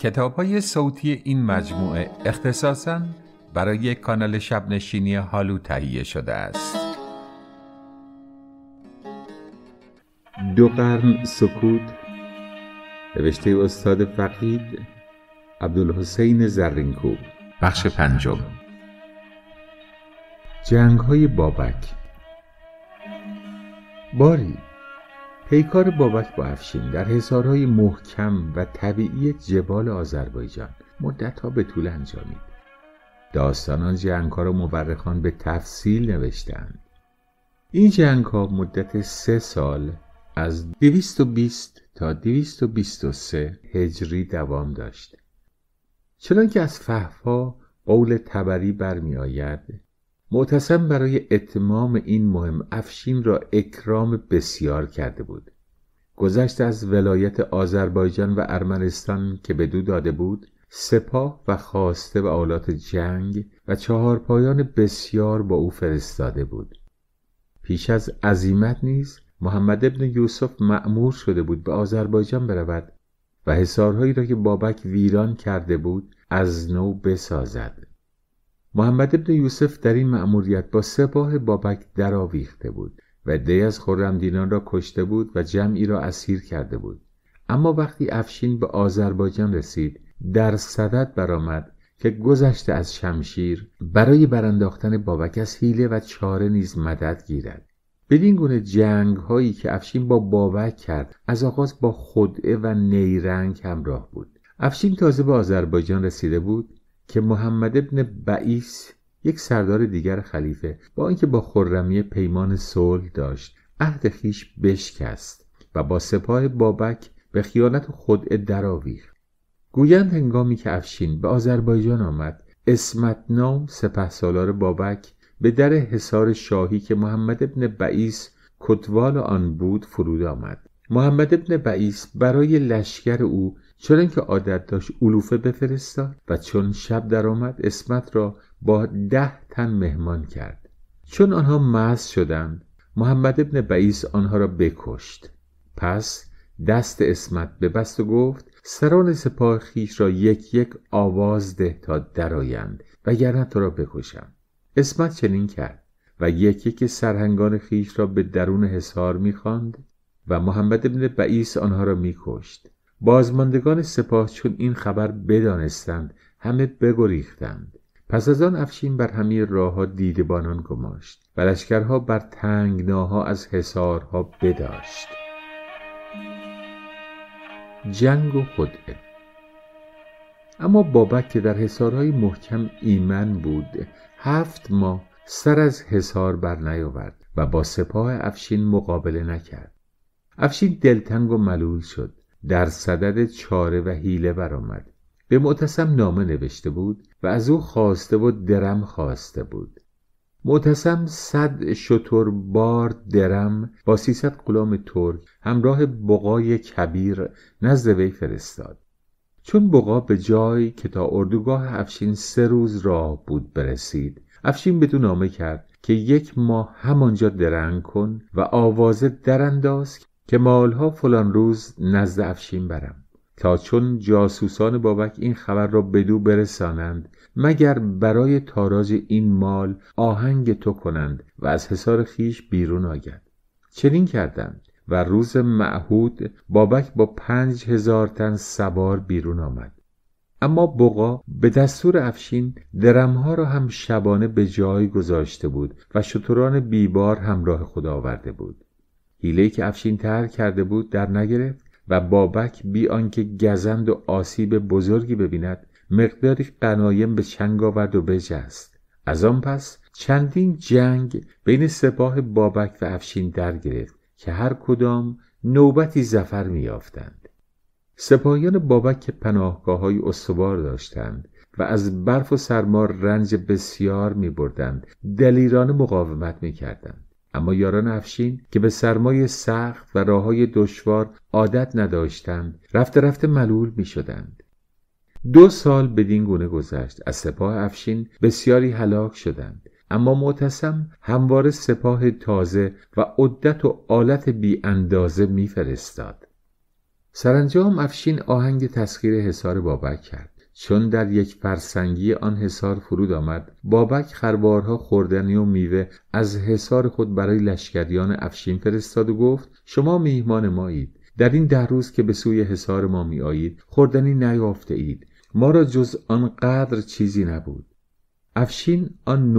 کتاب های صوتی این مجموعه اختصاصاً برای کانال شبنشینی هالو تهیه شده است دو قرن سکوت نوشته استاد فقید عبدالحسین زرینکو، بخش پنجم جنگ های بابک باری پیکار بابک با افشین در حصارهای محکم و طبیعی جبال آذربایجان مدتها به طول انجامید داستانان جنگها را مورخان به تفصیل نوشتند این جنگ ها مدت سه سال از 220 تا 223 هجری دوام داشت چنانکه از فهفا قول تبری برمیآید؟ معتصم برای اتمام این مهم افشین را اکرام بسیار کرده بود گذشت از ولایت آذربایجان و ارمنستان که به دو داده بود سپاه و خواسته و آلات جنگ و چهار پایان بسیار با او فرستاده بود پیش از عزیمت نیز محمد ابن یوسف مأمور شده بود به آذربایجان برود و حصارهایی را که بابک ویران کرده بود از نو بسازد محمد ابن یوسف در این مأموریت با سپاه بابک درآویخته بود و دی از دینان را کشته بود و جمعی را اسیر کرده بود اما وقتی افشین به آذربایجان رسید در صدد برآمد که گذشته از شمشیر برای برانداختن بابک از حیله و چاره نیز مدد گیرد بدین گونه جنگ هایی که افشین با بابک کرد از آغاز با خدعه و نیرنگ همراه بود افشین تازه به آذربایجان رسیده بود که محمد ابن بعیس یک سردار دیگر خلیفه با اینکه با خرمی پیمان صلح داشت عهد خیش بشکست و با سپاه بابک به خیانت خود خدعه گویند هنگامی که افشین به آذربایجان آمد اسمت نام سپه سالار بابک به در حصار شاهی که محمد ابن بعیس کتوال آن بود فرود آمد محمد ابن بعیس برای لشکر او چون اینکه عادت داشت علوفه بفرستاد و چون شب درآمد اسمت را با ده تن مهمان کرد چون آنها محض شدند محمد ابن بعیس آنها را بکشت پس دست اسمت ببست و گفت سران سپاه خیش را یک یک آواز ده تا درآیند وگرنه تو را بکشم اسمت چنین کرد و یک یک سرهنگان خیش را به درون حصار میخواند و محمد ابن بعیس آنها را میکشت بازماندگان سپاه چون این خبر بدانستند همه بگریختند پس از آن افشین بر همه راهها دیدبانان گماشت و لشکرها بر تنگناها از حصارها بداشت جنگ و اما بابک که در حصارهای محکم ایمن بود هفت ماه سر از حصار بر نیاورد و با سپاه افشین مقابله نکرد افشین دلتنگ و ملول شد در صدد چاره و حیله برآمد به معتصم نامه نوشته بود و از او خواسته و درم خواسته بود معتصم صد شطور بار درم با سیصد غلام ترک همراه بقای کبیر نزد وی فرستاد چون بقا به جای که تا اردوگاه افشین سه روز راه بود برسید افشین به نامه کرد که یک ماه همانجا درنگ کن و آوازه درانداز که مالها فلان روز نزد افشین برم تا چون جاسوسان بابک این خبر را بدو برسانند مگر برای تاراج این مال آهنگ تو کنند و از حصار خیش بیرون آید چنین کردند و روز معهود بابک با پنج هزار تن سوار بیرون آمد اما بقا به دستور افشین درمها را هم شبانه به جای گذاشته بود و شتران بیبار همراه خود آورده بود حیله که افشین تر کرده بود در نگرفت و بابک بی آنکه گزند و آسیب بزرگی ببیند مقداری قنایم به چنگ آورد و بجست از آن پس چندین جنگ بین سپاه بابک و افشین در گرفت که هر کدام نوبتی زفر میافتند سپاهیان بابک که پناهگاه های استوار داشتند و از برف و سرما رنج بسیار میبردند دلیران مقاومت میکردند اما یاران افشین که به سرمایه سخت و راه دشوار عادت نداشتند رفته رفته ملول می شدند. دو سال بدین گونه گذشت از سپاه افشین بسیاری هلاک شدند اما معتصم همواره سپاه تازه و عدت و آلت بی اندازه فرستاد سرانجام افشین آهنگ تسخیر حصار بابک کرد چون در یک فرسنگی آن حصار فرود آمد بابک خربارها خوردنی و میوه از حصار خود برای لشکریان افشین فرستاد و گفت شما میهمان مایید در این ده روز که به سوی حصار ما میآیید خوردنی نیافته اید ما را جز آنقدر چیزی نبود افشین آن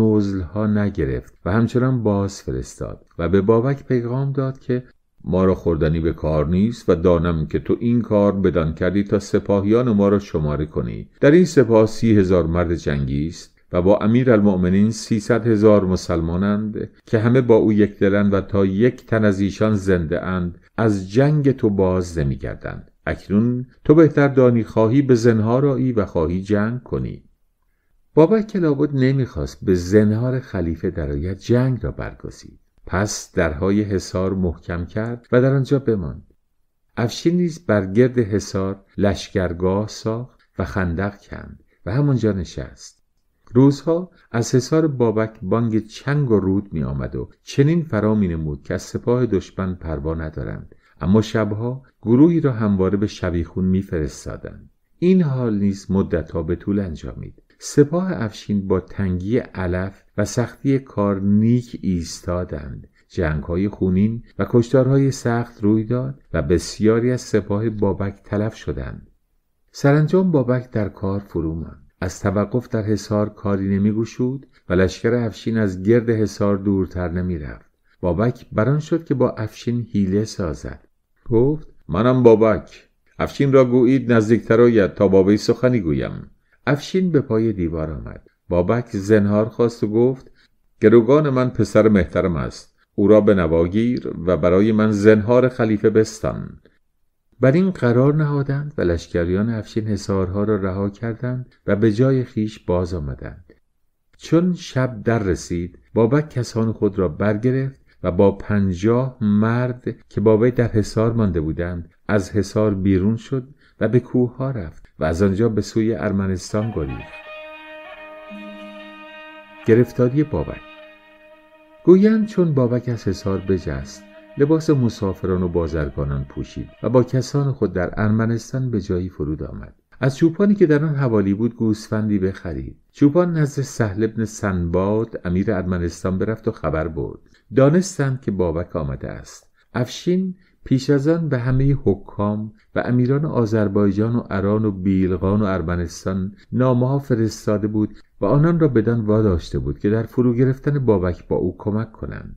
ها نگرفت و همچنان باز فرستاد و به بابک پیغام داد که ما را خوردنی به کار نیست و دانم که تو این کار بدان کردی تا سپاهیان ما را شماره کنی در این سپاه سی هزار مرد جنگی است و با امیر المؤمنین ست هزار مسلمانند که همه با او یک دلند و تا یک تن از ایشان زنده اند از جنگ تو باز نمیگردند اکنون تو بهتر دانی خواهی به زنها رایی و خواهی جنگ کنی بابا کلابود نمیخواست به زنهار خلیفه درایت جنگ را برگزید پس درهای حصار محکم کرد و در آنجا بماند افشین نیز بر گرد حصار لشکرگاه ساخت و خندق کند و همانجا نشست روزها از حصار بابک بانگ چنگ و رود می آمد و چنین فرا می نمود که از سپاه دشمن پروا ندارند اما شبها گروهی را همواره به شبیخون فرستادند. این حال نیز مدتها به طول انجامید سپاه افشین با تنگی علف و سختی کار نیک ایستادند جنگ های خونین و کشتارهای سخت روی داد و بسیاری از سپاه بابک تلف شدند سرانجام بابک در کار فرو ماند از توقف در حصار کاری گوشود و لشکر افشین از گرد حصار دورتر نمیرفت بابک بران شد که با افشین حیله سازد گفت منم بابک افشین را گویید نزدیکتر آید تا با سخنی گویم افشین به پای دیوار آمد بابک زنهار خواست و گفت گروگان من پسر محترم است او را به نواگیر و برای من زنهار خلیفه بستان بر این قرار نهادند و لشکریان افشین حسارها را رها کردند و به جای خیش باز آمدند چون شب در رسید بابک کسان خود را برگرفت و با پنجاه مرد که با وی در حصار مانده بودند از حصار بیرون شد و به کوه ها رفت و از آنجا به سوی ارمنستان گریخت گرفتاری بابک گویند چون بابک از حصار بجست لباس مسافران و بازرگانان پوشید و با کسان خود در ارمنستان به جایی فرود آمد از چوپانی که در آن حوالی بود گوسفندی بخرید چوپان نزد سهل ابن سنباد امیر ارمنستان برفت و خبر برد دانستند که بابک آمده است افشین پیش از آن به همه حکام و امیران آذربایجان و اران و بیلغان و ارمنستان نامه ها فرستاده بود و آنان را بدان واداشته بود که در فرو گرفتن بابک با او کمک کنند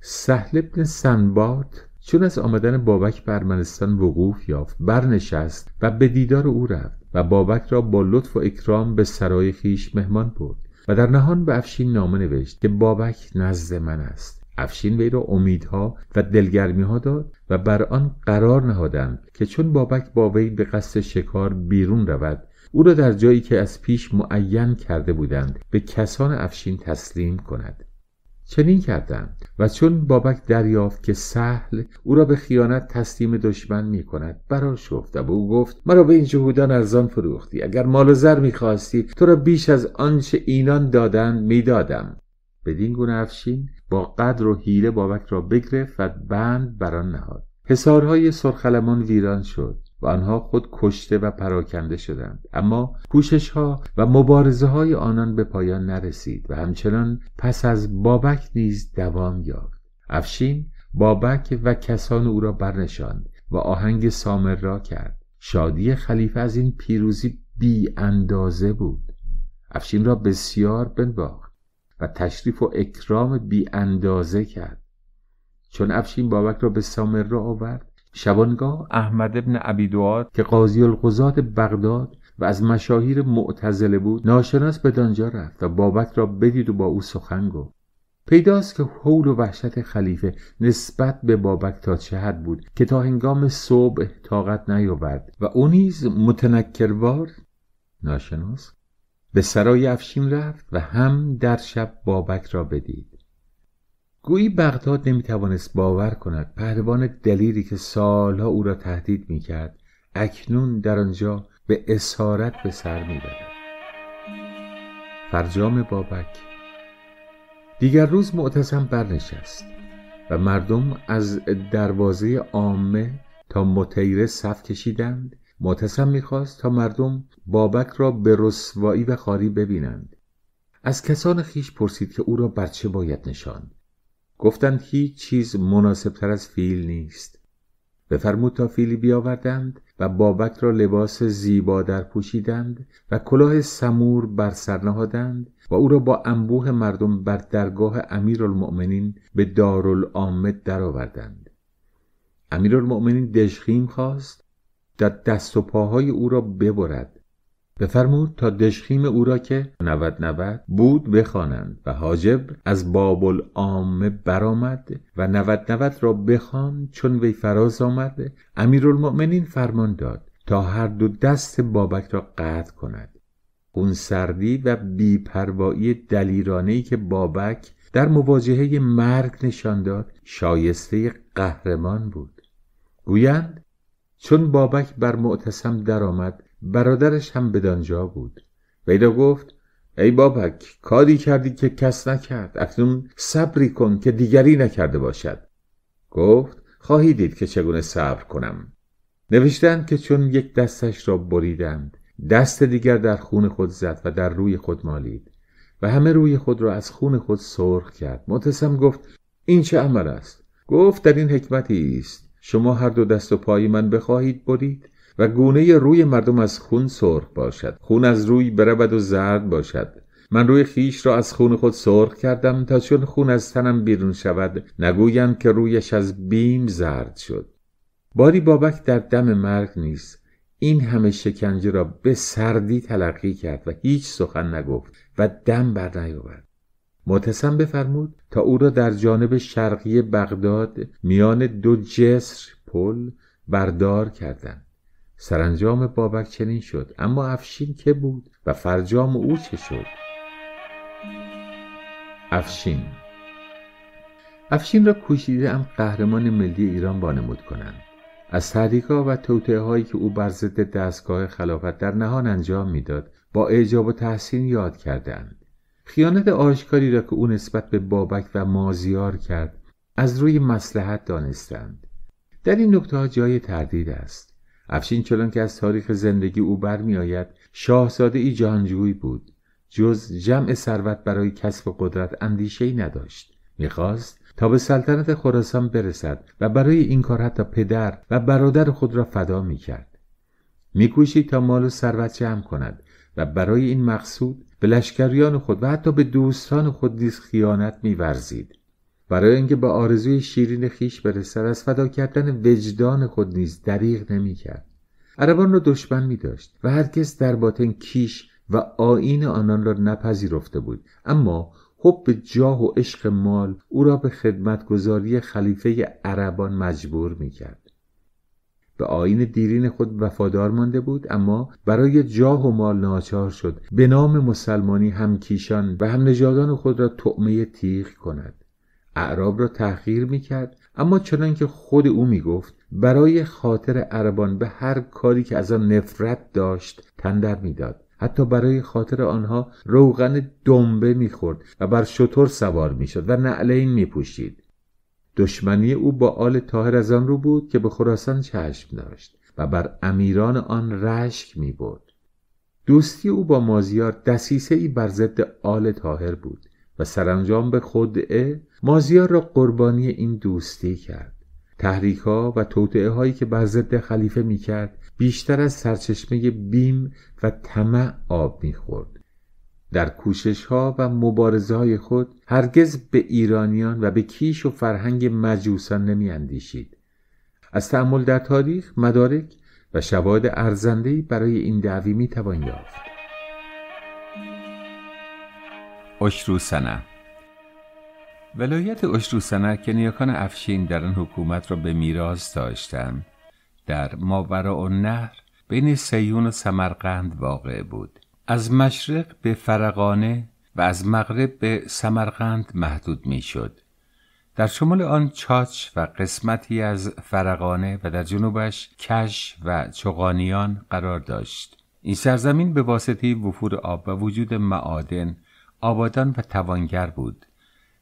سهل ابن سنباد چون از آمدن بابک به ارمنستان وقوف یافت برنشست و به دیدار او رفت و بابک را با لطف و اکرام به سرای خیش مهمان برد و در نهان به افشین نامه نوشت که بابک نزد من است افشین وی را امیدها و دلگرمیها داد و بر آن قرار نهادند که چون بابک با وی به قصد شکار بیرون رود او را در جایی که از پیش معین کرده بودند به کسان افشین تسلیم کند چنین کردند و چون بابک دریافت که سهل او را به خیانت تسلیم دشمن می کند براش شفت و او گفت مرا به این جهودان ارزان فروختی اگر مال و زر خواستی تو را بیش از آنچه اینان دادند میدادم بدین گونه افشین با قدر و حیله بابک را بگرفت و بند بر آن نهاد حسارهای سرخلمان ویران شد و آنها خود کشته و پراکنده شدند اما کوشش ها و مبارزه های آنان به پایان نرسید و همچنان پس از بابک نیز دوام یافت افشین بابک و کسان او را برنشاند و آهنگ سامر را کرد شادی خلیفه از این پیروزی بی اندازه بود افشین را بسیار بنباخت و تشریف و اکرام بی اندازه کرد چون افشین بابک را به سامر را آورد شبانگاه احمد ابن عبیدواد که قاضی القضات بغداد و از مشاهیر معتزله بود ناشناس به دانجا رفت و بابک را بدید و با او سخن گفت پیداست که حول و وحشت خلیفه نسبت به بابک تا چه بود که تا هنگام صبح طاقت نیاورد و او نیز متنکروار ناشناس به سرای افشین رفت و هم در شب بابک را بدید گویی بغداد نمیتوانست باور کند پهلوان دلیری که سالها او را تهدید میکرد اکنون در آنجا به اسارت به سر میبرد فرجام بابک دیگر روز معتصم برنشست و مردم از دروازه عامه تا متیره صف کشیدند معتصم میخواست تا مردم بابک را به رسوایی و خاری ببینند از کسان خیش پرسید که او را بر چه باید نشان گفتند هیچ چیز مناسبتر از فیل نیست بفرمود تا فیلی بیاوردند و بابک را لباس زیبا در پوشیدند و کلاه سمور بر سر نهادند و او را با انبوه مردم بر درگاه امیرالمؤمنین به دارالعامه درآوردند امیرالمؤمنین دشخیم خواست در دست و پاهای او را ببرد بفرمود تا دشخیم او را که نود نود بود بخوانند و حاجب از باب عام برآمد و نود نود را بخوان چون وی فراز آمد امیرالمؤمنین فرمان داد تا هر دو دست بابک را قطع کند اون سردی و بیپروایی دلیرانه که بابک در مواجهه مرگ نشان داد شایسته قهرمان بود گویند چون بابک بر معتصم درآمد برادرش هم بدانجا بود ویدا گفت ای بابک کاری کردی که کس نکرد اکنون صبری کن که دیگری نکرده باشد گفت خواهی دید که چگونه صبر کنم نوشتند که چون یک دستش را بریدند دست دیگر در خون خود زد و در روی خود مالید و همه روی خود را از خون خود سرخ کرد معتصم گفت این چه عمل است گفت در این حکمتی است شما هر دو دست و پای من بخواهید برید و گونه روی مردم از خون سرخ باشد خون از روی برود و زرد باشد من روی خیش را از خون خود سرخ کردم تا چون خون از تنم بیرون شود نگویند که رویش از بیم زرد شد باری بابک در دم مرگ نیست این همه شکنجه را به سردی تلقی کرد و هیچ سخن نگفت و دم بر نیاورد متسم بفرمود تا او را در جانب شرقی بغداد میان دو جسر پل بردار کردند سرانجام بابک چنین شد اما افشین که بود و فرجام او چه شد افشین افشین را کوشیده ام قهرمان ملی ایران بانمود کنند از تحریکها و توطعه هایی که او بر ضد دستگاه خلافت در نهان انجام میداد با اعجاب و تحسین یاد کردند خیانت آشکاری را که او نسبت به بابک و مازیار کرد از روی مسلحت دانستند در این نکته جای تردید است افشین چون که از تاریخ زندگی او آید، شاهزاده ای جهانجوی بود جز جمع ثروت برای کسب قدرت اندیشه ای نداشت میخواست تا به سلطنت خراسان برسد و برای این کار حتی پدر و برادر خود را فدا میکرد میکوشید تا مال و ثروت جمع کند و برای این مقصود به لشکریان خود و حتی به دوستان خود نیز خیانت میورزید برای اینکه به آرزوی شیرین خیش برسد از فدا کردن وجدان خود نیز دریغ نمیکرد عربان را دشمن می داشت و هرگز در باطن کیش و آین آنان را نپذیرفته بود اما حب به جاه و عشق مال او را به خدمتگذاری خلیفه عربان مجبور می کرد. به آین دیرین خود وفادار مانده بود اما برای جاه و مال ناچار شد به نام مسلمانی همکیشان و هم نژادان خود را تعمه تیغ کند اعراب را تحقیر کرد اما چنان که خود او میگفت برای خاطر عربان به هر کاری که از آن نفرت داشت تندر میداد حتی برای خاطر آنها روغن دنبه میخورد و بر شطور سوار می شد و نعلین پوشید دشمنی او با آل تاهر از آن رو بود که به خراسان چشم داشت و بر امیران آن رشک می بود. دوستی او با مازیار دسیسه ای بر ضد آل تاهر بود و سرانجام به خودعه مازیار را قربانی این دوستی کرد تحریک و توطعه هایی که بر ضد خلیفه می کرد بیشتر از سرچشمه بیم و طمع آب می خورد در کوشش ها و مبارزه های خود هرگز به ایرانیان و به کیش و فرهنگ مجوسان نمی اندیشید. از تعمل در تاریخ، مدارک و شواهد ارزنده برای این دعوی می توان یافت. اشروسنه ولایت اشروسنه که نیاکان افشین در آن حکومت را به میراث داشتند در و نهر بین سیون و سمرقند واقع بود از مشرق به فرقانه و از مغرب به سمرقند محدود میشد. در شمال آن چاچ و قسمتی از فرقانه و در جنوبش کش و چغانیان قرار داشت. این سرزمین به واسطه وفور آب و وجود معادن آبادان و توانگر بود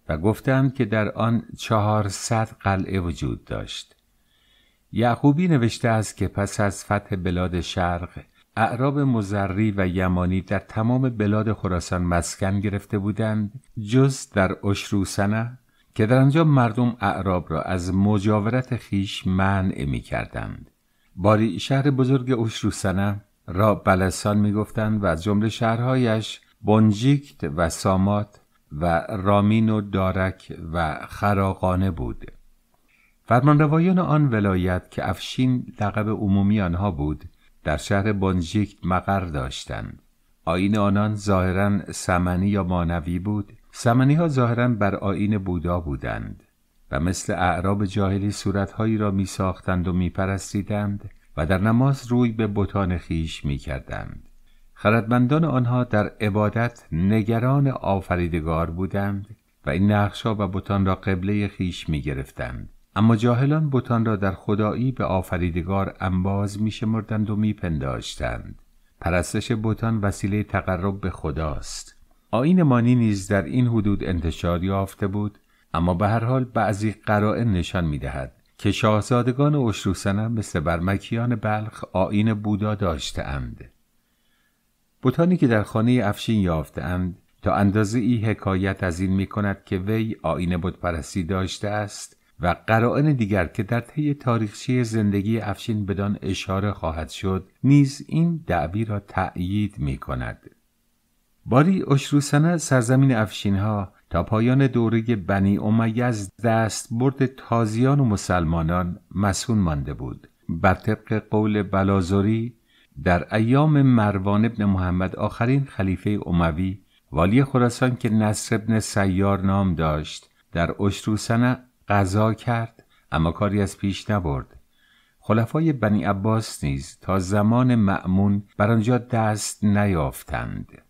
و گفتند که در آن چهارصد قلعه وجود داشت. یعقوبی نوشته است که پس از فتح بلاد شرق اعراب مزری و یمانی در تمام بلاد خراسان مسکن گرفته بودند جز در اشروسنه که در آنجا مردم اعراب را از مجاورت خیش منع می کردند. باری شهر بزرگ اشروسنه را بلسان می گفتند و از جمله شهرهایش بنجیکت و سامات و رامین و دارک و خراقانه بود. فرمانروایان آن ولایت که افشین لقب عمومی آنها بود در شهر بانژیک مقر داشتند آین آنان ظاهرا سمنی یا مانوی بود سمنی ها ظاهرا بر آین بودا بودند و مثل اعراب جاهلی صورتهایی را می ساختند و می پرستیدند و در نماز روی به بتان خیش می کردند. خردمندان آنها در عبادت نگران آفریدگار بودند و این نقشا و بتان را قبله خیش می گرفتند اما جاهلان بوتان را در خدایی به آفریدگار انباز میشمردند و میپنداشتند پرستش بوتان وسیله تقرب به خداست آین مانی نیز در این حدود انتشار یافته بود اما به هر حال بعضی قرائن نشان میدهد که شاهزادگان اشروسنه مثل برمکیان بلخ آین بودا داشتهاند بوتانی که در خانه افشین یافتهاند تا اندازه ای حکایت از این می کند که وی آین بودپرستی داشته است و قرائن دیگر که در طی تاریخچه زندگی افشین بدان اشاره خواهد شد نیز این دعوی را تأیید می کند. باری اشروسنه سرزمین افشینها تا پایان دوره بنی امیه از برد تازیان و مسلمانان مسون مانده بود بر طبق قول بلازوری در ایام مروان ابن محمد آخرین خلیفه اموی والی خراسان که نصر ابن سیار نام داشت در اشروسنه قضا کرد اما کاری از پیش نبرد خلفای بنی عباس نیز تا زمان معمون بر آنجا دست نیافتند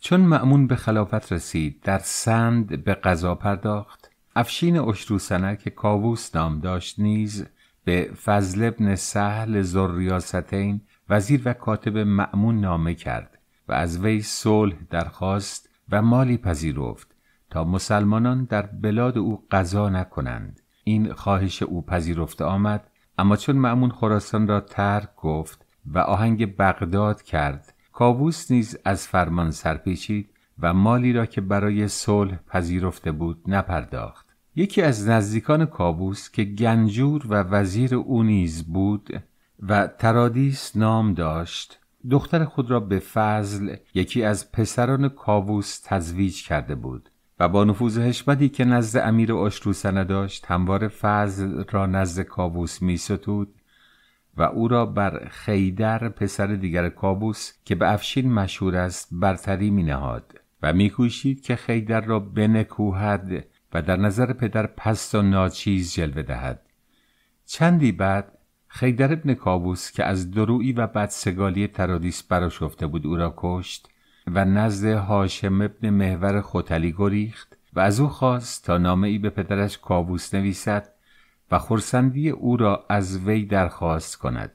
چون معمون به خلافت رسید در سند به قضا پرداخت افشین اشروسنه که کاووس نام داشت نیز به فضل ابن سهل زریاستین وزیر و کاتب معمون نامه کرد و از وی صلح درخواست و مالی پذیرفت تا مسلمانان در بلاد او قضا نکنند این خواهش او پذیرفته آمد اما چون معمون خراسان را ترک گفت و آهنگ بغداد کرد کابوس نیز از فرمان سرپیچید و مالی را که برای صلح پذیرفته بود نپرداخت یکی از نزدیکان کابوس که گنجور و وزیر او نیز بود و ترادیس نام داشت دختر خود را به فضل یکی از پسران کابوس تزویج کرده بود و با نفوذ حشمتی که نزد امیر اشتروسنه داشت هموار فضل را نزد کابوس می و او را بر خیدر پسر دیگر کابوس که به افشین مشهور است برتری می نهاد و میکوشید که خیدر را بنکوهد و در نظر پدر پست و ناچیز جلوه دهد چندی بعد خیدر ابن کابوس که از دروی و بدسگالی ترادیس براشفته بود او را کشت و نزد هاشم ابن محور خوتلی گریخت و از او خواست تا نامه ای به پدرش کابوس نویسد و خورسندی او را از وی درخواست کند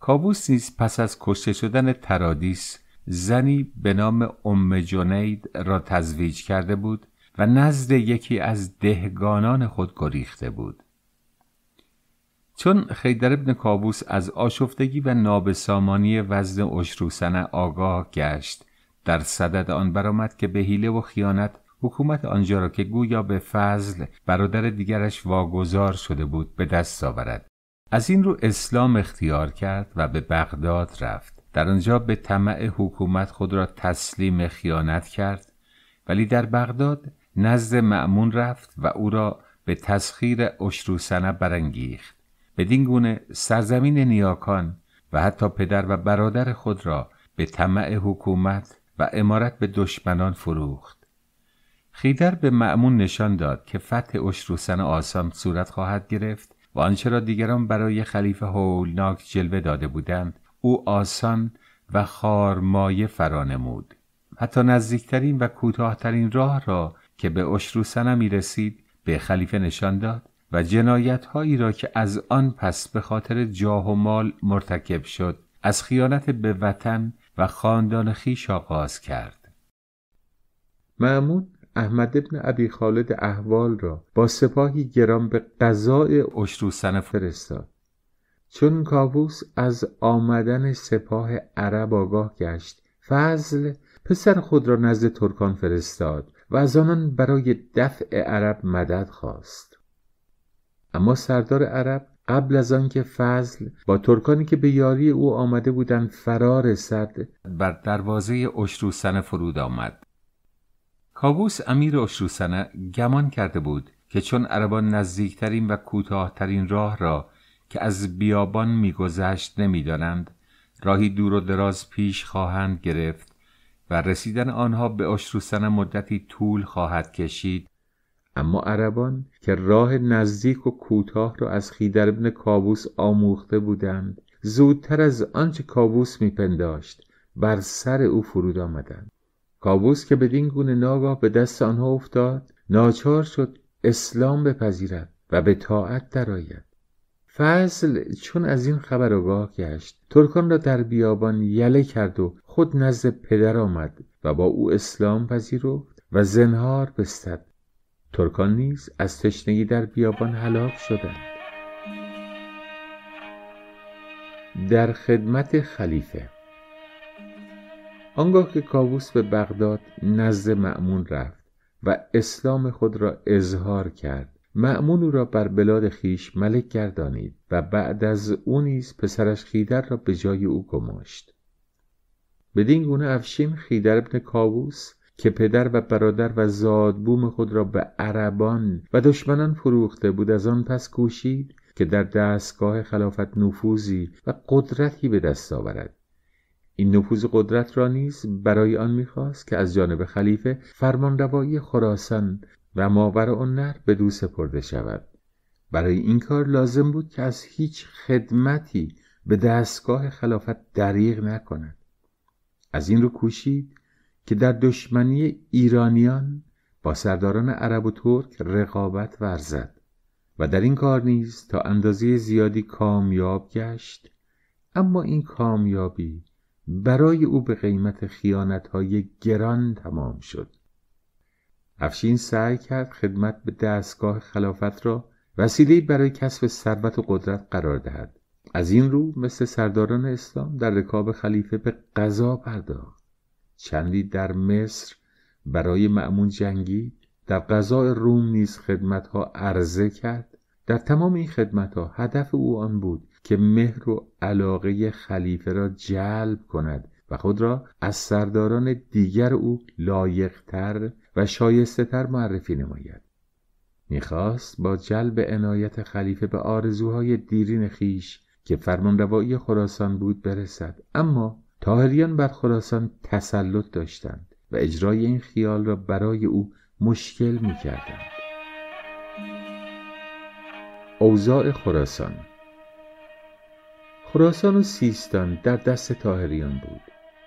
کابوس نیز پس از کشته شدن ترادیس زنی به نام ام جنید را تزویج کرده بود و نزد یکی از دهگانان خود گریخته بود چون خیدر ابن کابوس از آشفتگی و نابسامانی وزن اشروسنه آگاه گشت در صدد آن برآمد که به حیله و خیانت حکومت آنجا را که گویا به فضل برادر دیگرش واگذار شده بود به دست آورد از این رو اسلام اختیار کرد و به بغداد رفت در آنجا به طمع حکومت خود را تسلیم خیانت کرد ولی در بغداد نزد معمون رفت و او را به تسخیر اشروسنه برانگیخت بدین گونه سرزمین نیاکان و حتی پدر و برادر خود را به طمع حکومت و امارت به دشمنان فروخت خیدر به معمون نشان داد که فتح اشروسن آسان صورت خواهد گرفت و آنچه را دیگران برای خلیفه هولناک جلوه داده بودند او آسان و خارمایه فرانمود حتی نزدیکترین و کوتاهترین راه را که به اشروسنه می رسید به خلیفه نشان داد و جنایت هایی را که از آن پس به خاطر جاه و مال مرتکب شد از خیانت به وطن و خاندان خیش آغاز کرد معمون احمد ابن ابی خالد احوال را با سپاهی گرام به قضاء اشروسن فرستاد چون کاووس از آمدن سپاه عرب آگاه گشت فضل پسر خود را نزد ترکان فرستاد و از آنان برای دفع عرب مدد خواست اما سردار عرب قبل از آنکه فضل با ترکانی که به یاری او آمده بودند فرار سد بر دروازه اشروسنه فرود آمد کابوس امیر اشروسنه گمان کرده بود که چون عربان نزدیکترین و کوتاهترین راه را که از بیابان میگذشت نمیدانند راهی دور و دراز پیش خواهند گرفت و رسیدن آنها به اشروسنه مدتی طول خواهد کشید اما عربان که راه نزدیک و کوتاه را از خیدر ابن کابوس آموخته بودند زودتر از آنچه کابوس میپنداشت بر سر او فرود آمدند کابوس که بدین گونه ناگاه به دست آنها افتاد ناچار شد اسلام بپذیرد و به طاعت درآید فصل چون از این خبر آگاه گشت ترکان را در بیابان یله کرد و خود نزد پدر آمد و با او اسلام پذیرفت و زنهار بستد ترکان نیز از تشنگی در بیابان هلاک شدند در خدمت خلیفه آنگاه که کاووس به بغداد نزد معمون رفت و اسلام خود را اظهار کرد معمون او را بر بلاد خیش ملک گردانید و بعد از او نیز پسرش خیدر را به جای او گماشت بدین گونه افشین خیدر ابن کاووس که پدر و برادر و زادبوم خود را به عربان و دشمنان فروخته بود از آن پس کوشید که در دستگاه خلافت نفوذی و قدرتی به دست آورد این نفوذ قدرت را نیز برای آن میخواست که از جانب خلیفه فرمانروایی خراسان و ماور نر به سپرده شود برای این کار لازم بود که از هیچ خدمتی به دستگاه خلافت دریغ نکند از این رو کوشید که در دشمنی ایرانیان با سرداران عرب و ترک رقابت ورزد و در این کار نیز تا اندازه زیادی کامیاب گشت اما این کامیابی برای او به قیمت خیانتهای گران تمام شد افشین سعی کرد خدمت به دستگاه خلافت را وسیله برای کسب ثروت و قدرت قرار دهد از این رو مثل سرداران اسلام در رکاب خلیفه به قضا پرداخت چندی در مصر برای معمون جنگی در قضاء روم نیز خدمتها عرضه کرد در تمام این خدمتها هدف او آن بود که مهر و علاقه خلیفه را جلب کند و خود را از سرداران دیگر او لایقتر و شایستهتر معرفی نماید میخواست با جلب عنایت خلیفه به آرزوهای دیرین خیش که فرمانروایی خراسان بود برسد اما تاهریان بر خراسان تسلط داشتند و اجرای این خیال را برای او مشکل می کردند. اوضاع خراسان خراسان و سیستان در دست تاهریان بود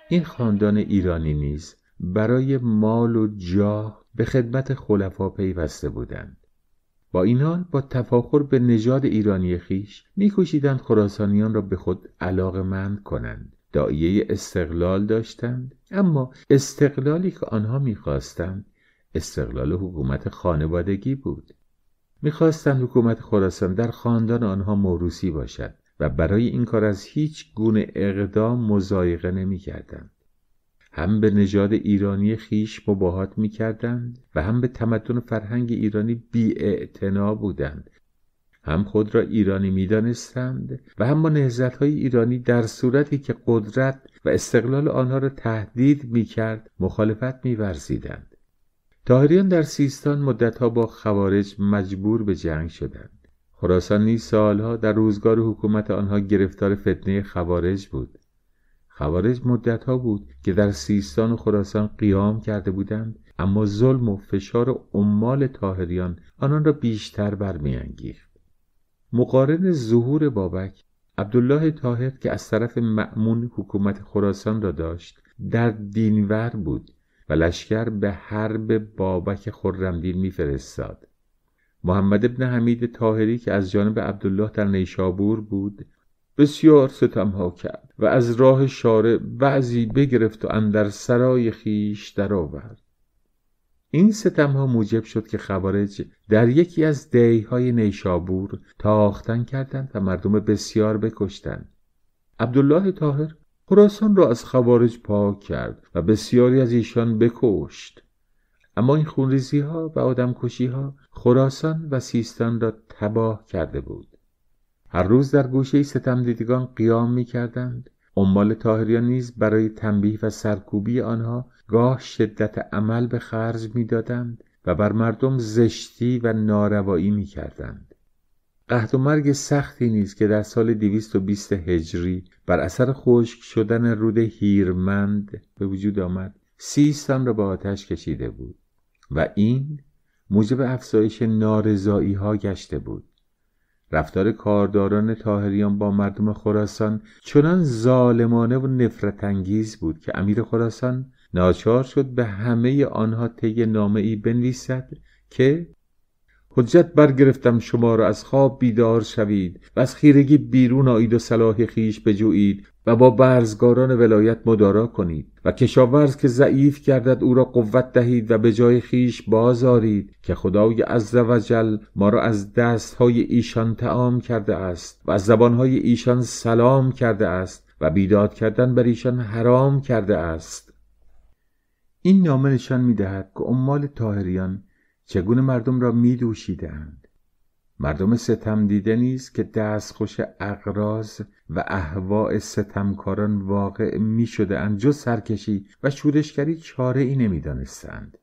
این خاندان ایرانی نیز برای مال و جاه به خدمت خلفا پیوسته بودند با این حال با تفاخر به نژاد ایرانی خیش میکوشیدند خراسانیان را به خود علاقمند کنند داعیه استقلال داشتند اما استقلالی که آنها میخواستند استقلال حکومت خانوادگی بود میخواستند حکومت خراسان در خاندان آنها موروسی باشد و برای این کار از هیچ گونه اقدام مزایقه نمیکردند هم به نژاد ایرانی خیش مباهات میکردند و هم به تمدن فرهنگ ایرانی بی بودند هم خود را ایرانی میدانستند و هم با نهزتهای ایرانی در صورتی که قدرت و استقلال آنها را تهدید میکرد مخالفت میورزیدند تاهریان در سیستان مدتها با خوارج مجبور به جنگ شدند خراسان نیز سالها در روزگار حکومت آنها گرفتار فتنه خوارج بود خوارج مدتها بود که در سیستان و خراسان قیام کرده بودند اما ظلم و فشار عمال تاهریان آنان را بیشتر برمیانگیخت مقارن ظهور بابک عبدالله طاهر که از طرف معمون حکومت خراسان را داشت در دینور بود و لشکر به حرب بابک خرمدین میفرستاد محمد ابن حمید طاهری که از جانب عبدالله در نیشابور بود بسیار ستمها کرد و از راه شارع بعضی بگرفت و اندر سرای خیش درآورد این ستم ها موجب شد که خوارج در یکی از دیهای نیشابور تاختن کردند و مردم بسیار بکشتند عبدالله تاهر خراسان را از خوارج پاک کرد و بسیاری از ایشان بکشت اما این خونریزی ها و آدمکشی ها خراسان و سیستان را تباه کرده بود هر روز در گوشه ستم دیدگان قیام می کردند عمال تاهریان نیز برای تنبیه و سرکوبی آنها گاه شدت عمل به خرج میدادند و بر مردم زشتی و ناروایی میکردند قهد و مرگ سختی نیز که در سال 220 هجری بر اثر خشک شدن رود هیرمند به وجود آمد سیستان را به آتش کشیده بود و این موجب افزایش نارضایی ها گشته بود رفتار کارداران تاهریان با مردم خراسان چنان ظالمانه و نفرت انگیز بود که امیر خراسان ناچار شد به همه آنها طی نامه ای بنویسد که حجت برگرفتم شما را از خواب بیدار شوید و از خیرگی بیرون آید و صلاح خیش بجویید و با برزگاران ولایت مدارا کنید و کشاورز که ضعیف گردد او را قوت دهید و به جای خیش بازارید که خدای عز وجل ما را از دستهای ایشان تعام کرده است و از زبانهای ایشان سلام کرده است و بیداد کردن بر ایشان حرام کرده است این نامه نشان میدهد که امال تاهریان چگونه مردم را دوشیدند مردم ستم دیده نیست که دستخوش اقراز و احواع ستمکاران واقع می شده سرکشی و شورشگری چاره ای نمی دانستند.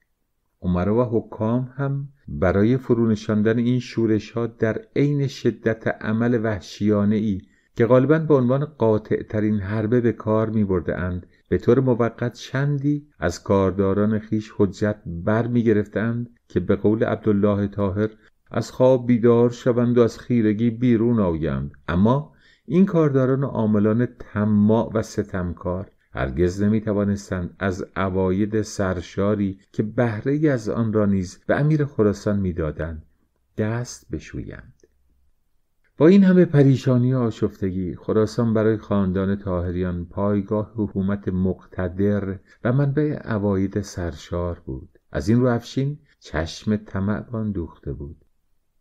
عمر و حکام هم برای فرونشاندن این شورش ها در عین شدت عمل وحشیانه ای که غالبا به عنوان قاطع ترین حربه به کار می برده اند به طور موقت چندی از کارداران خیش حجت بر می گرفتند که به قول عبدالله تاهر از خواب بیدار شوند و از خیرگی بیرون آیند اما این کارداران عاملان طماع و ستمکار هرگز نمی از عواید سرشاری که بهره از آن را نیز به امیر خراسان میدادند دست بشویند با این همه پریشانی و آشفتگی خراسان برای خاندان تاهریان پایگاه حکومت مقتدر و منبع عواید سرشار بود از این رو افشین چشم طمع دوخته بود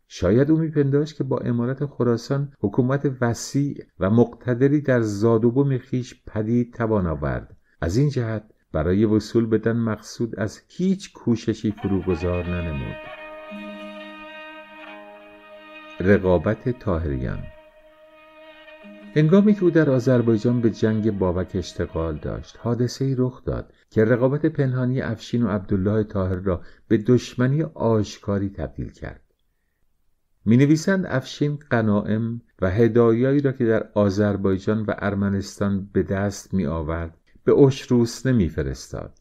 شاید او میپنداشت که با امارت خراسان حکومت وسیع و مقتدری در بوم خویش پدید توان آورد از این جهت برای وصول بدن مقصود از هیچ کوششی فروگذار ننمود رقابت تاهریان هنگامی که او در آذربایجان به جنگ بابک اشتغال داشت حادثه ای رخ داد که رقابت پنهانی افشین و عبدالله تاهر را به دشمنی آشکاری تبدیل کرد می نویسند افشین قنائم و هدایایی را که در آذربایجان و ارمنستان به دست می آورد به اشروسنه نمی فرستاد.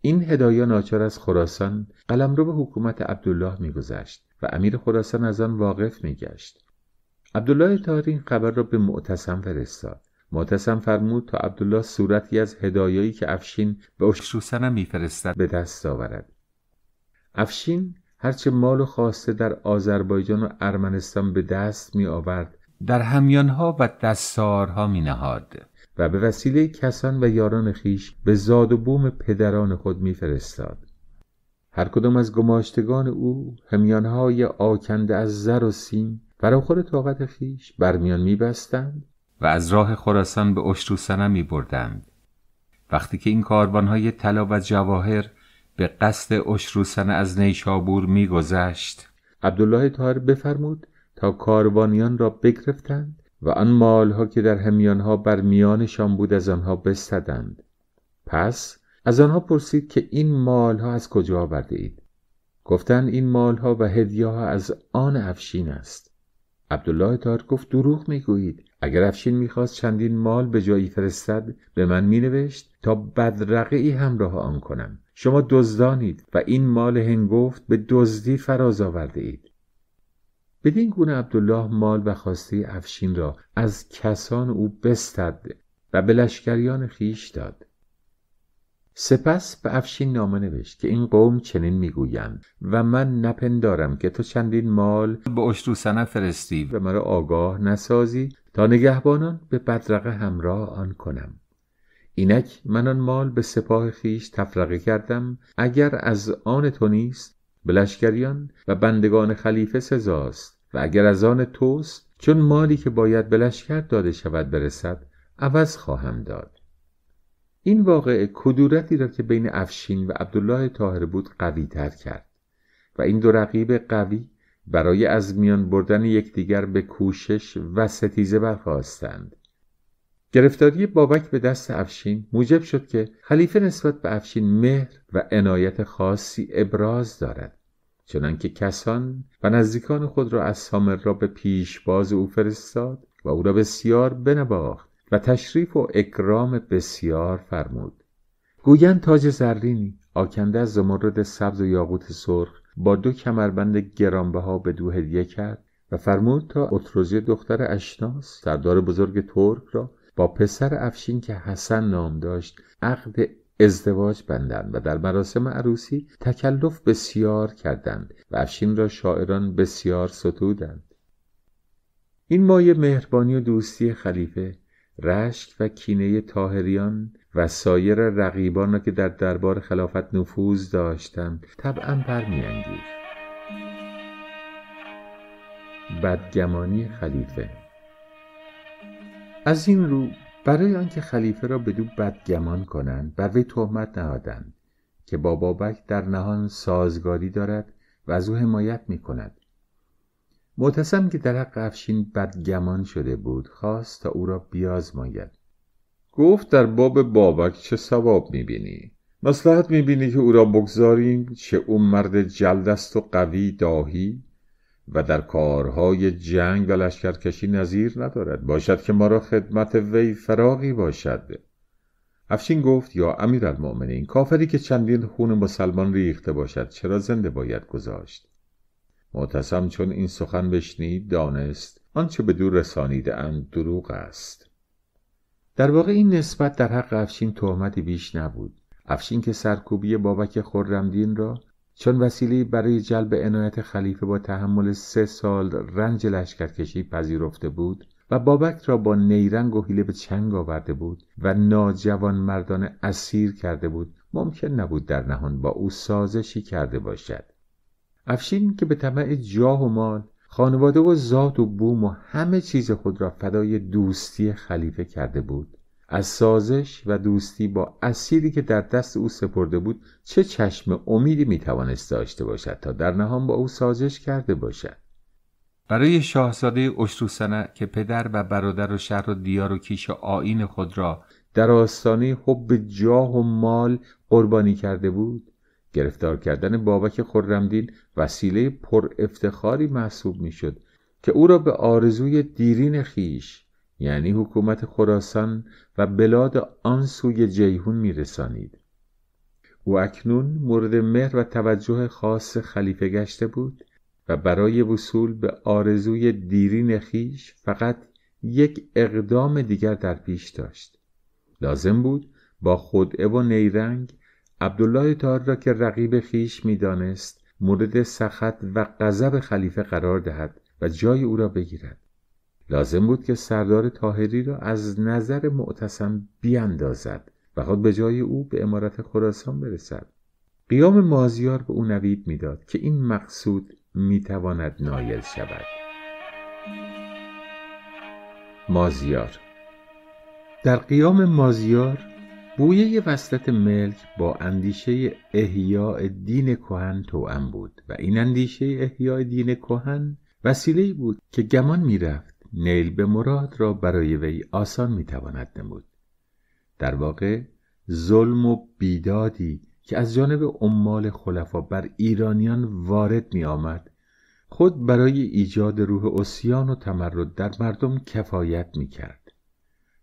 این هدایا ناچار از خراسان رو به حکومت عبدالله میگذشت و امیر خراسان از آن واقف میگشت عبدالله تاری این خبر را به معتصم فرستاد معتصم فرمود تا عبدالله صورتی از هدایایی که افشین به اشروسنم فرستد به دست آورد افشین هرچه مال و خواسته در آذربایجان و ارمنستان به دست می آورد در همیانها و دستارها می نهاد و به وسیله کسان و یاران خیش به زاد و بوم پدران خود می فرستاد. هر کدام از گماشتگان او همیانهای آکنده از زر و سیم خود طاقت خیش برمیان می بستند و از راه خراسان به اشتوسنه می بردند. وقتی که این کاروانهای طلا و جواهر به قصد اشروسن از نیشابور میگذشت عبدالله تار بفرمود تا کاروانیان را بگرفتند و آن مالها که در همیانها بر میانشان بود از آنها بستدند پس از آنها پرسید که این مالها از کجا آورده اید گفتند این مالها و هدیه ها از آن افشین است عبدالله تار گفت دروغ میگویید اگر افشین میخواست چندین مال به جایی فرستد به من مینوشت تا بدرقه ای همراه آن کنم شما دزدانید و این مال هنگفت به دزدی فراز آورده اید بدین گونه عبدالله مال و خواسته افشین را از کسان او بستد و به لشکریان خیش داد سپس به افشین نامه نوشت که این قوم چنین میگویند و من نپندارم که تو چندین مال به اشتروسنه فرستی و مرا آگاه نسازی تا نگهبانان به بدرقه همراه آن کنم اینک من آن مال به سپاه خیش تفرقه کردم اگر از آن تو نیست به و بندگان خلیفه سزاست و اگر از آن توست چون مالی که باید به داده شود برسد عوض خواهم داد این واقعه کدورتی را که بین افشین و عبدالله طاهر بود قوی تر کرد و این دو رقیب قوی برای از میان بردن یکدیگر به کوشش و ستیزه برخواستند گرفتاری بابک به دست افشین موجب شد که خلیفه نسبت به افشین مهر و عنایت خاصی ابراز دارد چنانکه کسان و نزدیکان خود را از سامر را به پیشباز او فرستاد و او را بسیار بنواخت و تشریف و اکرام بسیار فرمود گویند تاج زرینی آکنده از زمرد سبز و یاقوت سرخ با دو کمربند گرانبها به دو هدیه کرد و فرمود تا اتروزی دختر اشناس سردار بزرگ ترک را با پسر افشین که حسن نام داشت عقد ازدواج بندند و در مراسم عروسی تکلف بسیار کردند و افشین را شاعران بسیار ستودند این مایه مهربانی و دوستی خلیفه رشک و کینه تاهریان و سایر رقیبان را که در دربار خلافت نفوذ داشتند طبعا برمیانگیخت بدگمانی خلیفه از این رو برای آنکه خلیفه را بدو بدگمان کنند بر وی تهمت نهادند که با بابک در نهان سازگاری دارد و از او حمایت می کند معتصم که در حق افشین بدگمان شده بود خواست تا او را بیازماید گفت در باب بابک چه ثواب میبینی مصلحت بینی که او را بگذاریم چه او مرد جلد و قوی داهی و در کارهای جنگ و لشکرکشی نظیر ندارد باشد که ما را خدمت وی فراغی باشد افشین گفت یا امیرالمؤمنین کافری که چندین خون مسلمان ریخته باشد چرا زنده باید گذاشت معتصم چون این سخن بشنید دانست آنچه به دور رسانیده اند دروغ است در واقع این نسبت در حق افشین تهمتی بیش نبود افشین که سرکوبی بابک خرمدین را چون وسیله برای جلب عنایت خلیفه با تحمل سه سال رنج لشکرکشی پذیرفته بود و بابک را با نیرنگ و حیله به چنگ آورده بود و ناجوان مردان اسیر کرده بود ممکن نبود در نهان با او سازشی کرده باشد افشین که به طمع جاه و مال خانواده و ذات و بوم و همه چیز خود را فدای دوستی خلیفه کرده بود از سازش و دوستی با اسیری که در دست او سپرده بود چه چشم امیدی میتوانست داشته باشد تا در نهان با او سازش کرده باشد برای شاهزاده اشتوسنه که پدر و برادر و شهر و دیار و کیش و آین خود را در آستانه حب جاه و مال قربانی کرده بود گرفتار کردن بابک خرمدین وسیله پر افتخاری محسوب میشد که او را به آرزوی دیرین خیش یعنی حکومت خراسان و بلاد آن سوی جیهون میرسانید او اکنون مورد مهر و توجه خاص خلیفه گشته بود و برای وصول به آرزوی دیرین خیش فقط یک اقدام دیگر در پیش داشت لازم بود با خدعه و نیرنگ عبدالله تار را که رقیب خیش دانست مورد سخت و غضب خلیفه قرار دهد و جای او را بگیرد لازم بود که سردار تاهری را از نظر معتصم بیاندازد و خود به جای او به امارت خراسان برسد قیام مازیار به او نوید میداد که این مقصود میتواند نایل شود مازیار در قیام مازیار بویه وسط ملک با اندیشه احیاء دین کهن توأم بود و این اندیشه احیاء دین کهن وسیله بود که گمان میرفت نیل به مراد را برای وی آسان میتواند نمود در واقع ظلم و بیدادی که از جانب عمال خلفا بر ایرانیان وارد می آمد خود برای ایجاد روح اسیان و تمرد در مردم کفایت می کرد.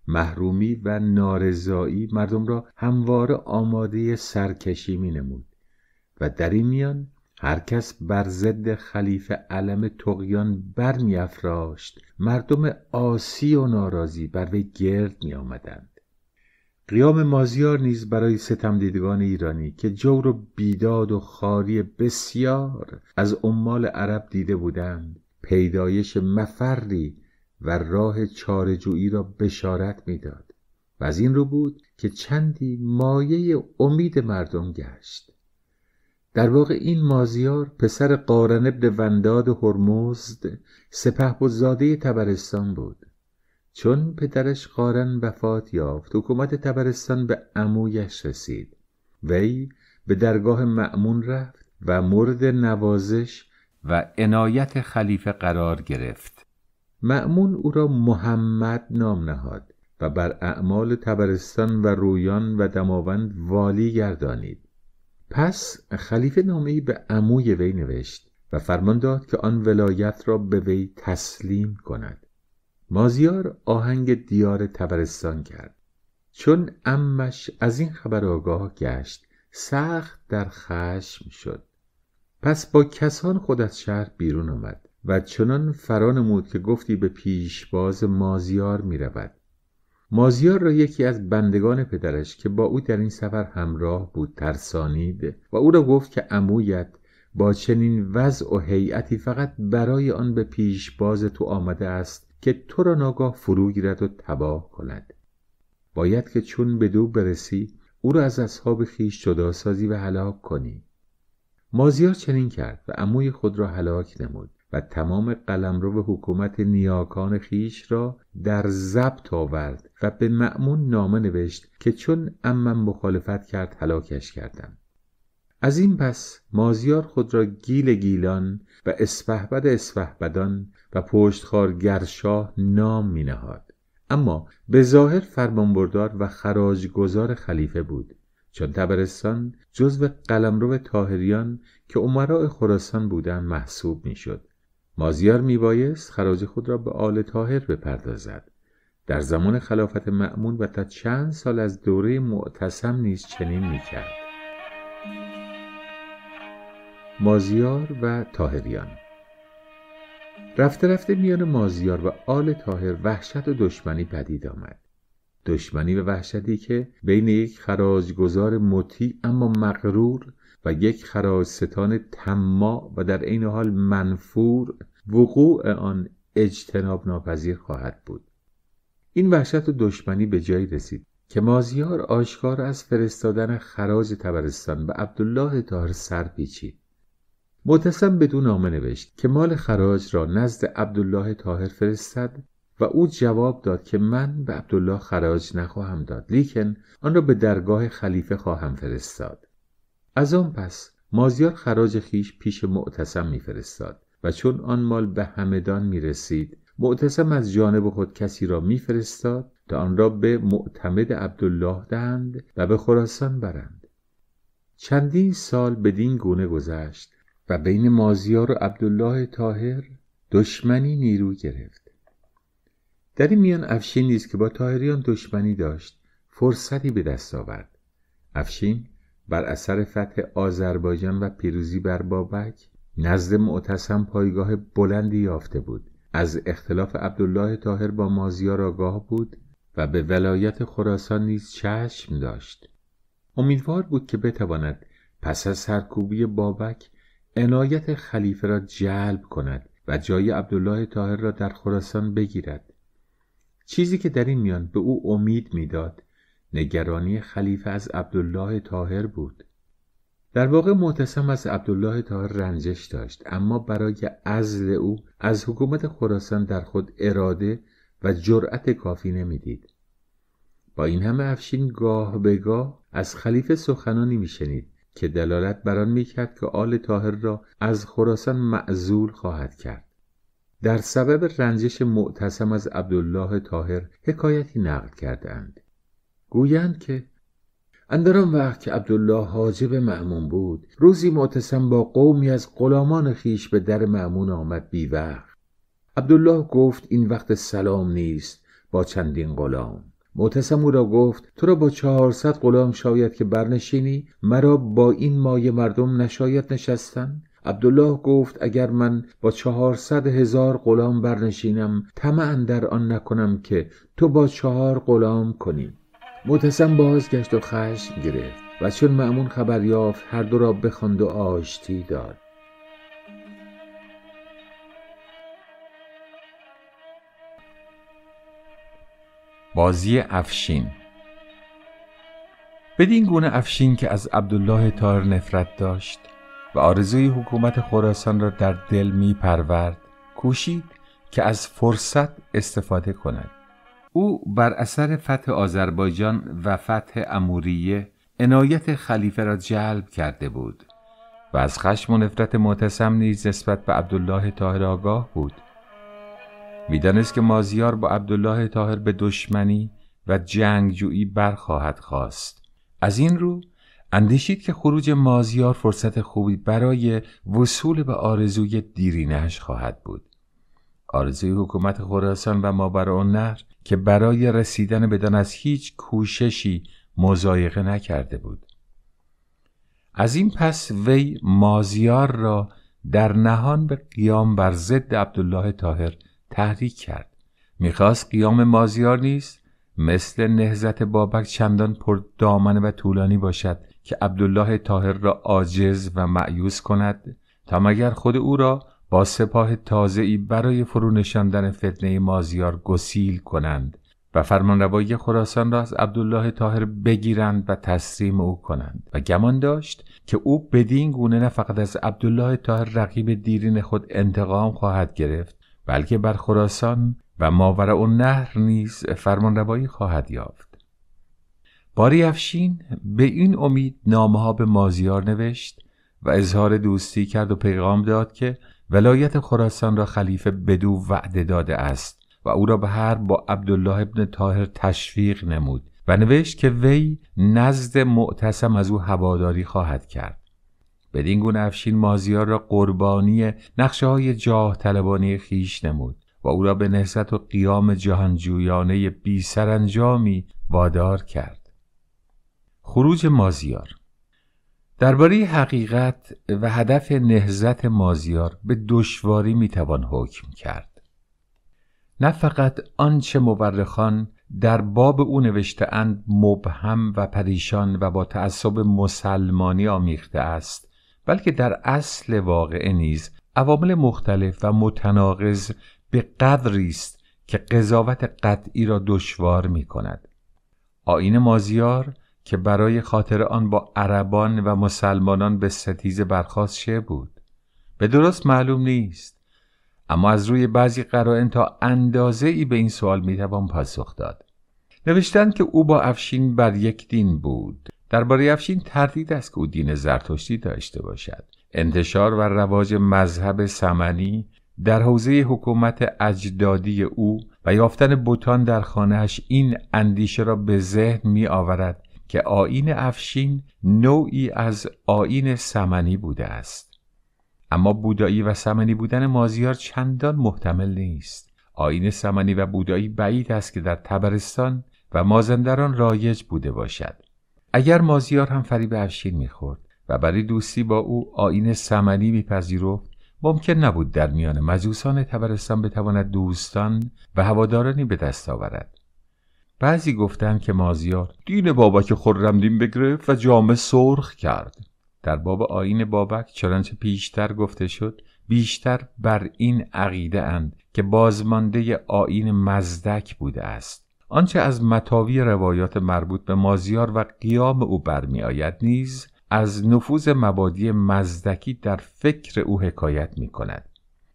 محرومی و نارضایی مردم را همواره آماده سرکشی می نمود و در این میان هر کس بر ضد خلیفه علم تقیان بر می مردم آسی و ناراضی بر وی گرد می آمدند قیام مازیار نیز برای ستم دیدگان ایرانی که جور و بیداد و خاری بسیار از عمال عرب دیده بودند پیدایش مفری و راه چارجویی را بشارت میداد و از این رو بود که چندی مایه امید مردم گشت در واقع این مازیار پسر قارن ابن ونداد هرمزد زاده تبرستان بود چون پدرش قارن وفات یافت حکومت تبرستان به عمویش رسید وی به درگاه معمون رفت و مورد نوازش و عنایت خلیفه قرار گرفت معمون او را محمد نام نهاد و بر اعمال تبرستان و رویان و دماوند والی گردانید پس خلیفه نامهای به اموی وی نوشت و فرمان داد که آن ولایت را به وی تسلیم کند مازیار آهنگ دیار تبرستان کرد چون امش از این خبر آگاه گشت سخت در خشم شد پس با کسان خود از شهر بیرون آمد و چنان فرانمود که گفتی به پیشباز مازیار می رود مازیار را یکی از بندگان پدرش که با او در این سفر همراه بود ترسانید و او را گفت که عمویت با چنین وضع و هیئتی فقط برای آن به پیش باز تو آمده است که تو را ناگاه فرو گیرد و تباه کند باید که چون به دو برسی او را از اصحاب خیش جدا سازی و هلاک کنی مازیار چنین کرد و عموی خود را هلاک نمود و تمام قلمرو حکومت نیاکان خیش را در ضبط آورد و به معمون نامه نوشت که چون امم مخالفت کرد هلاکش کردم از این پس مازیار خود را گیل گیلان و اسفهبد اسفهبدان و پشتخار گرشاه نام می نهاد. اما به ظاهر فرمانبردار و خراجگزار خلیفه بود چون تبرستان جزو قلمرو تاهریان که عمراء خراسان بودند محسوب میشد مازیار میبایست خراج خود را به آل تاهر بپردازد در زمان خلافت معمون و تا چند سال از دوره معتصم نیز چنین میکرد مازیار و تاهریان رفته رفته میان مازیار و آل تاهر وحشت و دشمنی پدید آمد دشمنی و وحشتی که بین یک خراجگزار مطیع اما مغرور و یک خراجستان تما و در عین حال منفور وقوع آن اجتناب ناپذیر خواهد بود این وحشت و دشمنی به جایی رسید که مازیار آشکار از فرستادن خراج تبرستان به عبدالله تاهر سر پیچید معتصم بدون نامه نوشت که مال خراج را نزد عبدالله تاهر فرستد و او جواب داد که من به عبدالله خراج نخواهم داد لیکن آن را به درگاه خلیفه خواهم فرستاد از آن پس مازیار خراج خیش پیش معتصم میفرستاد و چون آن مال به همدان می رسید معتصم از جانب خود کسی را میفرستاد تا آن را به معتمد عبدالله دهند و به خراسان برند چندین سال بدین گونه گذشت و بین مازیار و عبدالله طاهر دشمنی نیرو گرفت در این میان افشین نیز که با طاهریان دشمنی داشت فرصتی به دست آورد افشین بر اثر فتح آذربایجان و پیروزی بر بابک نزد معتصم پایگاه بلندی یافته بود از اختلاف عبدالله تاهر با مازیار آگاه بود و به ولایت خراسان نیز چشم داشت امیدوار بود که بتواند پس از سرکوبی بابک عنایت خلیفه را جلب کند و جای عبدالله تاهر را در خراسان بگیرد چیزی که در این میان به او امید میداد نگرانی خلیفه از عبدالله تاهر بود در واقع معتصم از عبدالله تاهر رنجش داشت اما برای عزل او از حکومت خراسان در خود اراده و جرأت کافی نمیدید با این همه افشین گاه به گاه از خلیفه سخنانی میشنید که دلالت بر آن میکرد که آل تاهر را از خراسان معزول خواهد کرد در سبب رنجش معتصم از عبدالله تاهر حکایتی نقل کردند گویند که اندر آن وقت که عبدالله حاجب معمون بود روزی معتصم با قومی از غلامان خیش به در معمون آمد بی وقت عبدالله گفت این وقت سلام نیست با چندین غلام معتصم او را گفت تو را با چهارصد غلام شاید که برنشینی مرا با این مایه مردم نشاید نشستن عبدالله گفت اگر من با چهارصد هزار غلام برنشینم طمع در آن نکنم که تو با چهار غلام کنی متسم بازگشت و خشم گرفت و چون معمون خبر یافت هر دو را بخواند و آشتی داد بازی افشین بدین گونه افشین که از عبدالله تار نفرت داشت و آرزوی حکومت خراسان را در دل می پرورد کوشید که از فرصت استفاده کند او بر اثر فتح آذربایجان و فتح اموریه عنایت خلیفه را جلب کرده بود و از خشم و نفرت معتصم نیز نسبت به عبدالله تاهر آگاه بود میدانست که مازیار با عبدالله تاهر به دشمنی و جنگجویی برخواهد خواست از این رو اندیشید که خروج مازیار فرصت خوبی برای وصول به آرزوی دیرینهش خواهد بود آرزوی حکومت خراسان و ماوراءالنهر که برای رسیدن بدان از هیچ کوششی مزایقه نکرده بود از این پس وی مازیار را در نهان به قیام بر ضد عبدالله تاهر تحریک کرد میخواست قیام مازیار نیست مثل نهزت بابک چندان پر دامن و طولانی باشد که عبدالله تاهر را عاجز و معیوز کند تا مگر خود او را با سپاه ای برای نشاندن فتنه مازیار گسیل کنند و فرمانروایی خراسان را از عبدالله تاهر بگیرند و تسلیم او کنند و گمان داشت که او بدین گونه نه فقط از عبدالله تاهر رقیب دیرین خود انتقام خواهد گرفت بلکه بر خراسان و ماورا و نهر نیز فرمانروایی خواهد یافت باری افشین به این امید نامه ها به مازیار نوشت و اظهار دوستی کرد و پیغام داد که ولایت خراسان را خلیفه بدو وعده داده است و او را به هر با عبدالله ابن تاهر تشویق نمود و نوشت که وی نزد معتصم از او هواداری خواهد کرد بدین گونه افشین مازیار را قربانی نقشه های جاه طلبانی خیش نمود و او را به نهزت و قیام جهانجویانه بی سرانجامی وادار کرد خروج مازیار درباره حقیقت و هدف نهزت مازیار به دشواری میتوان حکم کرد نه فقط آنچه مورخان در باب او نوشتهاند مبهم و پریشان و با تعصب مسلمانی آمیخته است بلکه در اصل واقعه نیز عوامل مختلف و متناقض به قدری است که قضاوت قطعی را دشوار میکند. آین مازیار که برای خاطر آن با عربان و مسلمانان به ستیز برخواست شه بود به درست معلوم نیست اما از روی بعضی قرائن تا اندازه ای به این سوال میتوان پاسخ داد نوشتند که او با افشین بر یک دین بود درباره افشین تردید است که او دین زرتشتی داشته باشد انتشار و رواج مذهب سمنی در حوزه حکومت اجدادی او و یافتن بوتان در خانهش این اندیشه را به ذهن می آورد که آین افشین نوعی از آین سمنی بوده است اما بودایی و سمنی بودن مازیار چندان محتمل نیست آین سمنی و بودایی بعید است که در تبرستان و مازندران رایج بوده باشد اگر مازیار هم فریب افشین میخورد و برای دوستی با او آین سمنی میپذیرفت ممکن نبود در میان مجوسان تبرستان بتواند دوستان و هوادارانی به دست آورد بعضی گفتند که مازیار دین بابک دین بگرفت و جامه سرخ کرد در باب آین بابک چنانچه پیشتر گفته شد بیشتر بر این عقیده اند که بازمانده آین مزدک بوده است آنچه از متاوی روایات مربوط به مازیار و قیام او آید نیز از نفوذ مبادی مزدکی در فکر او حکایت می کند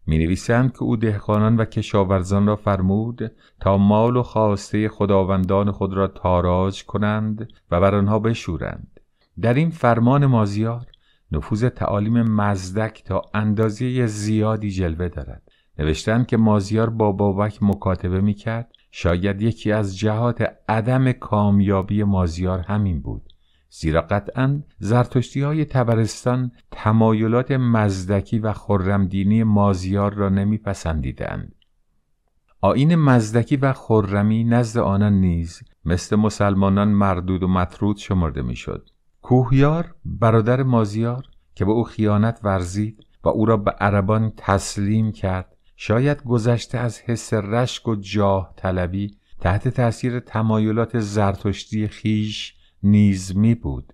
می نویسند که او دهقانان و کشاورزان را فرمود تا مال و خواسته خداوندان خود را تاراج کنند و بر آنها بشورند در این فرمان مازیار نفوذ تعالیم مزدک تا اندازه زیادی جلوه دارد نوشتند که مازیار با بابک مکاتبه میکرد شاید یکی از جهات عدم کامیابی مازیار همین بود زیرا قطعا زرتشتی های تبرستان تمایلات مزدکی و خرمدینی مازیار را نمیپسندیدند. آین مزدکی و خرمی نزد آنان نیز مثل مسلمانان مردود و مطرود شمرده میشد. کوهیار برادر مازیار که به او خیانت ورزید و او را به عربان تسلیم کرد شاید گذشته از حس رشک و جاه طلبی تحت تاثیر تمایلات زرتشتی خیش نیز می بود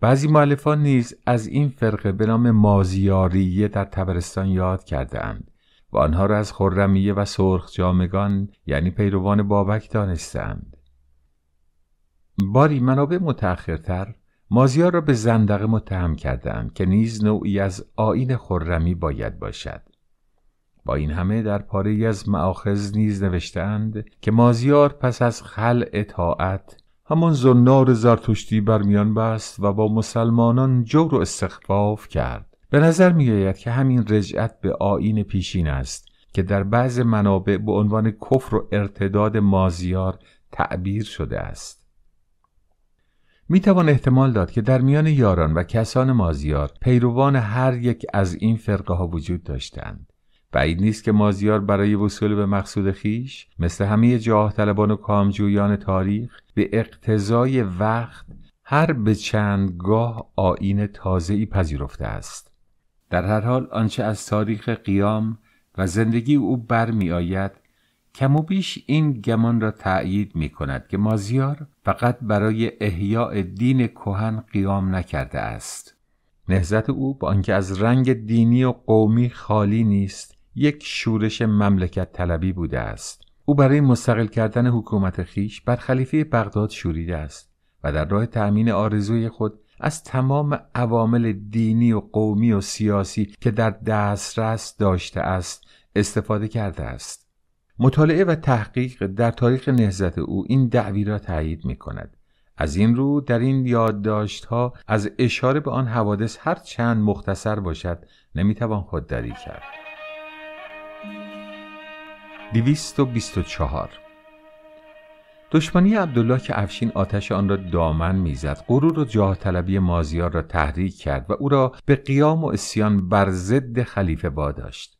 بعضی معلفان نیز از این فرقه به نام مازیاریه در تبرستان یاد کردند و آنها را از خرمیه و سرخ جامگان یعنی پیروان بابک دانستند باری منابع متأخرتر مازیار را به زندقه متهم کردند که نیز نوعی از آین خرمی باید باشد با این همه در پاره از معاخذ نیز نوشتند که مازیار پس از خلع اطاعت همان زنار زرتشتی بر میان بست و با مسلمانان جور و استخفاف کرد به نظر می که همین رجعت به آین پیشین است که در بعض منابع به عنوان کفر و ارتداد مازیار تعبیر شده است می توان احتمال داد که در میان یاران و کسان مازیار پیروان هر یک از این فرقه ها وجود داشتند بعید نیست که مازیار برای وصول به مقصود خیش مثل همه جاه طلبان و کامجویان تاریخ به اقتضای وقت هر به چندگاه آین تازه ای پذیرفته است در هر حال آنچه از تاریخ قیام و زندگی او برمی آید کم و بیش این گمان را تأیید می کند که مازیار فقط برای احیاء دین کهن قیام نکرده است نهزت او با آنکه از رنگ دینی و قومی خالی نیست یک شورش مملکت طلبی بوده است او برای مستقل کردن حکومت خیش بر خلیفه بغداد شوریده است و در راه تأمین آرزوی خود از تمام عوامل دینی و قومی و سیاسی که در دسترس داشته است استفاده کرده است مطالعه و تحقیق در تاریخ نهزت او این دعوی را تایید می کند از این رو در این یادداشت ها از اشاره به آن حوادث هر چند مختصر باشد نمیتوان خودداری کرد 224 دشمنی عبدالله که افشین آتش آن را دامن میزد غرور و جاه طلبی مازیار را تحریک کرد و او را به قیام و اسیان بر ضد خلیفه واداشت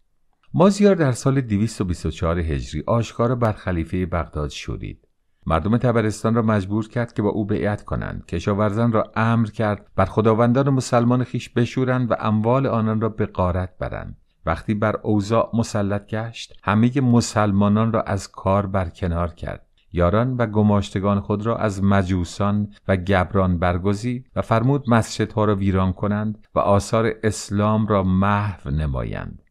مازیار در سال 224 هجری آشکار بر خلیفه بغداد شدید. مردم تبرستان را مجبور کرد که با او بیعت کنند کشاورزان را امر کرد بر خداوندان مسلمان خیش بشورند و اموال آنان را به قارت برند وقتی بر اوضاع مسلط گشت همه مسلمانان را از کار برکنار کرد یاران و گماشتگان خود را از مجوسان و گبران برگزید و فرمود مسجدها را ویران کنند و آثار اسلام را محو نمایند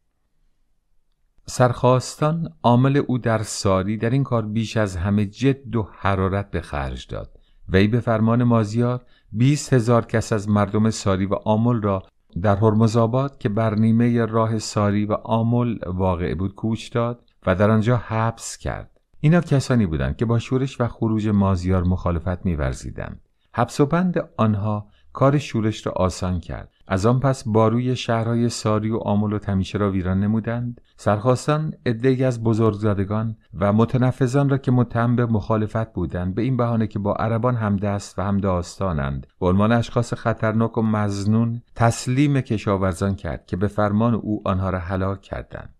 سرخواستان عامل او در ساری در این کار بیش از همه جد و حرارت به خرج داد وی به فرمان مازیار 20 هزار کس از مردم ساری و آمل را در هرمزآباد که بر نیمه راه ساری و آمل واقع بود کوچ داد و در آنجا حبس کرد اینا کسانی بودند که با شورش و خروج مازیار مخالفت میورزیدند حبس و بند آنها کار شورش را آسان کرد از آن پس باروی شهرهای ساری و آمل و تمیشه را ویران نمودند سرخواستان عدهای از بزرگزادگان و متنفذان را که متهم به مخالفت بودند به این بهانه که با عربان همدست و همداستانند به عنوان اشخاص خطرناک و مزنون تسلیم کشاورزان کرد که به فرمان او آنها را هلاک کردند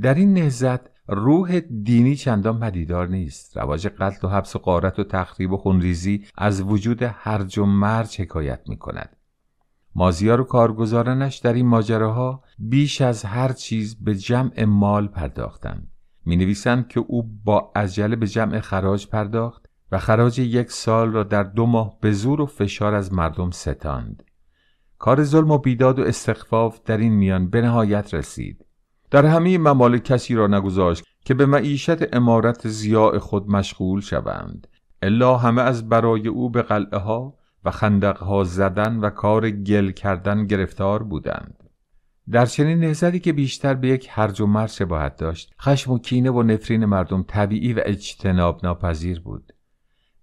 در این نهزت روح دینی چندان پدیدار نیست رواج قتل و حبس و قارت و تخریب و خونریزی از وجود هرج و مرج حکایت می کند مازیار و کارگزارانش در این ها بیش از هر چیز به جمع مال پرداختند می نویسند که او با عجله به جمع خراج پرداخت و خراج یک سال را در دو ماه به زور و فشار از مردم ستاند کار ظلم و بیداد و استخفاف در این میان به نهایت رسید در همه ممالک کسی را نگذاشت که به معیشت امارت زیاء خود مشغول شوند الا همه از برای او به قلعه ها و خندقها زدن و کار گل کردن گرفتار بودند در چنین نهزدی که بیشتر به یک هرج و مرج باید داشت خشم و کینه و نفرین مردم طبیعی و اجتناب ناپذیر بود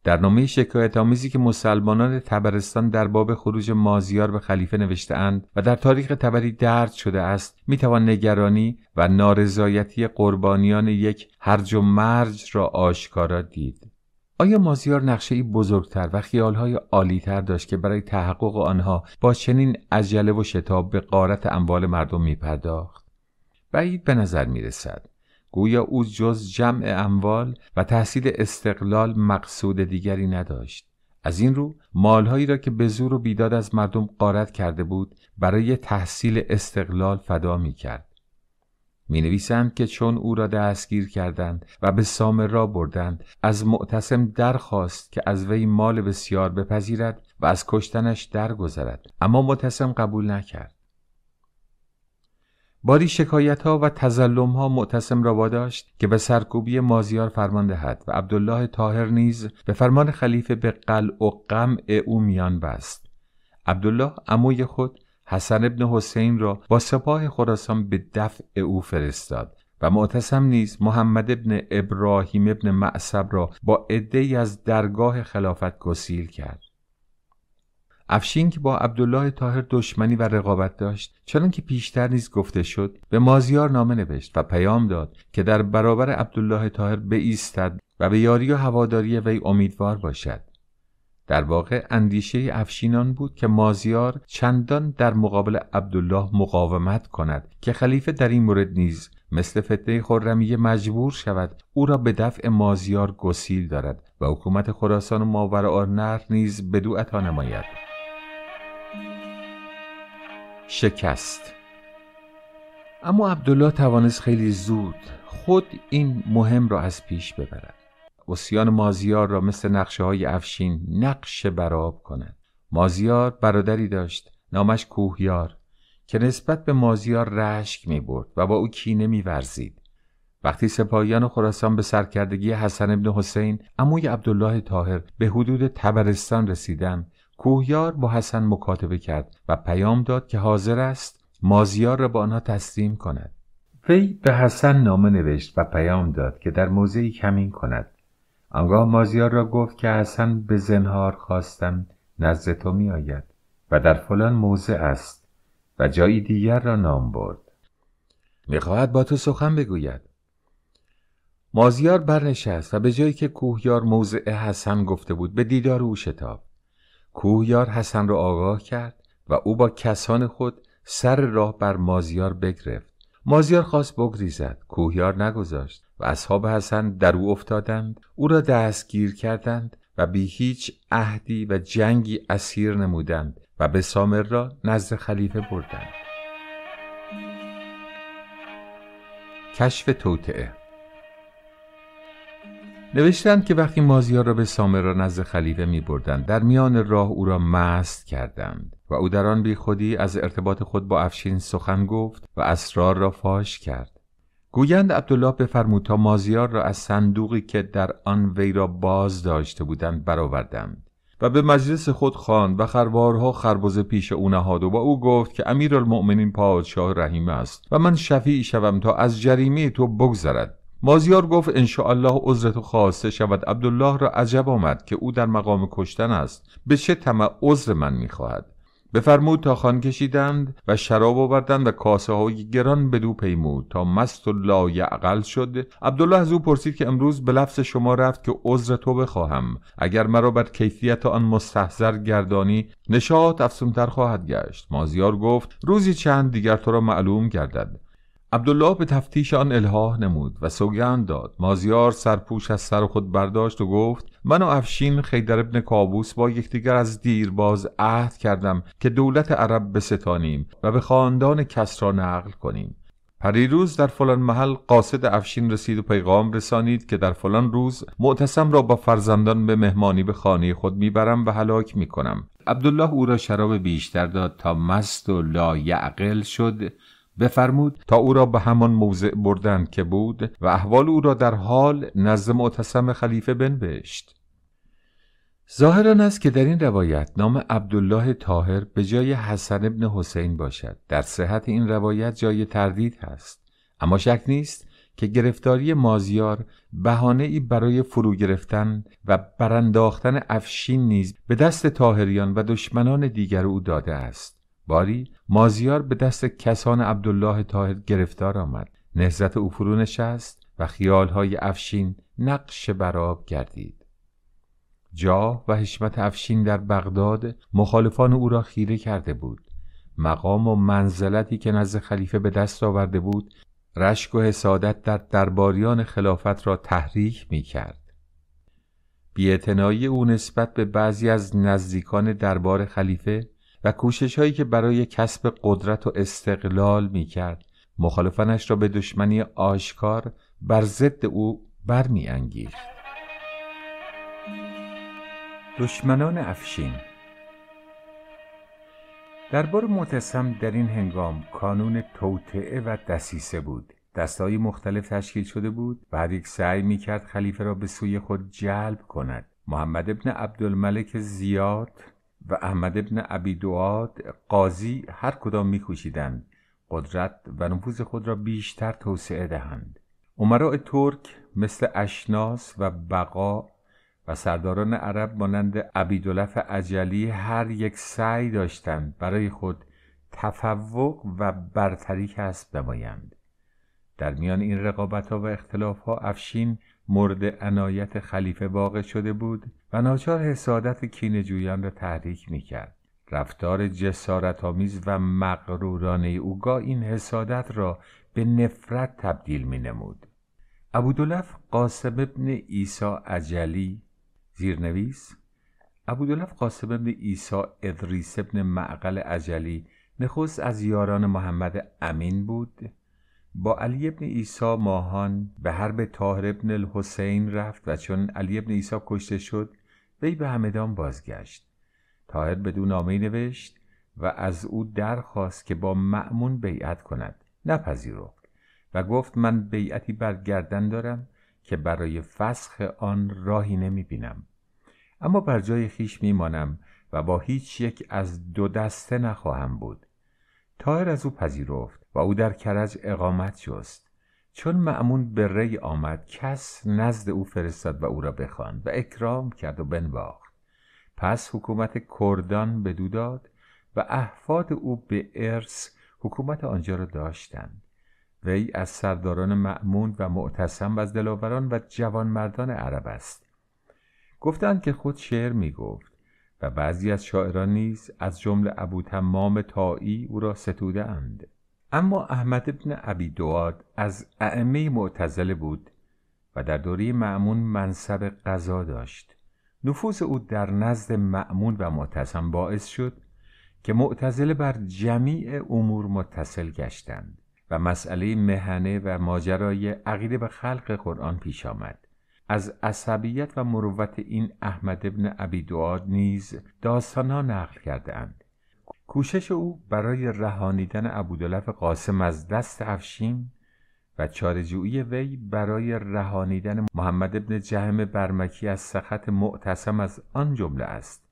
در نامه شکایت آمیزی که مسلمانان تبرستان در باب خروج مازیار به خلیفه نوشتهاند و در تاریخ تبری درد شده است میتوان نگرانی و نارضایتی قربانیان یک هرج و مرج را آشکارا دید آیا مازیار نقشه بزرگتر و خیالهای عالیتر داشت که برای تحقق آنها با چنین عجله و شتاب به قارت اموال مردم می پرداخت؟ بعید به نظر می رسد. گویا او جز جمع اموال و تحصیل استقلال مقصود دیگری نداشت. از این رو مالهایی را که به زور و بیداد از مردم قارت کرده بود برای تحصیل استقلال فدا می کرد. می که چون او را دستگیر کردند و به را بردند از معتصم درخواست که از وی مال بسیار بپذیرد و از کشتنش درگذرد اما معتصم قبول نکرد باری شکایت ها و تظلم ها معتصم را واداشت که به سرکوبی مازیار فرمان دهد و عبدالله تاهر نیز به فرمان خلیفه به قلع و قمع او میان بست عبدالله اموی خود حسن ابن حسین را با سپاه خراسان به دفع او فرستاد و معتصم نیز محمد ابن ابراهیم ابن معصب را با عدهای از درگاه خلافت گسیل کرد افشین که با عبدالله تاهر دشمنی و رقابت داشت چنان که پیشتر نیز گفته شد به مازیار نامه نوشت و پیام داد که در برابر عبدالله تاهر بایستد و به یاری و هواداری وی امیدوار باشد در واقع اندیشه افشینان بود که مازیار چندان در مقابل عبدالله مقاومت کند که خلیفه در این مورد نیز مثل فتنه خرمیه مجبور شود او را به دفع مازیار گسیل دارد و حکومت خراسان و آرنر نیز دو عطا نماید شکست اما عبدالله توانست خیلی زود خود این مهم را از پیش ببرد اسیان مازیار را مثل نقشه های افشین نقش براب کند مازیار برادری داشت نامش کوهیار که نسبت به مازیار رشک می برد و با او کینه می ورزید. وقتی سپاهیان خراسان به سرکردگی حسن ابن حسین عموی عبدالله تاهر به حدود تبرستان رسیدند کوهیار با حسن مکاتبه کرد و پیام داد که حاضر است مازیار را به آنها تسلیم کند وی به حسن نامه نوشت و پیام داد که در موضعی کمین کند آنگاه مازیار را گفت که حسن به زنهار خواستن نزد تو می آید و در فلان موضع است و جایی دیگر را نام برد میخواهد با تو سخن بگوید مازیار برنشست و به جایی که کوهیار موضع حسن گفته بود به دیدار او شتاب کوهیار حسن را آگاه کرد و او با کسان خود سر راه بر مازیار بگرفت مازیار خواست بگریزد کوهیار نگذاشت و اصحاب حسن در او افتادند او را دستگیر کردند و بی هیچ عهدی و جنگی اسیر نمودند و به سامر را نزد خلیفه بردند کشف توتعه نوشتند که وقتی مازیار را به سامر را نزد خلیفه می بردند در میان راه او را مست کردند و او در آن بیخودی از ارتباط خود با افشین سخن گفت و اسرار را فاش کرد گویند عبدالله بفرمود تا مازیار را از صندوقی که در آن وی را باز داشته بودند برآوردند و به مجلس خود خان و خروارها خربزه پیش او نهاد و با او گفت که امیرالمؤمنین پادشاه رحیم است و من شفیع شوم تا از جریمه تو بگذرد مازیار گفت انشاءالله عذرت و خواسته شود عبدالله را عجب آمد که او در مقام کشتن است به چه تمع عذر من میخواهد بفرمود تا خان کشیدند و شراب آوردند و کاسه های گران بدو پیمود تا مست و لایعقل شد عبدالله از او پرسید که امروز به لفظ شما رفت که عذر تو بخواهم اگر مرا بر کیفیت آن مستحضر گردانی نشاط افسونتر خواهد گشت مازیار گفت روزی چند دیگر تو را معلوم گردد عبدالله به تفتیش آن الهاه نمود و سوگند داد مازیار سرپوش از سر خود برداشت و گفت من و افشین خیدر ابن کابوس با یکدیگر از دیرباز عهد کردم که دولت عرب بستانیم و به خاندان را نقل کنیم روز در فلان محل قاصد افشین رسید و پیغام رسانید که در فلان روز معتصم را با فرزندان به مهمانی به خانه خود میبرم و هلاک میکنم عبدالله او را شراب بیشتر داد تا مست و لایعقل شد بفرمود تا او را به همان موضع بردند که بود و احوال او را در حال نزد معتصم خلیفه بنوشت ظاهران است که در این روایت نام عبدالله تاهر به جای حسن ابن حسین باشد در صحت این روایت جای تردید هست اما شک نیست که گرفتاری مازیار بهانه ای برای فرو گرفتن و برانداختن افشین نیز به دست تاهریان و دشمنان دیگر او داده است باری مازیار به دست کسان عبدالله طاهر گرفتار آمد نهزت او فرو نشست و خیالهای افشین نقش براب گردید جا و حشمت افشین در بغداد مخالفان او را خیره کرده بود مقام و منزلتی که نزد خلیفه به دست آورده بود رشک و حسادت در درباریان خلافت را تحریک می کرد بیعتنائی او نسبت به بعضی از نزدیکان دربار خلیفه و کوشش هایی که برای کسب قدرت و استقلال می کرد مخالفانش را به دشمنی آشکار بر ضد او برمی انگیر دشمنان افشین دربار متسم در این هنگام کانون توتعه و دسیسه بود دستهای مختلف تشکیل شده بود و هر یک سعی می کرد خلیفه را به سوی خود جلب کند محمد ابن عبدالملک زیاد و احمد ابن قاضی هر کدام میکوشیدند قدرت و نفوذ خود را بیشتر توسعه دهند عمراء ترک مثل اشناس و بقا و سرداران عرب مانند عبیدولف عجلی هر یک سعی داشتند برای خود تفوق و برتری کسب نمایند در میان این رقابت ها و اختلاف ها افشین مورد عنایت خلیفه واقع شده بود و ناچار حسادت کینجویان را تحریک می کرد. رفتار جسارت آمیز و مغرورانه او گاه این حسادت را به نفرت تبدیل می نمود. ابودلف قاسم ابن ایسا عجلی زیرنویس ابودلف قاسم ابن ایسا ادریس ابن معقل عجلی نخست از یاران محمد امین بود با علی ابن ایسا ماهان به حرب طاهر ابن الحسین رفت و چون علی ابن ایسا کشته شد وی به همدان بازگشت تاهر دو نامه نوشت و از او درخواست که با معمون بیعت کند نپذیرفت و گفت من بیعتی برگردن دارم که برای فسخ آن راهی نمی بینم اما بر جای خیش مانم و با هیچ یک از دو دسته نخواهم بود تاهر از او پذیرفت و او در کرج اقامت شست چون معمون به ری آمد کس نزد او فرستاد و او را بخواند و اکرام کرد و بنواخت پس حکومت کردان دو داد و احفاد او به ارث حکومت آنجا را داشتند وی از سرداران معمون و معتصم و از دلاوران و جوانمردان عرب است گفتند که خود شعر می گفت و بعضی از شاعران نیز از جمله ابو تمام تایی او را ستوده اند اما احمد ابن عبی دواد از اعمه معتزله بود و در دوره معمون منصب قضا داشت نفوذ او در نزد معمون و معتصم باعث شد که معتزله بر جمیع امور متصل گشتند و مسئله مهنه و ماجرای عقیده به خلق قرآن پیش آمد از عصبیت و مروت این احمد ابن عبی دواد نیز داستانها نقل کردهاند کوشش او برای رهانیدن ابودلف قاسم از دست افشین و چارجویی وی برای رهانیدن محمد ابن جهم برمکی از سخط معتصم از آن جمله است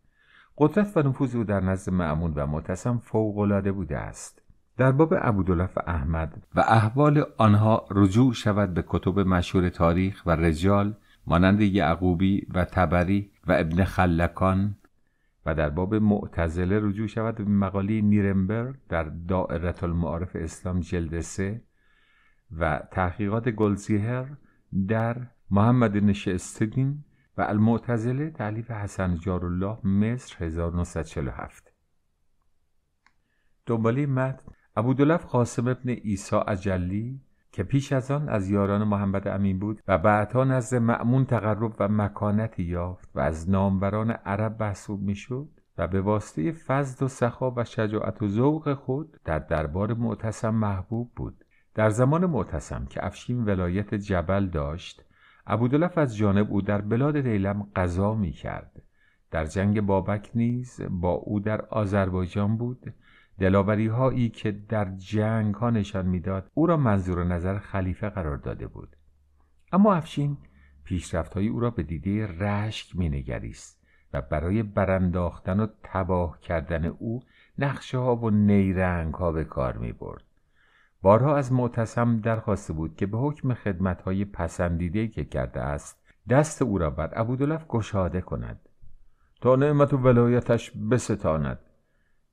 قدرت و نفوذ او در نزد معمون و معتصم فوقالعاده بوده است در باب ابودلف احمد و احوال آنها رجوع شود به کتب مشهور تاریخ و رجال مانند یعقوبی و تبری و ابن خلکان و در باب معتزله رجوع شود به مقاله نیرنبرگ در دائرت المعارف اسلام جلد سه و تحقیقات گلزیهر در محمد نشستدین و المعتزله تعلیف حسن جارالله مصر 1947 دنباله متن ابودلف قاسم ابن ایسا اجلی که پیش از آن از یاران محمد امین بود و بعدها نزد معمون تقرب و مکانتی یافت و از ناموران عرب محسوب میشد و به واسطه فضل و سخا و شجاعت و ذوق خود در دربار معتصم محبوب بود در زمان معتصم که افشین ولایت جبل داشت ابودلف از جانب او در بلاد دیلم قضا می کرد. در جنگ بابک نیز با او در آذربایجان بود دلاوری هایی که در جنگ ها نشان میداد او را منظور نظر خلیفه قرار داده بود اما افشین پیشرفت های او را به دیده رشک نگریست و برای برانداختن و تباه کردن او نقشه ها و نیرنگ ها به کار می برد. بارها از معتصم درخواسته بود که به حکم خدمت های پسندیده که کرده است دست او را بر عبودالف گشاده کند تا نعمت و ولایتش بستاند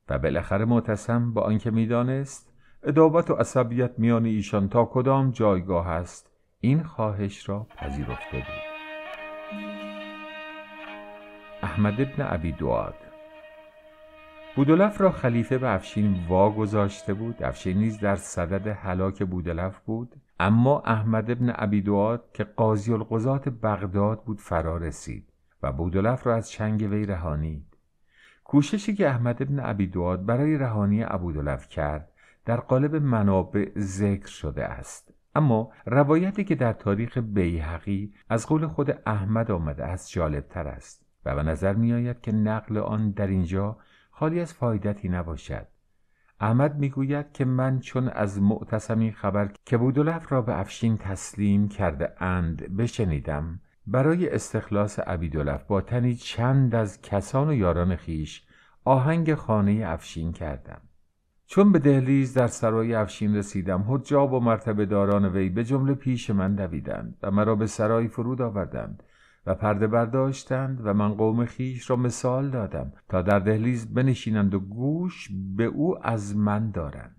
و بالاخره معتصم با آنکه میدانست ادابت و عصبیت میان ایشان تا کدام جایگاه است این خواهش را پذیرفته بود احمد ابن عبی دواد بودلف را خلیفه به افشین وا گذاشته بود افشین نیز در صدد حلاک بودلف بود اما احمد ابن عبی دواد که قاضی القضات بغداد بود فرا رسید و بودلف را از چنگ وی رهانید کوششی که احمد ابن عبیدواد برای رهانی ابودولف کرد در قالب منابع ذکر شده است اما روایتی که در تاریخ بیهقی از قول خود احمد آمده است جالبتر است و به نظر می آید که نقل آن در اینجا خالی از فایدتی نباشد احمد میگوید که من چون از معتصمی خبر که بودولف را به افشین تسلیم کرده اند بشنیدم برای استخلاص عبیدالف با تنی چند از کسان و یاران خیش آهنگ خانه افشین کردم چون به دهلیز در سرای افشین رسیدم حجاب و مرتبه داران وی به جمله پیش من دویدند و مرا به سرای فرود آوردند و پرده برداشتند و من قوم خیش را مثال دادم تا در دهلیز بنشینند و گوش به او از من دارند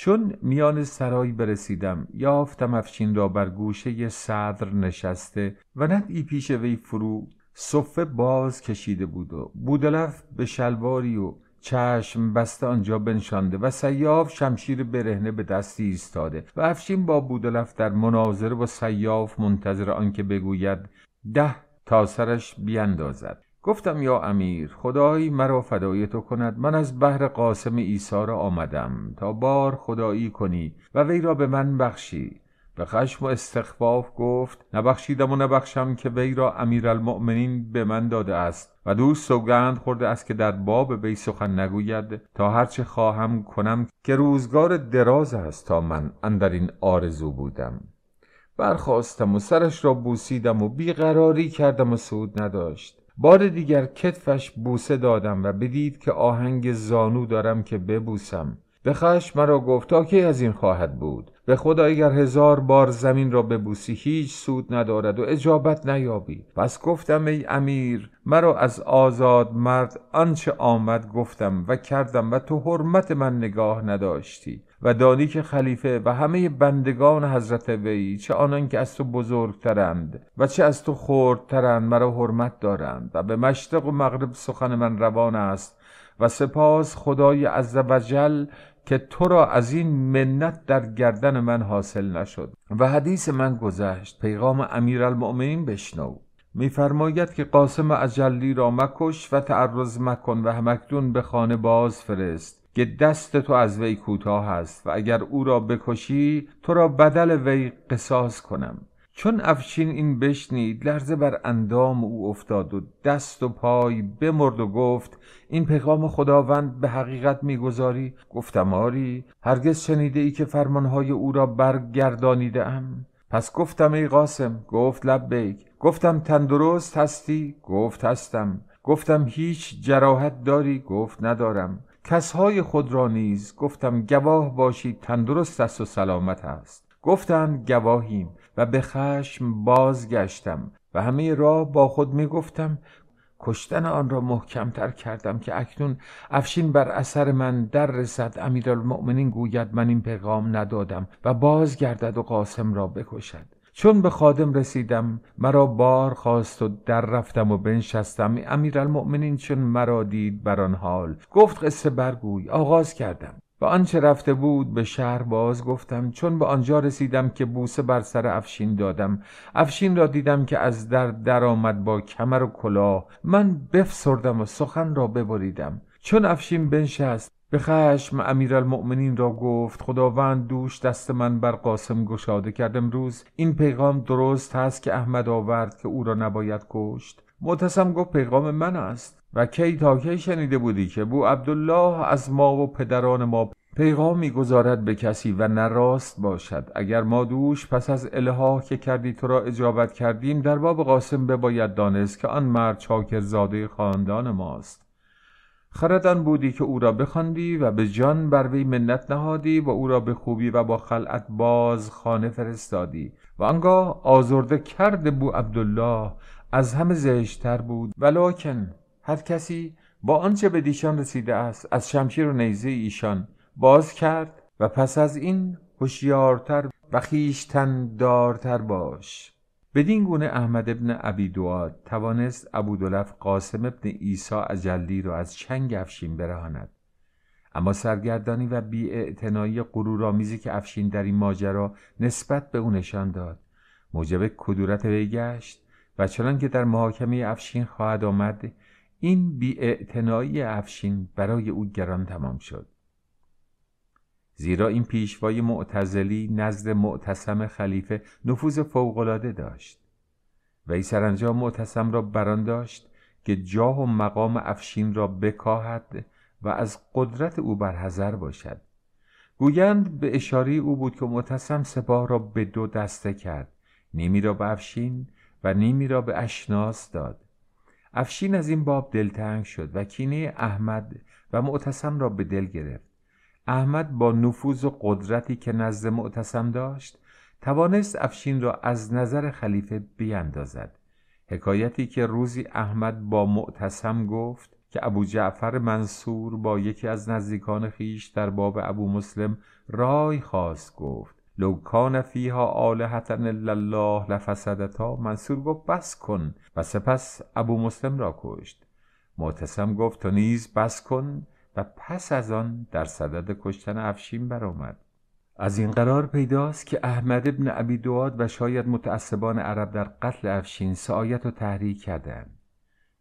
چون میان سرای برسیدم یافتم افشین را بر گوشه یه صدر نشسته و ای پیش وی فرو صفه باز کشیده بود و بودلف به شلواری و چشم بسته آنجا بنشانده و سیاف شمشیر برهنه به دستی ایستاده و افشین با بودلف در مناظره با سیاف منتظر آنکه بگوید ده تا سرش بیندازد گفتم یا امیر خدای مرا فدای تو کند من از بحر قاسم ایثار را آمدم تا بار خدایی کنی و وی را به من بخشی به خشم و استخفاف گفت نبخشیدم و نبخشم که وی را امیرالمؤمنین به من داده است و دوست سوگند خورده است که در باب وی سخن نگوید تا هرچه خواهم کنم که روزگار دراز است تا من اندر این آرزو بودم برخواستم و سرش را بوسیدم و بیقراری کردم و سود نداشت بار دیگر کتفش بوسه دادم و بدید که آهنگ زانو دارم که ببوسم به خشم مرا گفت تا کی از این خواهد بود به خدا اگر هزار بار زمین را ببوسی هیچ سود ندارد و اجابت نیابی پس گفتم ای امیر مرا از آزاد مرد آنچه آمد گفتم و کردم و تو حرمت من نگاه نداشتی و دانی که خلیفه و همه بندگان حضرت وی چه آنان که از تو بزرگترند و چه از تو خردترند مرا حرمت دارند و به مشتق و مغرب سخن من روان است و سپاس خدای عزوجل که تو را از این منت در گردن من حاصل نشد و حدیث من گذشت پیغام امیرالمؤمنین بشنو میفرماید که قاسم اجلی را مکش و تعرض مکن و همکدون به خانه باز فرست که دست تو از وی کوتاه است و اگر او را بکشی تو را بدل وی قصاص کنم چون افشین این بشنید لرزه بر اندام او افتاد و دست و پای بمرد و گفت این پیغام خداوند به حقیقت میگذاری گفتم آری هرگز شنیده ای که فرمانهای او را برگردانیده ام پس گفتم ای قاسم گفت بیک، گفتم تندرست هستی گفت هستم گفتم هیچ جراحت داری گفت ندارم کسهای خود را نیز گفتم گواه باشی تندرست است و سلامت است گفتند گواهیم و به خشم بازگشتم و همه راه با خود می گفتم کشتن آن را محکمتر کردم که اکنون افشین بر اثر من در رسد امیرالمؤمنین گوید من این پیغام ندادم و بازگردد و قاسم را بکشد چون به خادم رسیدم مرا بار خواست و در رفتم و بنشستم امیرالمؤمنین چون مرا دید بر آن حال گفت قصه برگوی آغاز کردم و آنچه رفته بود به شهر باز گفتم چون به آنجا رسیدم که بوسه بر سر افشین دادم افشین را دیدم که از در درآمد با کمر و کلاه من بفسردم و سخن را ببریدم چون افشین بنشست به خشم امیرالمؤمنین را گفت خداوند دوش دست من بر قاسم گشاده کرد امروز این پیغام درست هست که احمد آورد که او را نباید کشت معتصم گفت پیغام من است و کی تا کی شنیده بودی که بو عبدالله از ما و پدران ما پیغام میگذارد به کسی و نراست باشد اگر ما دوش پس از الها که کردی تو را اجابت کردیم در باب قاسم بباید دانست که آن مرد چاکر زاده خاندان ماست خردان بودی که او را بخواندی و به جان بر وی منت نهادی و او را به خوبی و با خلعت باز خانه فرستادی و آنگاه آزرده کرد بو عبدالله از همه زشتتر بود ولکن هر کسی با آنچه به دیشان رسیده است از شمشیر و نیزه ایشان باز کرد و پس از این هوشیارتر و خیشتن دارتر باش بدین گونه احمد ابن ابی دواد توانست ابودلف قاسم ابن عیسی اجلی را از چنگ افشین برهاند اما سرگردانی و بیاعتنایی غرورآمیزی که افشین در این ماجرا نسبت به او نشان داد موجب کدورت وی گشت و که در محاکمه افشین خواهد آمد این بیاعتنایی افشین برای او گران تمام شد زیرا این پیشوای معتزلی نزد معتصم خلیفه نفوذ فوقالعاده داشت وی سرانجام معتصم را بران داشت که جاه و مقام افشین را بکاهد و از قدرت او برحذر باشد گویند به اشاره او بود که معتصم سپاه را به دو دسته کرد نیمی را به افشین و نیمی را به اشناس داد افشین از این باب دلتنگ شد و کینه احمد و معتصم را به دل گرفت احمد با نفوذ و قدرتی که نزد معتصم داشت توانست افشین را از نظر خلیفه بیندازد حکایتی که روزی احمد با معتصم گفت که ابو جعفر منصور با یکی از نزدیکان خیش در باب ابو مسلم رای خواست گفت لو کان فیها آلهة الا الله لفسدتا منصور گفت بس کن و سپس ابو مسلم را کشت معتصم گفت تو نیز بس کن و پس از آن در صدد کشتن افشین برآمد از این قرار پیداست که احمد ابن ابی دواد و شاید متعصبان عرب در قتل افشین سعایت و تحریک کردند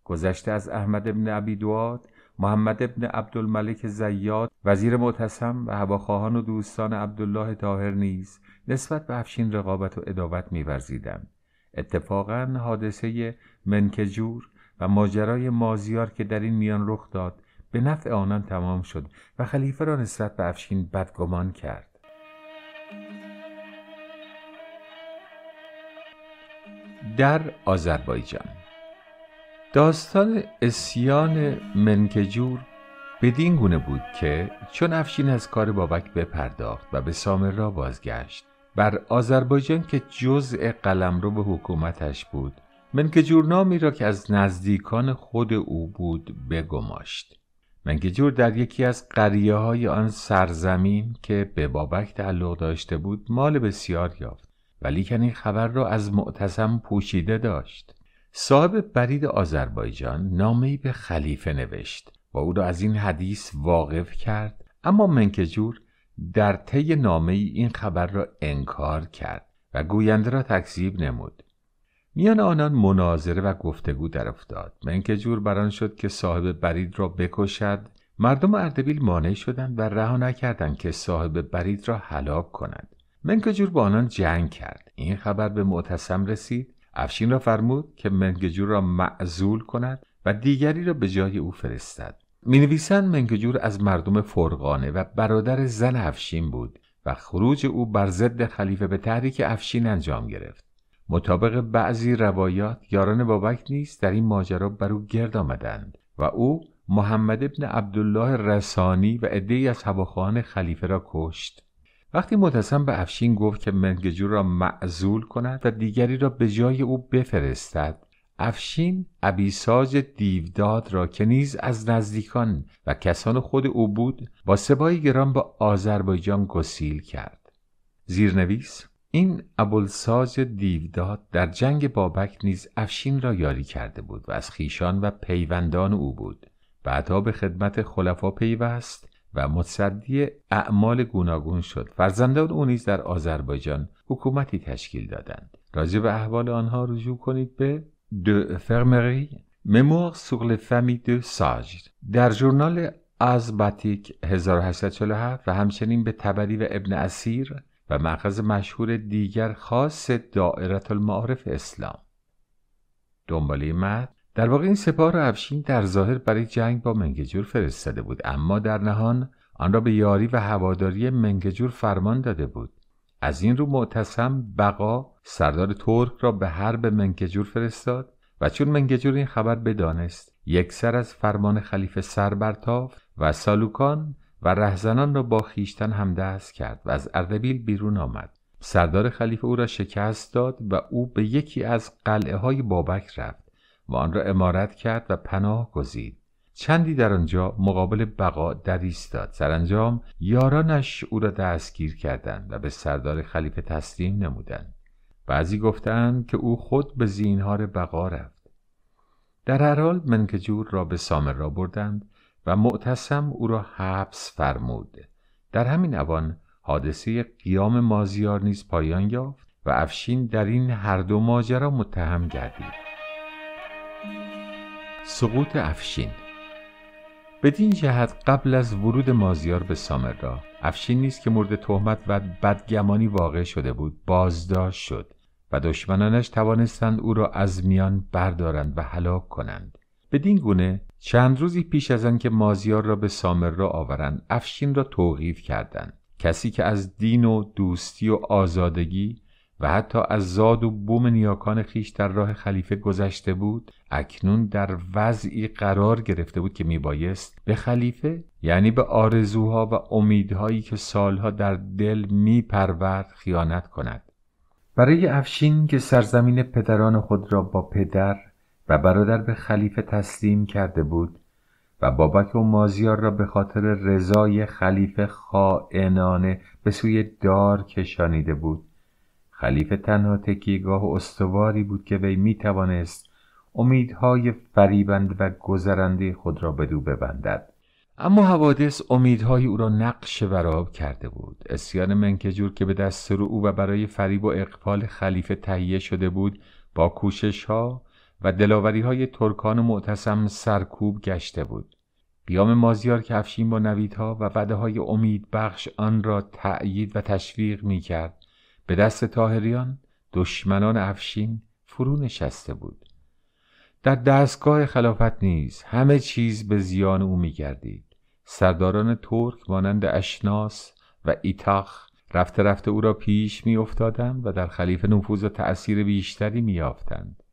گذشته از احمد ابن ابی دواد محمد ابن عبدالملک زیاد وزیر معتصم و هواخواهان و دوستان عبدالله تاهر نیز نسبت به افشین رقابت و اداوت میورزیدند اتفاقا حادثه منکجور و ماجرای مازیار که در این میان رخ داد به نفع آنان تمام شد و خلیفه را نسبت به افشین بدگمان کرد در آذربایجان داستان اسیان منکجور بدین گونه بود که چون افشین از کار بابک بپرداخت و به سامر را بازگشت بر آذربایجان که جزء رو به حکومتش بود منکجور نامی را که از نزدیکان خود او بود بگماشت منکجور در یکی از قریه های آن سرزمین که به بابک تعلق داشته بود مال بسیار یافت ولیکن این خبر را از معتصم پوشیده داشت صاحب برید آذربایجان نامه‌ای به خلیفه نوشت و او را از این حدیث واقف کرد اما منکجور در طی نامه ای این خبر را انکار کرد و گوینده را تکذیب نمود میان آنان مناظره و گفتگو در افتاد منکجور بران شد که صاحب برید را بکشد مردم اردبیل مانع شدند و رها نکردند که صاحب برید را هلاک کند. منکجور با آنان جنگ کرد این خبر به معتصم رسید افشین را فرمود که منگجور را معزول کند و دیگری را به جای او فرستد می منگجور از مردم فرغانه و برادر زن افشین بود و خروج او بر ضد خلیفه به تحریک افشین انجام گرفت مطابق بعضی روایات یاران بابک نیز در این ماجرا بر او گرد آمدند و او محمد ابن عبدالله رسانی و عدهای از هواخواهان خلیفه را کشت وقتی متسم به افشین گفت که منگجو را معزول کند و دیگری را به جای او بفرستد افشین ابیساج دیوداد را که نیز از نزدیکان و کسان خود او بود با سبایی گران به آذربایجان گسیل کرد زیرنویس این ابوالساج دیوداد در جنگ بابک نیز افشین را یاری کرده بود و از خیشان و پیوندان او بود بعدها به خدمت خلفا پیوست و متصدی اعمال گوناگون شد فرزندان او نیز در آذربایجان حکومتی تشکیل دادند راجع به احوال آنها رجوع کنید به دو فرمری مموار سور لفمی دو ساج در ژورنال آزباتیک 1847 و همچنین به تبری و ابن اسیر و مأخذ مشهور دیگر خاص دائرت المعارف اسلام دنبالی مد در واقع این سپاه را افشین در ظاهر برای جنگ با منگجور فرستاده بود اما در نهان آن را به یاری و هواداری منگجور فرمان داده بود از این رو معتصم بقا سردار ترک را به حرب منگجور فرستاد و چون منگجور این خبر بدانست یک سر از فرمان خلیفه سر و سالوکان و رهزنان را با خیشتن همدست کرد و از اردبیل بیرون آمد سردار خلیفه او را شکست داد و او به یکی از قلعه های بابک رفت و آن را امارت کرد و پناه گزید چندی در آنجا مقابل بقا در ایستاد سرانجام یارانش او را دستگیر کردند و به سردار خلیفه تسلیم نمودند بعضی گفتند که او خود به زینهار بقا رفت در هر حال منکجور را به سامر را بردند و معتصم او را حبس فرمود در همین اوان حادثه قیام مازیار نیز پایان یافت و افشین در این هر دو ماجرا متهم گردید سقوط افشین بدین جهت قبل از ورود مازیار به سامردا، افشین نیست که مورد تهمت و بدگمانی واقع شده بود بازداشت شد و دشمنانش توانستند او را از میان بردارند و هلاک کنند بدین گونه چند روزی پیش از که مازیار را به را آورند افشین را توقیف کردند کسی که از دین و دوستی و آزادگی و حتی از زاد و بوم نیاکان خیش در راه خلیفه گذشته بود اکنون در وضعی قرار گرفته بود که میبایست به خلیفه یعنی به آرزوها و امیدهایی که سالها در دل میپرورد خیانت کند برای افشین که سرزمین پدران خود را با پدر و برادر به خلیفه تسلیم کرده بود و بابک و مازیار را به خاطر رضای خلیفه خائنانه به سوی دار کشانیده بود خلیفه تنها تکیگاه استواری بود که وی می توانست امیدهای فریبند و گذرنده خود را به دو ببندد اما حوادث امیدهای او را نقش وراب کرده بود اسیان منکجور که به دستور او و برای فریب و اقفال خلیفه تهیه شده بود با کوشش ها و دلاوری های ترکان معتصم سرکوب گشته بود قیام مازیار که افشین با نویدها و وعده های امید بخش آن را تأیید و تشویق می کرد به دست تاهریان دشمنان افشین فرو نشسته بود در دستگاه خلافت نیز همه چیز به زیان او میگردید سرداران ترک مانند اشناس و ایتاخ رفته رفته او را پیش میافتادند و در خلیفه نفوذ و تأثیر بیشتری میافتند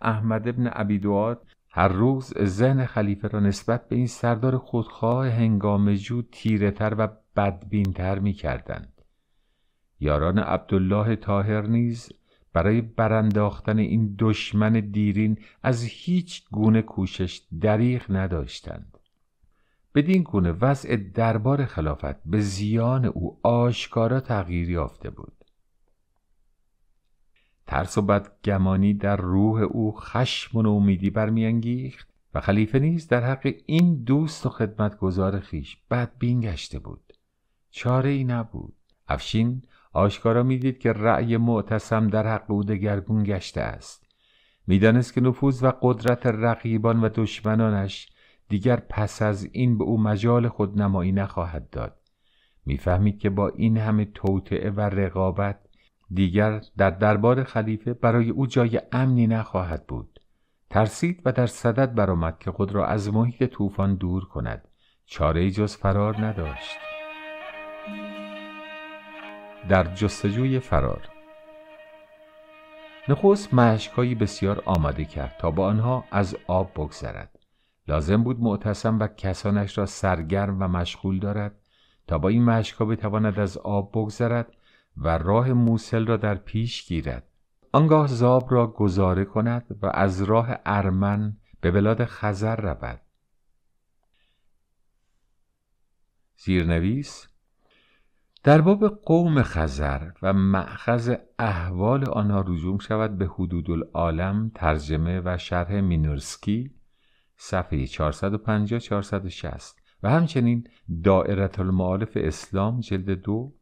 احمد ابن عبیدواد هر روز ذهن خلیفه را نسبت به این سردار خودخواه هنگام جو تیرهتر و بدبینتر میکردند یاران عبدالله تاهر نیز برای برانداختن این دشمن دیرین از هیچ گونه کوشش دریغ نداشتند بدین گونه وضع دربار خلافت به زیان او آشکارا تغییر یافته بود ترس و بدگمانی در روح او خشم و نومیدی برمیانگیخت و خلیفه نیز در حق این دوست و خدمتگزار خیش بدبین گشته بود چاره ای نبود افشین آشکارا میدید که رأی معتصم در حق او دگرگون گشته است میدانست که نفوذ و قدرت رقیبان و دشمنانش دیگر پس از این به او مجال خود نمایی نخواهد داد میفهمید که با این همه توطعه و رقابت دیگر در دربار خلیفه برای او جای امنی نخواهد بود ترسید و در صدد برآمد که خود را از محیط طوفان دور کند چاره جز فرار نداشت در جستجوی فرار نخست مشکهایی بسیار آماده کرد تا با آنها از آب بگذرد لازم بود معتصم و کسانش را سرگرم و مشغول دارد تا با این مشکا بتواند از آب بگذرد و راه موسل را در پیش گیرد آنگاه زاب را گذاره کند و از راه ارمن به بلاد خزر رود زیرنویس در باب قوم خزر و معخذ احوال آنها رجوع شود به حدود العالم ترجمه و شرح مینورسکی صفحه 450 460 و همچنین دائرت المعارف اسلام جلد دو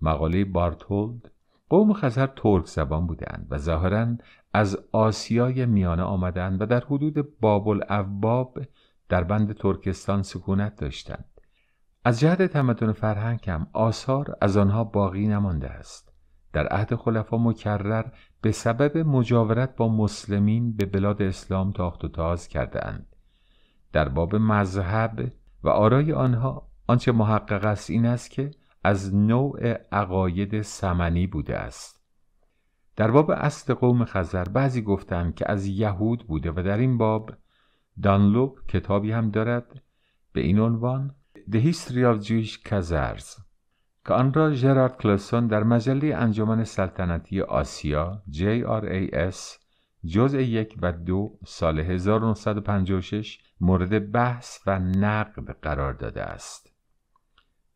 مقاله بارتولد قوم خزر ترک زبان بودند و ظاهرا از آسیای میانه آمدند و در حدود بابل افباب در بند ترکستان سکونت داشتند از جهت تمدن فرهنگ هم آثار از آنها باقی نمانده است در عهد خلفا مکرر به سبب مجاورت با مسلمین به بلاد اسلام تاخت و تاز کرده در باب مذهب و آرای آنها آنچه محقق است این است که از نوع عقاید سمنی بوده است در باب اصل قوم خزر بعضی گفتند که از یهود بوده و در این باب دانلوب کتابی هم دارد به این عنوان The History of Jewish Khazars که آن را ژرارد کلسون در مجله انجمن سلطنتی آسیا JRAS جزء یک و دو سال 1956 مورد بحث و نقد قرار داده است.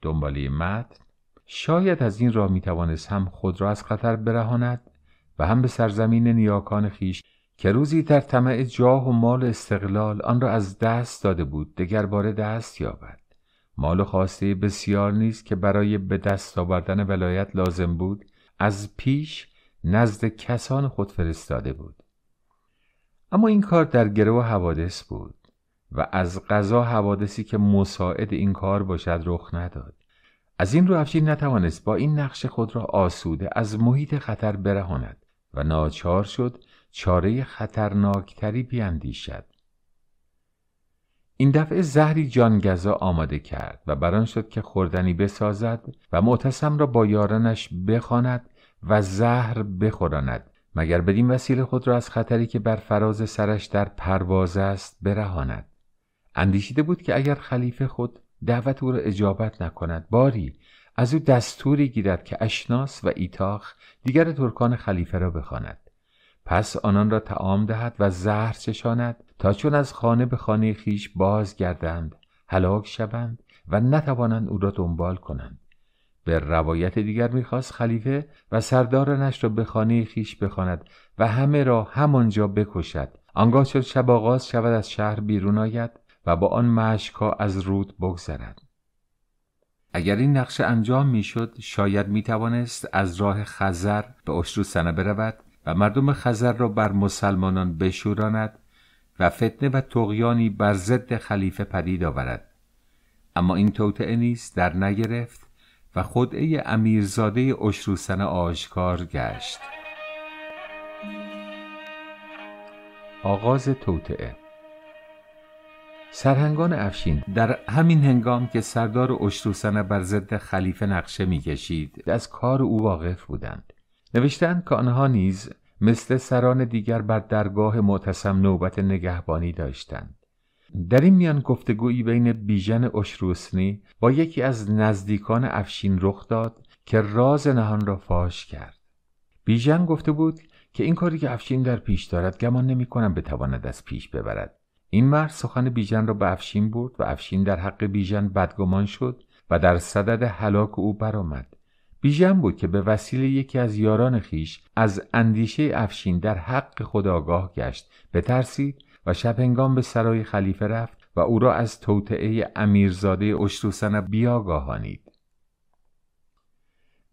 دنبالی مد شاید از این راه می توانست هم خود را از خطر برهاند و هم به سرزمین نیاکان خیش که روزی در طمع جاه و مال استقلال آن را از دست داده بود دگر باره دست یابد مال و خواسته بسیار نیست که برای به دست آوردن ولایت لازم بود از پیش نزد کسان خود فرستاده بود اما این کار در گرو حوادث بود و از قضا حوادثی که مساعد این کار باشد رخ نداد از این رو افشین نتوانست با این نقش خود را آسوده از محیط خطر برهاند و ناچار شد چاره خطرناکتری بیاندیشد این دفعه زهری جانگزا آماده کرد و بران شد که خوردنی بسازد و معتصم را با یارانش بخواند و زهر بخوراند مگر بدین وسیله خود را از خطری که بر فراز سرش در پرواز است برهاند اندیشیده بود که اگر خلیفه خود دعوت او را اجابت نکند باری از او دستوری گیرد که اشناس و ایتاخ دیگر ترکان خلیفه را بخواند پس آنان را تعام دهد و زهر چشاند تا چون از خانه به خانه خیش بازگردند هلاک شوند و نتوانند او را دنبال کنند به روایت دیگر میخواست خلیفه و سردارانش را به خانه خیش بخواند و همه را همانجا بکشد آنگاه چون شب آغاز شود از شهر بیرون آید و با آن مشکا از رود بگذرد اگر این نقشه انجام میشد شاید میتوانست از راه خزر به اشروسنه برود و مردم خزر را بر مسلمانان بشوراند و فتنه و تقیانی بر ضد خلیفه پدید آورد اما این توطعه نیست در نگرفت و خدعه امیرزاده اشروسن آشکار گشت آغاز توطعه سرهنگان افشین در همین هنگام که سردار اشروسنه بر ضد خلیفه نقشه میکشید از کار او واقف بودند نوشتند که آنها نیز مثل سران دیگر بر درگاه معتصم نوبت نگهبانی داشتند در این میان گفتگویی بین بیژن اشروسنی با یکی از نزدیکان افشین رخ داد که راز نهان را فاش کرد بیژن گفته بود که این کاری که افشین در پیش دارد گمان به بتواند از پیش ببرد این مرد سخن بیژن را به افشین برد و افشین در حق بیژن بدگمان شد و در صدد هلاک او برآمد بود که به وسیله یکی از یاران خیش از اندیشه افشین در حق خداگاه آگاه گشت ترسید و شب هنگام به سرای خلیفه رفت و او را از توطعه امیرزاده اشتوسن بیاگاهانید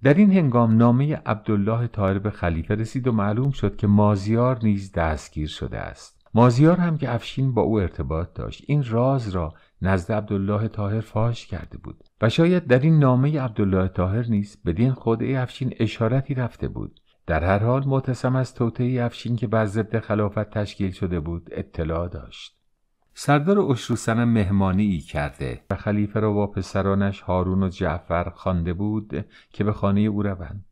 در این هنگام نامه عبدالله طاهر به خلیفه رسید و معلوم شد که مازیار نیز دستگیر شده است مازیار هم که افشین با او ارتباط داشت این راز را نزد عبدالله تاهر فاش کرده بود و شاید در این نامه عبدالله تاهر نیست، بدین خدعه افشین اشارتی رفته بود در هر حال معتصم از توطعه افشین که بر ضد خلافت تشکیل شده بود اطلاع داشت سردار اشروسن مهمانی ای کرده و خلیفه را با پسرانش هارون و جعفر خوانده بود که به خانه او روند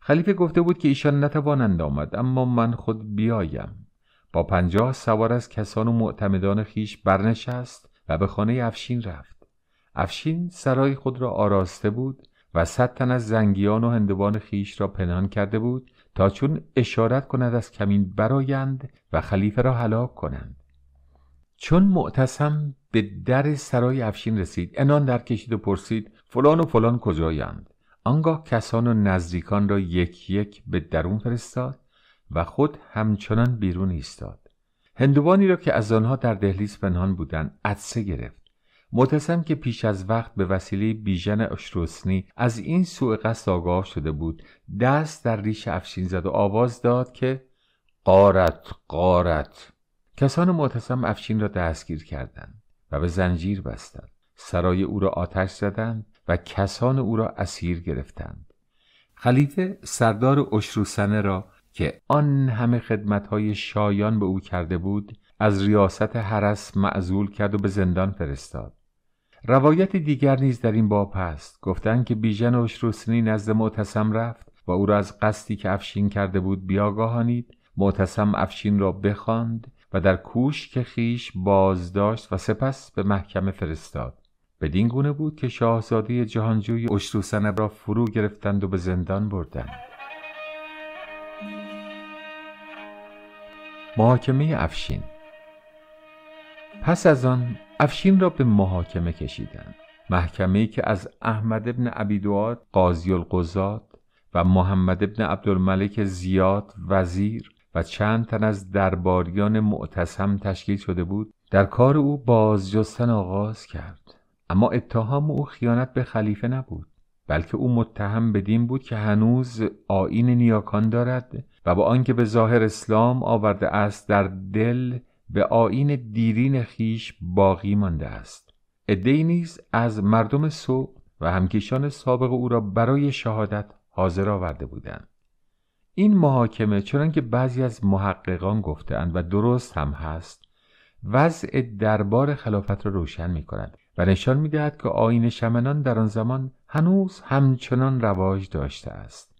خلیفه گفته بود که ایشان نتوانند آمد اما من خود بیایم با پنجاه سوار از کسان و معتمدان خیش برنشست و به خانه افشین رفت افشین سرای خود را آراسته بود و صد تن از زنگیان و هندوان خیش را پنهان کرده بود تا چون اشارت کند از کمین برایند و خلیفه را هلاک کنند چون معتصم به در سرای افشین رسید انان در کشید و پرسید فلان و فلان کجایند آنگاه کسان و نزدیکان را یک یک به درون فرستاد و خود همچنان بیرون ایستاد هندوانی را که از آنها در دهلیز پنهان بودند عدسه گرفت معتصم که پیش از وقت به وسیله بیژن اشروسنی از این سوء قصد آگاه شده بود دست در ریش افشین زد و آواز داد که قارت قارت کسان معتصم افشین را دستگیر کردند و به زنجیر بستند سرای او را آتش زدند و کسان او را اسیر گرفتند خلیفه سردار اشروسنه را که آن همه خدمتهای شایان به او کرده بود از ریاست حرس معزول کرد و به زندان فرستاد روایت دیگر نیز در این باب هست گفتند که بیژن اشروسنی نزد معتصم رفت و او را از قصدی که افشین کرده بود بیاگاهانید معتصم افشین را بخواند و در که خیش بازداشت و سپس به محکمه فرستاد بدین گونه بود که شاهزاده جهانجوی اشروسنب را فرو گرفتند و به زندان بردند محاکمه افشین پس از آن افشین را به محاکمه کشیدند محکمه که از احمد ابن عبیدوات قاضی القضات و محمد ابن عبدالملک زیاد وزیر و چند تن از درباریان معتصم تشکیل شده بود در کار او بازجستن آغاز کرد اما اتهام او خیانت به خلیفه نبود بلکه او متهم بدین بود که هنوز آین نیاکان دارد و با آنکه به ظاهر اسلام آورده است در دل به آین دیرین خیش باقی مانده است ادهی نیز از مردم سو و همکیشان سابق او را برای شهادت حاضر آورده بودند این محاکمه که بعضی از محققان گفتهاند و درست هم هست وضع دربار خلافت را روشن می کند و نشان می دهد که آین شمنان در آن زمان هنوز همچنان رواج داشته است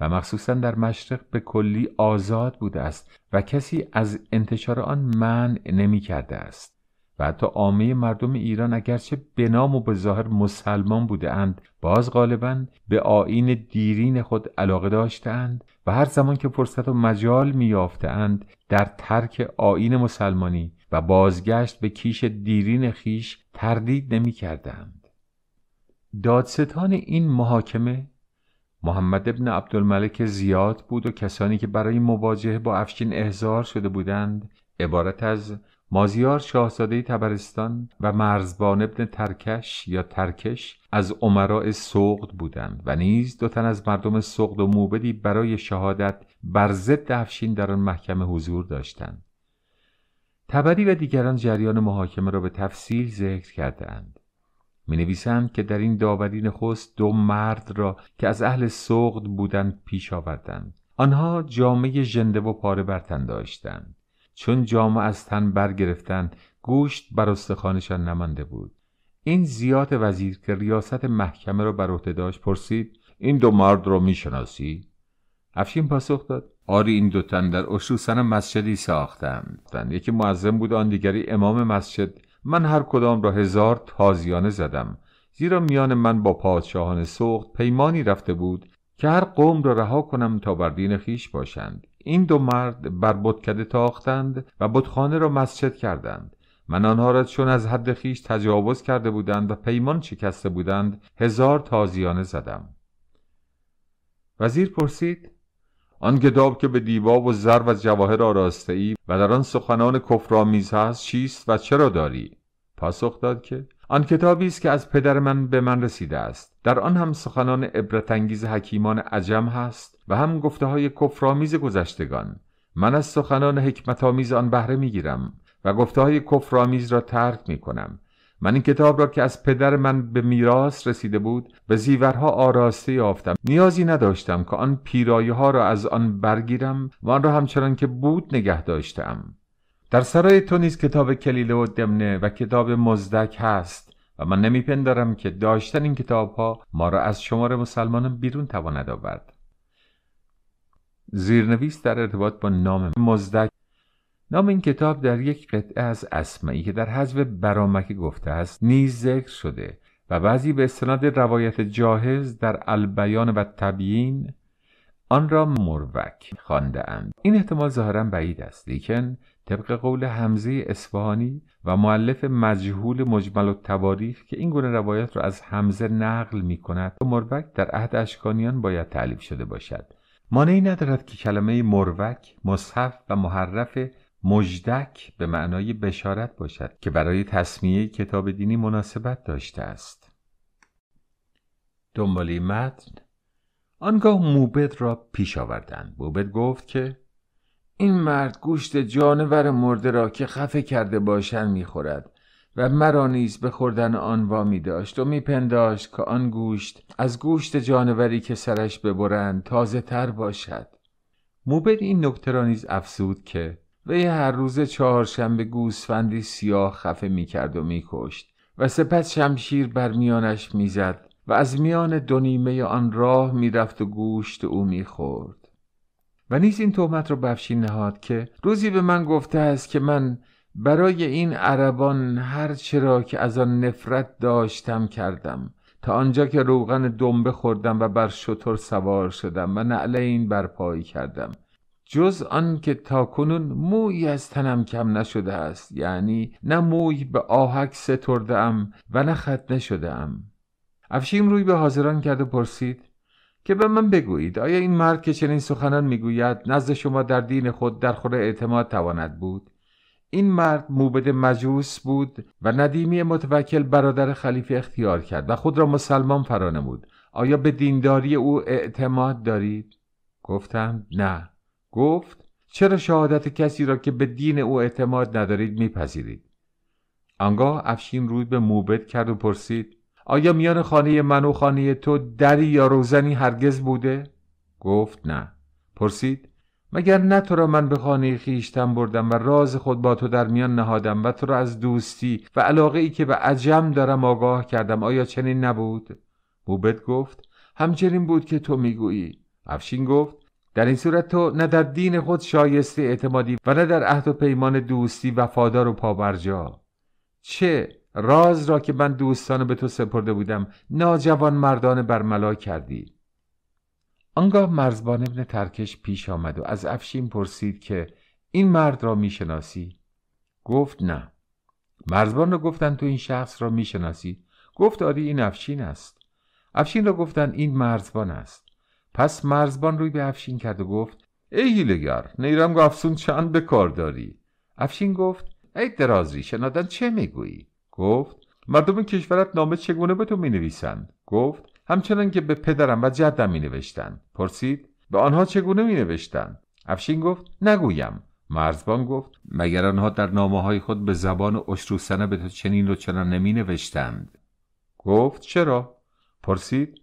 و مخصوصا در مشرق به کلی آزاد بوده است و کسی از انتشار آن منع نمی کرده است و حتی عامه مردم ایران اگرچه به نام و به ظاهر مسلمان بوده اند باز غالبا به آین دیرین خود علاقه اند و هر زمان که فرصت و مجال اند در ترک آین مسلمانی و بازگشت به کیش دیرین خیش تردید نمی کردند. دادستان این محاکمه محمد ابن عبدالملک زیاد بود و کسانی که برای مواجهه با افشین احضار شده بودند عبارت از مازیار شاهزاده تبرستان و مرزبان ابن ترکش یا ترکش از عمراء سقد بودند و نیز دو تن از مردم سقد و موبدی برای شهادت بر ضد افشین در آن محکمه حضور داشتند تبری و دیگران جریان محاکمه را به تفصیل ذکر کردهاند می که در این داوری نخست دو مرد را که از اهل سغد بودند پیش آوردند آنها جامعه ژنده و پاره بر تن داشتند چون جامعه از تن برگرفتند گوشت بر استخانشان نمانده بود این زیاد وزیر که ریاست محکمه را بر عهده داشت پرسید این دو مرد را میشناسی افشین پاسخ داد آری این دو تن در اشروسن مسجدی ساختند یکی معظم بود آن دیگری امام مسجد من هر کدام را هزار تازیانه زدم زیرا میان من با پادشاهان سخت پیمانی رفته بود که هر قوم را رها کنم تا بر دین خیش باشند این دو مرد بر بتکده تاختند و بتخانه را مسجد کردند من آنها را چون از حد خیش تجاوز کرده بودند و پیمان شکسته بودند هزار تازیانه زدم وزیر پرسید آن کتاب که به دیبا و زر و جواهر آراسته ای و در آن سخنان کفرآمیز هست چیست و چرا داری پاسخ داد که آن کتابی است که از پدر من به من رسیده است در آن هم سخنان عبرتانگیز حکیمان عجم هست و هم گفته های کفرآمیز گذشتگان من از سخنان آمیز آن بهره میگیرم و گفته های کفرآمیز را ترک می کنم من این کتاب را که از پدر من به میراث رسیده بود و زیورها آراسته یافتم نیازی نداشتم که آن پیرایه ها را از آن برگیرم و آن را همچنان که بود نگه داشتم در سرای تو نیز کتاب کلیله و دمنه و کتاب مزدک هست و من نمیپندارم که داشتن این کتاب ها ما را از شمار مسلمانان بیرون تواند آورد زیرنویس در ارتباط با نام مزدک نام این کتاب در یک قطعه از اسمعی که در حذف برامک گفته است نیز ذکر شده و بعضی به استناد روایت جاهز در البیان و تبیین آن را مروک خانده اند. این احتمال ظاهرا بعید است لیکن طبق قول حمزه اصفهانی و معلف مجهول مجمل و تباریف که این گونه روایت را از حمزه نقل می کند مروک در عهد اشکانیان باید تعلیف شده باشد مانعی ندارد که کلمه مروک مصحف و محرف مجدک به معنای بشارت باشد که برای تصمیه کتاب دینی مناسبت داشته است دنبالی متن آنگاه موبت را پیش آوردند موبت گفت که این مرد گوشت جانور مرده را که خفه کرده باشند میخورد و مرا نیز به خوردن آن می داشت و میپنداشت که آن گوشت از گوشت جانوری که سرش ببرند تازه تر باشد موبت این نکته را نیز افزود که وی هر روز چهارشنبه گوسفندی سیاه خفه میکرد و میکشت و سپس شمشیر بر میانش میزد و از میان دو نیمه آن راه میرفت و گوشت او میخورد و نیز این تهمت را بفشی نهاد که روزی به من گفته است که من برای این عربان هر چرا که از آن نفرت داشتم کردم تا آنجا که روغن دنبه خوردم و بر شطر سوار شدم و نعلین این برپایی کردم جز آنکه تاکنون موی از تنم کم نشده است یعنی نه موی به آهک سترده و نه خط نشده ام افشیم روی به حاضران کرد و پرسید که به من بگویید آیا این مرد که چنین سخنان میگوید نزد شما در دین خود در خور اعتماد تواند بود این مرد موبد مجوس بود و ندیمی متوکل برادر خلیفه اختیار کرد و خود را مسلمان فرانه بود آیا به دینداری او اعتماد دارید گفتم نه گفت چرا شهادت کسی را که به دین او اعتماد ندارید میپذیرید آنگاه افشین روی به موبت کرد و پرسید آیا میان خانه من و خانه تو دری یا روزنی هرگز بوده گفت نه پرسید مگر نه تو را من به خانه خیشتم بردم و راز خود با تو در میان نهادم و تو را از دوستی و علاقه ای که به عجم دارم آگاه کردم آیا چنین نبود؟ موبت گفت همچنین بود که تو میگویی افشین گفت در این صورت تو نه در دین خود شایسته اعتمادی و نه در عهد و پیمان دوستی وفادار و پابرجا چه راز را که من دوستانو به تو سپرده بودم ناجوان مردانه برملا کردی آنگاه مرزبان ابن ترکش پیش آمد و از افشین پرسید که این مرد را میشناسی گفت نه مرزبان را گفتن تو این شخص را میشناسی گفت آری این افشین است افشین را گفتن این مرزبان است پس مرزبان روی به افشین کرد و گفت ای هیلگر نیرم و افسون چند به کار داری افشین گفت ای درازی شنادن چه میگویی گفت مردم کشورت نامه چگونه به تو می گفت همچنان که به پدرم و جدم می پرسید به آنها چگونه می افشین گفت نگویم مرزبان گفت مگر آنها در نامه های خود به زبان اشروسنه به تو چنین و چنان نمی نوشتند گفت چرا پرسید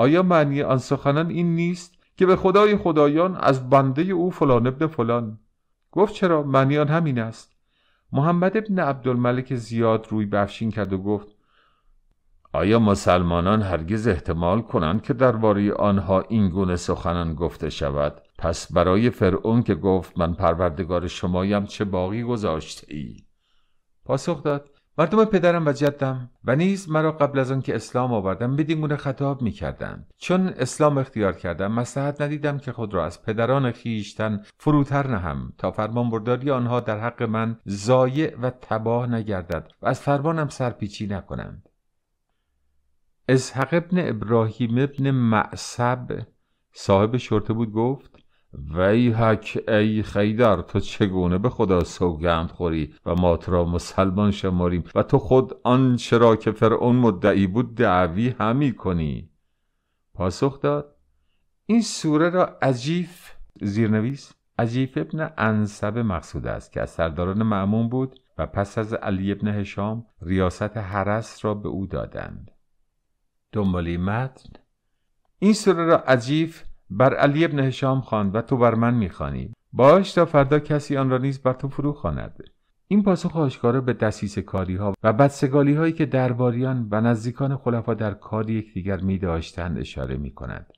آیا معنی آن سخنان این نیست که به خدای خدایان از بنده او فلان ابن فلان گفت چرا معنی آن همین است محمد ابن عبدالملک زیاد روی بفشین کرد و گفت آیا مسلمانان هرگز احتمال کنند که درباره آنها این گونه سخنان گفته شود پس برای فرعون که گفت من پروردگار شمایم چه باقی گذاشته ای پاسخ داد مردم پدرم و جدم و نیز مرا قبل از که اسلام آوردم بدین گونه خطاب میکردند چون اسلام اختیار کردم مسلحت ندیدم که خود را از پدران خیشتن فروتر نهم تا برداری آنها در حق من زایع و تباه نگردد و از فرمانم سرپیچی نکنند حق ابن ابراهیم ابن معصب صاحب شرطه بود گفت ویحک ای خیدر تو چگونه به خدا سوگند خوری و ما تو را مسلمان شماریم و تو خود آن را که فرعون مدعی بود دعوی همی کنی پاسخ داد این سوره را عجیف زیرنویس عجیف ابن انصب مقصود است که از سرداران معمون بود و پس از علی ابن هشام ریاست حرس را به او دادند دنبالی متن این سوره را عجیف بر علی ابن هشام خواند و تو بر من میخوانی باش تا فردا کسی آن را نیز بر تو فرو خواند این پاسخ آشکارا به دسیس کاری ها و بدسگالی هایی که درباریان و نزدیکان خلفا در کار یکدیگر می اشاره می کند.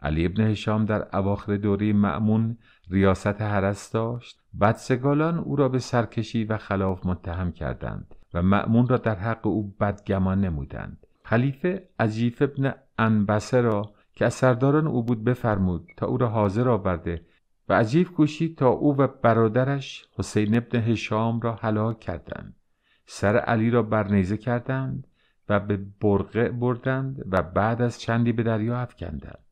علی ابن هشام در اواخر دوره معمون ریاست حرس داشت بدسگالان او را به سرکشی و خلاف متهم کردند و معمون را در حق او بدگمان نمودند خلیفه عجیف ابن انبسه را که از سرداران او بود بفرمود تا او را حاضر آورده و عجیب کوشید تا او و برادرش حسین ابن هشام را هلاک کردند سر علی را برنیزه کردند و به برقه بردند و بعد از چندی به دریا افکندند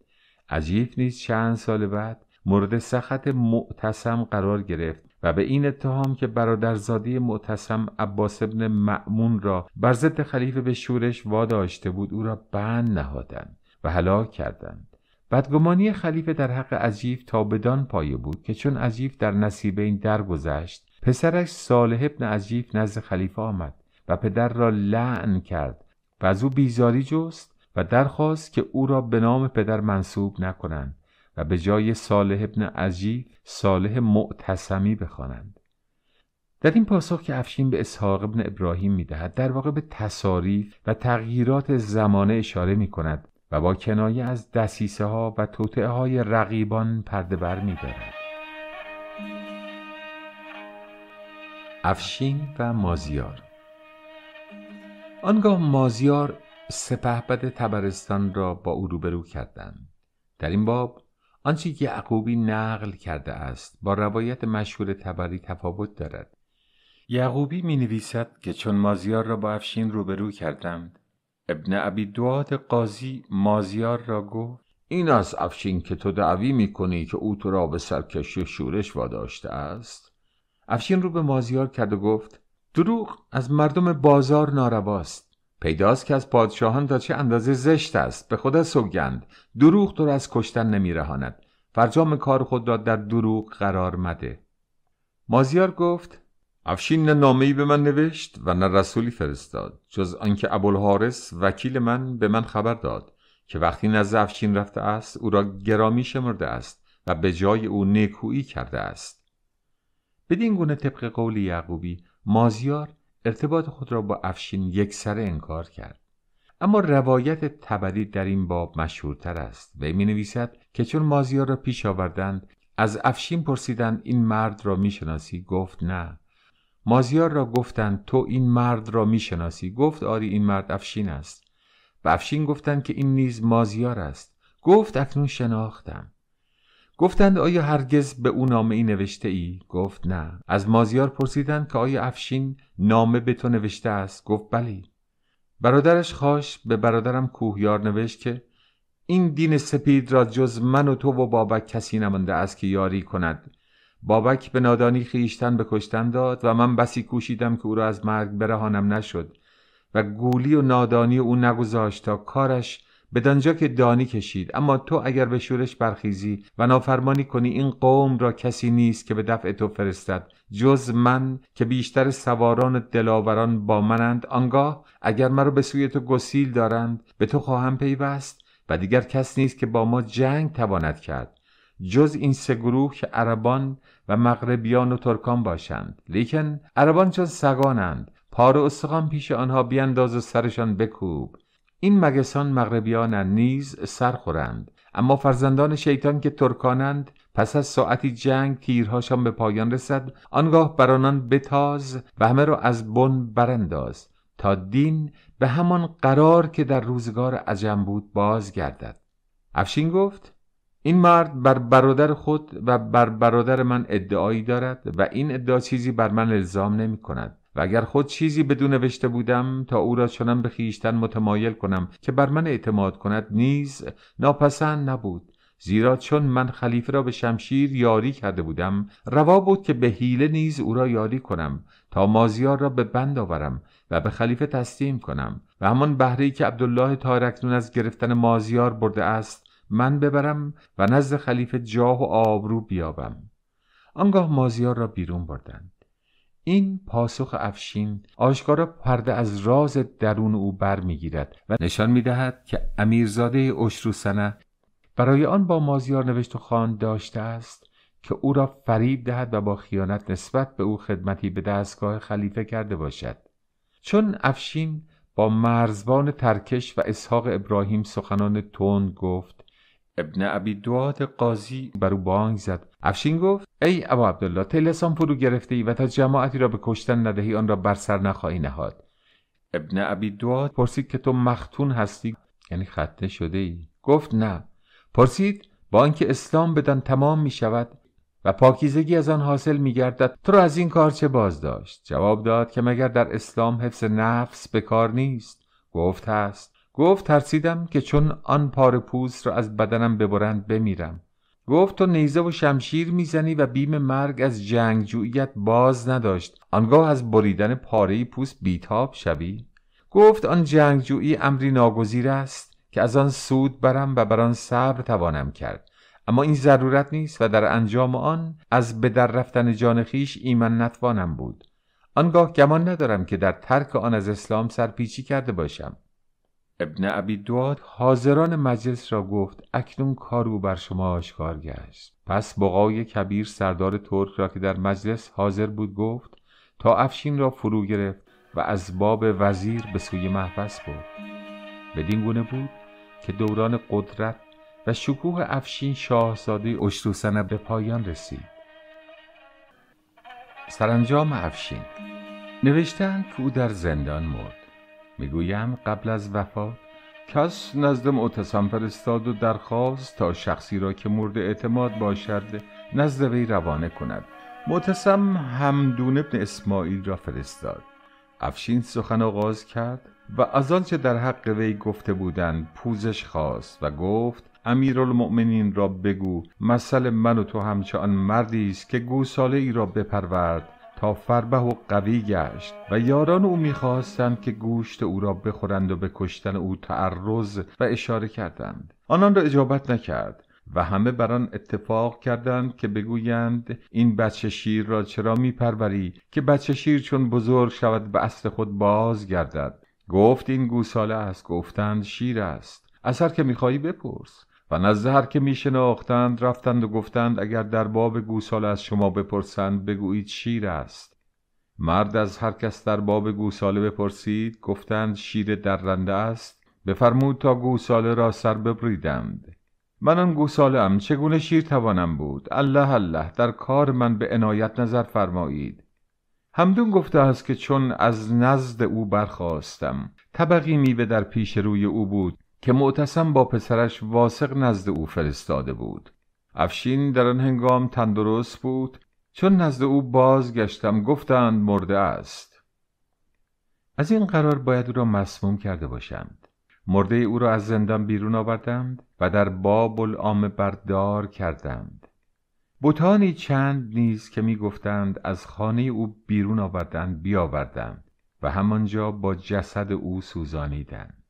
عجیب نیز چند سال بعد مورد سخت معتصم قرار گرفت و به این اتهام که برادرزادی معتصم عباس ابن معمون را بر ضد خلیفه به شورش واداشته بود او را بند نهادند و هلاک کردند بدگمانی خلیفه در حق عجیف تا بدان پایه بود که چون عجیف در در درگذشت پسرش صالح ابن عجیف نزد خلیفه آمد و پدر را لعن کرد و از او بیزاری جست و درخواست که او را به نام پدر منصوب نکنند و به جای صالح ابن عجیف صالح معتصمی بخوانند در این پاسخ که افشین به اسحاق ابن ابراهیم میدهد در واقع به تصاریف و تغییرات زمانه اشاره می و با کنایه از دسیسه ها و توطعه های رقیبان پرده بر می افشین و مازیار آنگاه مازیار سپهبد تبرستان را با او روبرو کردند در این باب آنچه یعقوبی نقل کرده است با روایت مشهور تبری تفاوت دارد یعقوبی می نویسد که چون مازیار را با افشین روبرو کردند، ابن ابی قاضی مازیار را گفت این از افشین که تو دعوی میکنی که او تو را به سرکشی و شورش واداشته است افشین رو به مازیار کرد و گفت دروغ از مردم بازار نارواست پیداست که از پادشاهان تا چه اندازه زشت است به خدا سوگند دروغ تو را از کشتن نمیرهاند فرجام کار خود را در دروغ قرار مده مازیار گفت افشین نه ای به من نوشت و نه رسولی فرستاد جز آنکه ابوالحارث وکیل من به من خبر داد که وقتی نزد افشین رفته است او را گرامی شمرده است و به جای او نکویی کرده است بدین گونه طبق قول یعقوبی مازیار ارتباط خود را با افشین یکسره انکار کرد اما روایت تبری در این باب مشهورتر است وی می نویسد که چون مازیار را پیش آوردند از افشین پرسیدند این مرد را میشناسی گفت نه مازیار را گفتند تو این مرد را میشناسی گفت آری این مرد افشین است و افشین گفتند که این نیز مازیار است گفت اکنون شناختم گفتند آیا هرگز به او نامه ای نوشته ای؟ گفت نه از مازیار پرسیدند که آیا افشین نامه به تو نوشته است؟ گفت بلی برادرش خواش به برادرم کوهیار نوشت که این دین سپید را جز من و تو و بابک کسی نمانده است که یاری کند بابک به نادانی خیشتن به کشتن داد و من بسی کوشیدم که او را از مرگ برهانم نشد و گولی و نادانی او نگذاشت تا کارش بدانجا که دانی کشید اما تو اگر به شورش برخیزی و نافرمانی کنی این قوم را کسی نیست که به دفع تو فرستد جز من که بیشتر سواران و دلاوران با منند آنگاه اگر مرا به سوی تو گسیل دارند به تو خواهم پیوست و دیگر کس نیست که با ما جنگ تواند کرد جز این سه گروه که عربان و مغربیان و ترکان باشند لیکن عربان چون سگانند پار و پیش آنها بینداز و سرشان بکوب این مگسان مغربیانند نیز سر خورند اما فرزندان شیطان که ترکانند پس از ساعتی جنگ تیرهاشان به پایان رسد آنگاه بر آنان بتاز و همه را از بن برانداز تا دین به همان قرار که در روزگار عجم بود بازگردد افشین گفت این مرد بر برادر خود و بر برادر من ادعایی دارد و این ادعا چیزی بر من الزام نمی کند و اگر خود چیزی بدون نوشته بودم تا او را چنان به خیشتن متمایل کنم که بر من اعتماد کند نیز ناپسند نبود زیرا چون من خلیفه را به شمشیر یاری کرده بودم روا بود که به حیله نیز او را یاری کنم تا مازیار را به بند آورم و به خلیفه تسلیم کنم و همان بهره که عبدالله تارکنون از گرفتن مازیار برده است من ببرم و نزد خلیفه جاه و آبرو بیابم آنگاه مازیار را بیرون بردند این پاسخ افشین آشکارا پرده از راز درون او بر گیرد و نشان میدهد که امیرزاده اشروسنه برای آن با مازیار نوشت و خان داشته است که او را فریب دهد و با خیانت نسبت به او خدمتی به دستگاه خلیفه کرده باشد چون افشین با مرزبان ترکش و اسحاق ابراهیم سخنان تند گفت ابن ابی دواد قاضی بر او بانگ زد افشین گفت ای ابا عبدالله تلسان فرو گرفته ای و تا جماعتی را به کشتن ندهی آن را بر سر نخواهی نهاد ابن ابی دواد پرسید که تو مختون هستی یعنی خطه شده ای گفت نه پرسید با آنکه اسلام بدن تمام می شود و پاکیزگی از آن حاصل می گردد تو را از این کار چه باز داشت جواب داد که مگر در اسلام حفظ نفس به کار نیست گفت هست گفت ترسیدم که چون آن پاره پوست را از بدنم ببرند بمیرم گفت تو نیزه و شمشیر میزنی و بیم مرگ از جنگجوییت باز نداشت آنگاه از بریدن پاره پوست بیتاب شوی گفت آن جنگجویی امری ناگزیر است که از آن سود برم و بر آن صبر توانم کرد اما این ضرورت نیست و در انجام آن از به در رفتن جان خیش ایمن نتوانم بود آنگاه گمان ندارم که در ترک آن از اسلام سرپیچی کرده باشم ابن ابی دواد حاضران مجلس را گفت اکنون کارو بر شما آشکار گشت پس بقای کبیر سردار ترک را که در مجلس حاضر بود گفت تا افشین را فرو گرفت و از باب وزیر به سوی محبس برد بدین گونه بود که دوران قدرت و شکوه افشین شاهزاده اشتوسن به پایان رسید سرانجام افشین نوشتند که او در زندان مرد میگویم قبل از وفات کس نزد معتصم فرستاد و درخواست تا شخصی را که مورد اعتماد باشد نزد وی روانه کند معتصم همدون ابن اسماعیل را فرستاد افشین سخن آغاز کرد و از آنچه در حق وی گفته بودند پوزش خواست و گفت امیرالمؤمنین را بگو مثل من و تو همچنان مردی است که گوساله ای را بپرورد تا فربه و قوی گشت و یاران او میخواستند که گوشت او را بخورند و به کشتن او تعرض و اشاره کردند آنان را اجابت نکرد و همه بر آن اتفاق کردند که بگویند این بچه شیر را چرا میپروری که بچه شیر چون بزرگ شود به اصل خود باز گردد گفت این گوساله است گفتند شیر است از که میخواهی بپرس و نزد هر که می شناختند رفتند و گفتند اگر در باب گوساله از شما بپرسند بگویید شیر است مرد از هر کس در باب گوساله بپرسید گفتند شیر درنده است بفرمود تا گوساله را سر ببریدند من آن گوساله ام چگونه شیر توانم بود الله الله در کار من به عنایت نظر فرمایید همدون گفته است که چون از نزد او برخواستم طبقی میوه در پیش روی او بود که معتصم با پسرش واسق نزد او فرستاده بود افشین در آن هنگام تندرست بود چون نزد او بازگشتم گفتند مرده است از این قرار باید او را مسموم کرده باشند مرده او را از زندان بیرون آوردند و در باب العام بردار کردند بوتانی چند نیز که میگفتند از خانه او بیرون آوردند بیاوردند و همانجا با جسد او سوزانیدند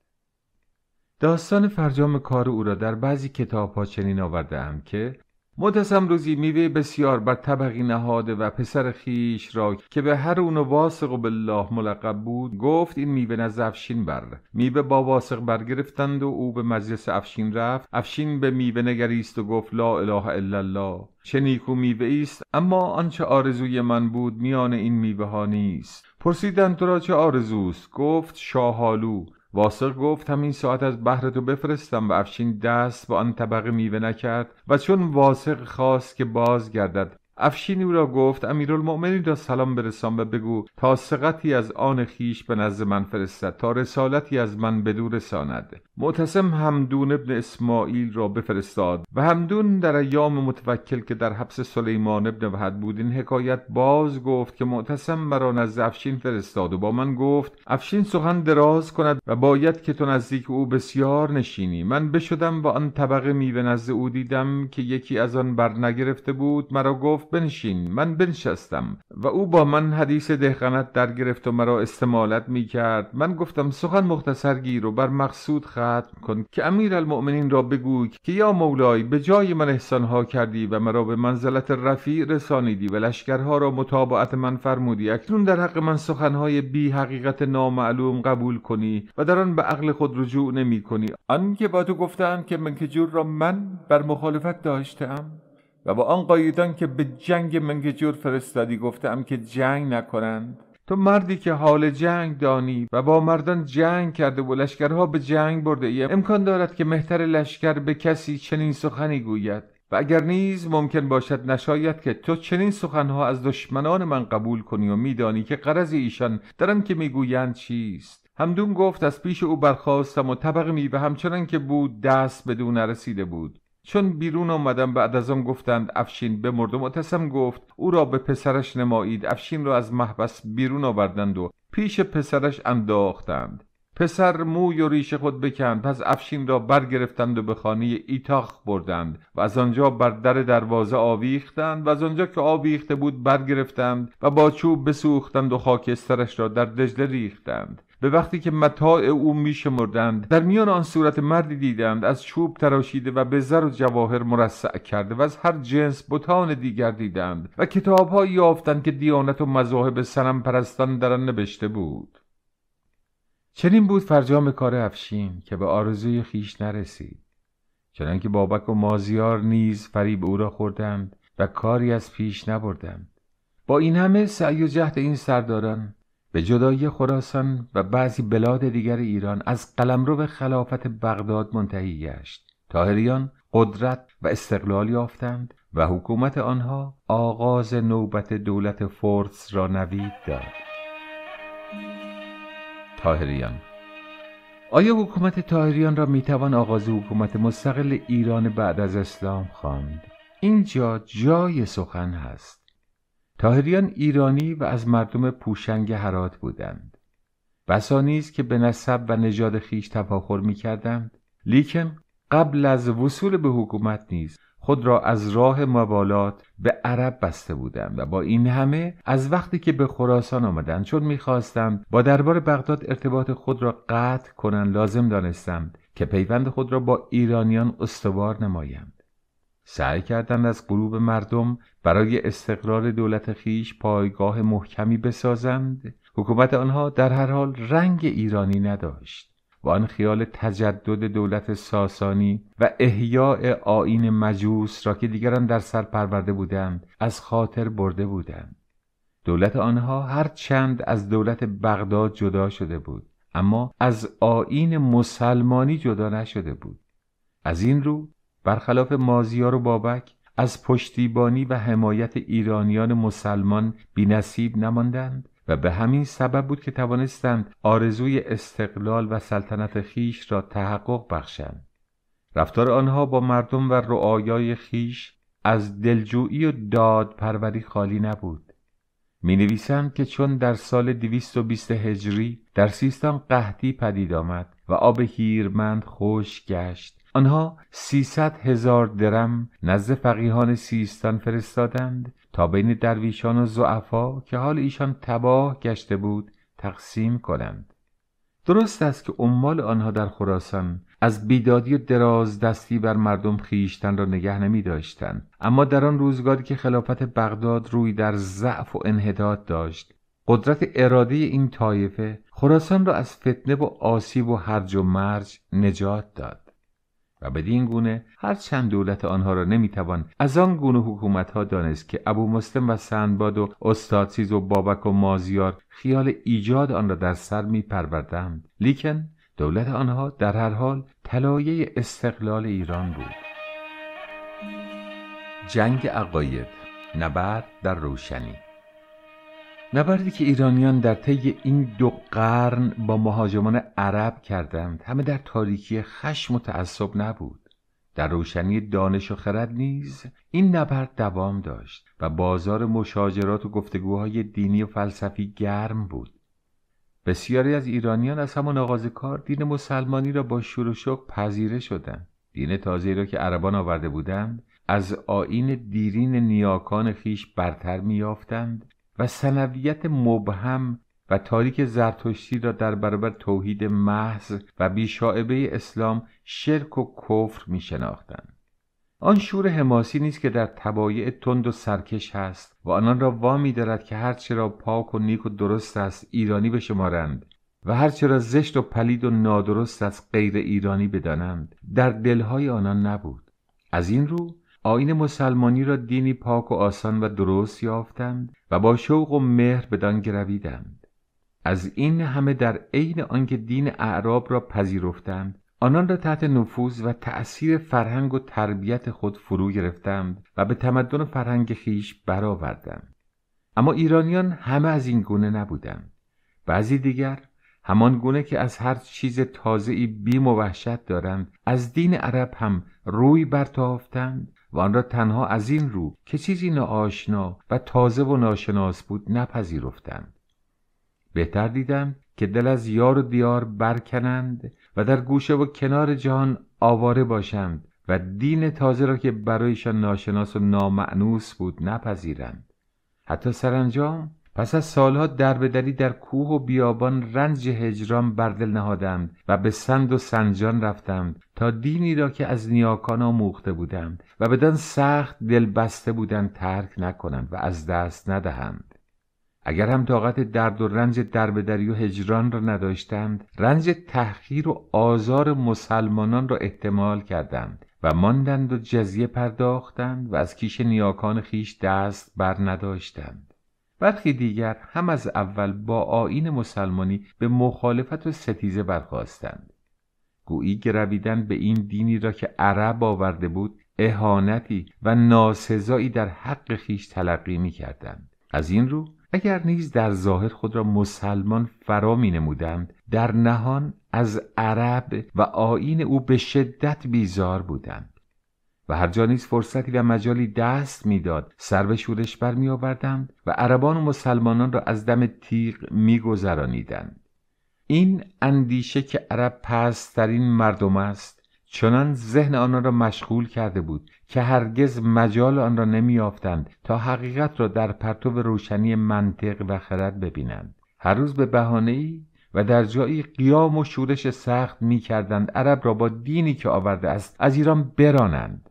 داستان فرجام کار او را در بعضی کتاب ها چنین آورده هم که متسم روزی میوه بسیار بر طبقی نهاده و پسر خیش را که به هر اونو واسق و بالله ملقب بود گفت این میوه نزد افشین بر میوه با واسق برگرفتند و او به مجلس افشین رفت افشین به میوه نگریست و گفت لا اله الا الله چه نیکو میوه است اما آنچه آرزوی من بود میان این میوه ها نیست پرسیدند تو را چه آرزوست گفت شاهالو واسق گفت همین ساعت از بهر تو بفرستم و افشین دست به آن طبقه میوه نکرد و چون واسق خواست که باز گردد، افشین او را گفت امیرالمؤمنین را سلام برسان و بگو تا سقتی از آن خیش به نزد من فرستد تا رسالتی از من بدو رساند معتصم همدون ابن اسماعیل را بفرستاد و همدون در ایام متوکل که در حبس سلیمان ابن وحد بود این حکایت باز گفت که معتصم مرا نزد افشین فرستاد و با من گفت افشین سخن دراز کند و باید که تو نزدیک او بسیار نشینی من بشدم و آن طبقه میوه نزد او دیدم که یکی از آن برنگرفته بود مرا گفت بنشین من بنشستم و او با من حدیث دهقنت در گرفت و مرا استمالت می کرد من گفتم سخن مختصر گیر و بر مقصود ختم کن که امیر المؤمنین را بگوی که یا مولای به جای من احسانها کردی و مرا به منزلت رفیع رسانیدی و لشکرها را مطابعت من فرمودی اکنون در حق من سخنهای بی حقیقت نامعلوم قبول کنی و در آن به عقل خود رجوع نمی کنی که با تو گفتند که منکجور را من بر مخالفت داشتم و با آن قایدان که به جنگ منگجور فرستادی گفتم که جنگ نکنند تو مردی که حال جنگ دانی و با مردان جنگ کرده و لشکرها به جنگ برده ای امکان دارد که مهتر لشکر به کسی چنین سخنی گوید و اگر نیز ممکن باشد نشاید که تو چنین سخنها از دشمنان من قبول کنی و میدانی که قرض ایشان در که میگویند چیست همدون گفت از پیش او برخواستم و طبق و همچنان که بود دست بدون نرسیده بود چون بیرون آمدم بعد از آن گفتند افشین به و معتصم گفت او را به پسرش نمایید افشین را از محبس بیرون آوردند و پیش پسرش انداختند پسر موی و ریش خود بکند پس افشین را برگرفتند و به خانه ایتاخ بردند و از آنجا بر در دروازه آویختند و از آنجا که آویخته بود برگرفتند و با چوب بسوختند و خاکسترش را در دجله ریختند به وقتی که متاع او میشمردند در میان آن صورت مردی دیدند از چوب تراشیده و به زر و جواهر مرسع کرده و از هر جنس بتان دیگر دیدند و کتابها یافتند که دیانت و مذاهب سنم پرستان در آن نوشته بود چنین بود فرجام کار افشین که به آرزوی خیش نرسید چنانکه بابک و مازیار نیز فریب او را خوردند و کاری از پیش نبردند با این همه سعی و جهد این سرداران به جدایی خراسان و بعضی بلاد دیگر ایران از قلمرو خلافت بغداد منتهی گشت تاهریان قدرت و استقلال یافتند و حکومت آنها آغاز نوبت دولت فورس را نوید داد تاهریان آیا حکومت تاهریان را میتوان آغاز حکومت مستقل ایران بعد از اسلام خواند اینجا جای سخن هست تاهریان ایرانی و از مردم پوشنگ هرات بودند بسا نیز که به نسب و نژاد خیش تفاخر میکردند لیکن قبل از وصول به حکومت نیز خود را از راه موالات به عرب بسته بودند و با این همه از وقتی که به خراسان آمدند چون میخواستم با دربار بغداد ارتباط خود را قطع کنند لازم دانستم که پیوند خود را با ایرانیان استوار نمایم سعی کردند از غروب مردم برای استقرار دولت خیش پایگاه محکمی بسازند حکومت آنها در هر حال رنگ ایرانی نداشت و آن خیال تجدد دولت ساسانی و احیاء آین مجوس را که دیگران در سر پرورده بودند از خاطر برده بودند دولت آنها هر چند از دولت بغداد جدا شده بود اما از آین مسلمانی جدا نشده بود از این رو برخلاف مازیار و بابک از پشتیبانی و حمایت ایرانیان مسلمان بینصیب نماندند و به همین سبب بود که توانستند آرزوی استقلال و سلطنت خیش را تحقق بخشند رفتار آنها با مردم و رعایای خیش از دلجویی و داد پروری خالی نبود می نویسند که چون در سال 220 هجری در سیستان قحطی پدید آمد و آب هیرمند خشک گشت آنها سیصد هزار درم نزد فقیهان سیستان فرستادند تا بین درویشان و زعفا که حال ایشان تباه گشته بود تقسیم کنند درست است که عمال آنها در خراسان از بیدادی و دراز دستی بر مردم خیشتن را نگه نمی داشتند اما در آن روزگاری که خلافت بغداد روی در ضعف و انهداد داشت قدرت اراده این طایفه خراسان را از فتنه و آسیب و هرج و مرج نجات داد و بدین گونه چند دولت آنها را نمیتوان از آن گونه حکومت ها دانست که ابو مسلم و سندباد و استادسیز و بابک و مازیار خیال ایجاد آن را در سر میپروردند لیکن دولت آنها در هر حال طلایه استقلال ایران بود جنگ عقاید نبرد در روشنی نبردی که ایرانیان در طی این دو قرن با مهاجمان عرب کردند همه در تاریکی خشم و تعصب نبود در روشنی دانش و خرد نیز این نبرد دوام داشت و بازار مشاجرات و گفتگوهای دینی و فلسفی گرم بود بسیاری از ایرانیان از همان آغاز کار دین مسلمانی را با شور و شوق پذیره شدند دین تازه را که عربان آورده بودند از آین دیرین نیاکان خیش برتر میافتند و سنویت مبهم و تاریک زرتشتی را در برابر توحید محض و بیشاعبه اسلام شرک و کفر می شناختن. آن شور حماسی نیست که در طبایع تند و سرکش هست و آنان را وامی دارد که هرچه را پاک و نیک و درست است ایرانی بشمارند و هرچه را زشت و پلید و نادرست از غیر ایرانی بدانند در دلهای آنان نبود از این رو آین مسلمانی را دینی پاک و آسان و درست یافتند و با شوق و مهر بدان گرویدند از این همه در عین آنکه دین اعراب را پذیرفتند آنان را تحت نفوذ و تأثیر فرهنگ و تربیت خود فرو گرفتند و به تمدن و فرهنگ خیش برآوردند اما ایرانیان همه از این گونه نبودند بعضی دیگر همان گونه که از هر چیز تازه‌ای بیم و وحشت دارند از دین عرب هم روی برتافتند و آن را تنها از این رو که چیزی ناآشنا و تازه و ناشناس بود نپذیرفتند بهتر دیدم که دل از یار و دیار برکنند و در گوشه و کنار جهان آواره باشند و دین تازه را که برایشان ناشناس و نامعنوس بود نپذیرند حتی سرانجام پس از سالها دربدری در کوه و بیابان رنج هجران بردل دل و به سند و سنجان رفتند تا دینی را که از نیاکان آموخته بودند و بدان سخت دل بسته بودند ترک نکنند و از دست ندهند اگر هم طاقت درد و رنج دربدری و هجران را نداشتند رنج تحقیر و آزار مسلمانان را احتمال کردند و ماندند و جزیه پرداختند و از کیش نیاکان خیش دست بر نداشتند برخی دیگر هم از اول با آین مسلمانی به مخالفت و ستیزه برخواستند گویی گرویدن به این دینی را که عرب آورده بود اهانتی و ناسزایی در حق خیش تلقی می کردند. از این رو اگر نیز در ظاهر خود را مسلمان فرا می نمودند در نهان از عرب و آیین او به شدت بیزار بودند و هر جا نیز فرصتی و مجالی دست میداد سر به شورش برمیآوردند و عربان و مسلمانان را از دم تیغ میگذرانیدند این اندیشه که عرب پستترین مردم است چنان ذهن آنها را مشغول کرده بود که هرگز مجال آن را نمیافتند تا حقیقت را در پرتو روشنی منطق و خرد ببینند هر روز به بهانه ای و در جایی قیام و شورش سخت می کردند عرب را با دینی که آورده است از ایران برانند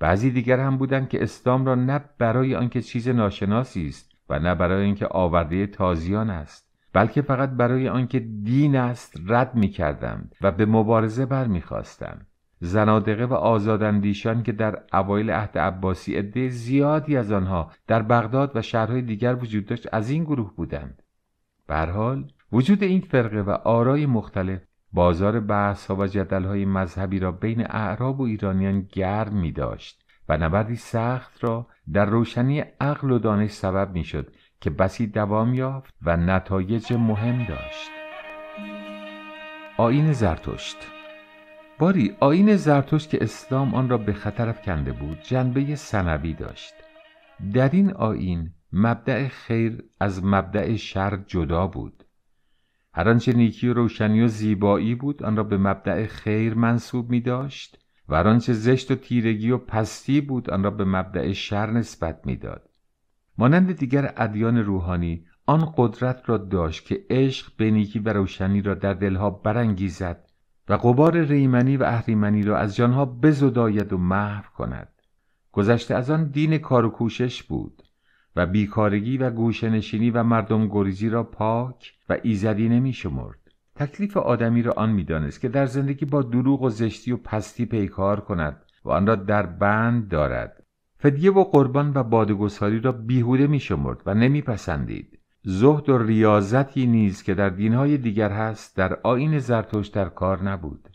بعضی دیگر هم بودند که اسلام را نه برای آنکه چیز ناشناسی است و نه برای اینکه آورده تازیان است بلکه فقط برای آنکه دین است رد می کردند و به مبارزه بر خواستند. زنادقه و آزاداندیشان که در اوایل عهد عباسی عده زیادی از آنها در بغداد و شهرهای دیگر وجود داشت از این گروه بودند به حال وجود این فرقه و آرای مختلف بازار بحث ها و جدل های مذهبی را بین اعراب و ایرانیان گرم می داشت و نبردی سخت را در روشنی عقل و دانش سبب می شد که بسی دوام یافت و نتایج مهم داشت آین زرتشت باری آین زرتشت که اسلام آن را به خطر کنده بود جنبه سنوی داشت در این آین مبدع خیر از مبدع شر جدا بود هر آنچه نیکی و روشنی و زیبایی بود آن را به مبدع خیر منصوب می داشت و هر آنچه زشت و تیرگی و پستی بود آن را به مبدع شر نسبت میداد مانند دیگر ادیان روحانی آن قدرت را داشت که عشق به نیکی و روشنی را در دلها برانگیزد و قبار ریمنی و اهریمنی را از جانها بزداید و محو کند گذشته از آن دین کار و کوشش بود و بیکارگی و گوشنشینی و مردم گریزی را پاک و ایزدی نمی شمرد. تکلیف آدمی را آن میدانست که در زندگی با دروغ و زشتی و پستی پیکار کند و آن را در بند دارد فدیه و قربان و بادگساری را بیهوده می شمرد و پسندید. زهد و ریاضتی نیز که در دینهای دیگر هست در آین زرتشت در کار نبود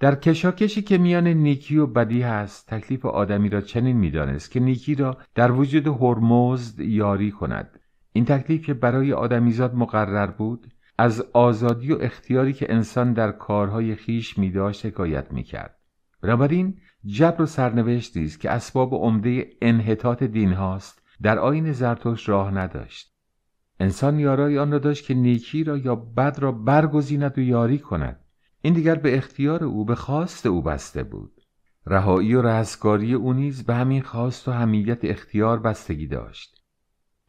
در کشاکشی که میان نیکی و بدی هست تکلیف آدمی را چنین میدانست که نیکی را در وجود هرمزد یاری کند این تکلیف که برای آدمیزاد مقرر بود از آزادی و اختیاری که انسان در کارهای خیش میداشت حکایت میکرد بنابراین جبر و سرنوشتی است که اسباب عمده انحطاط دین هاست در آین زرتوش راه نداشت انسان یارای آن را داشت که نیکی را یا بد را برگزیند و یاری کند این دیگر به اختیار او به خواست او بسته بود رهایی و رهسکاری او نیز به همین خواست و همیت اختیار بستگی داشت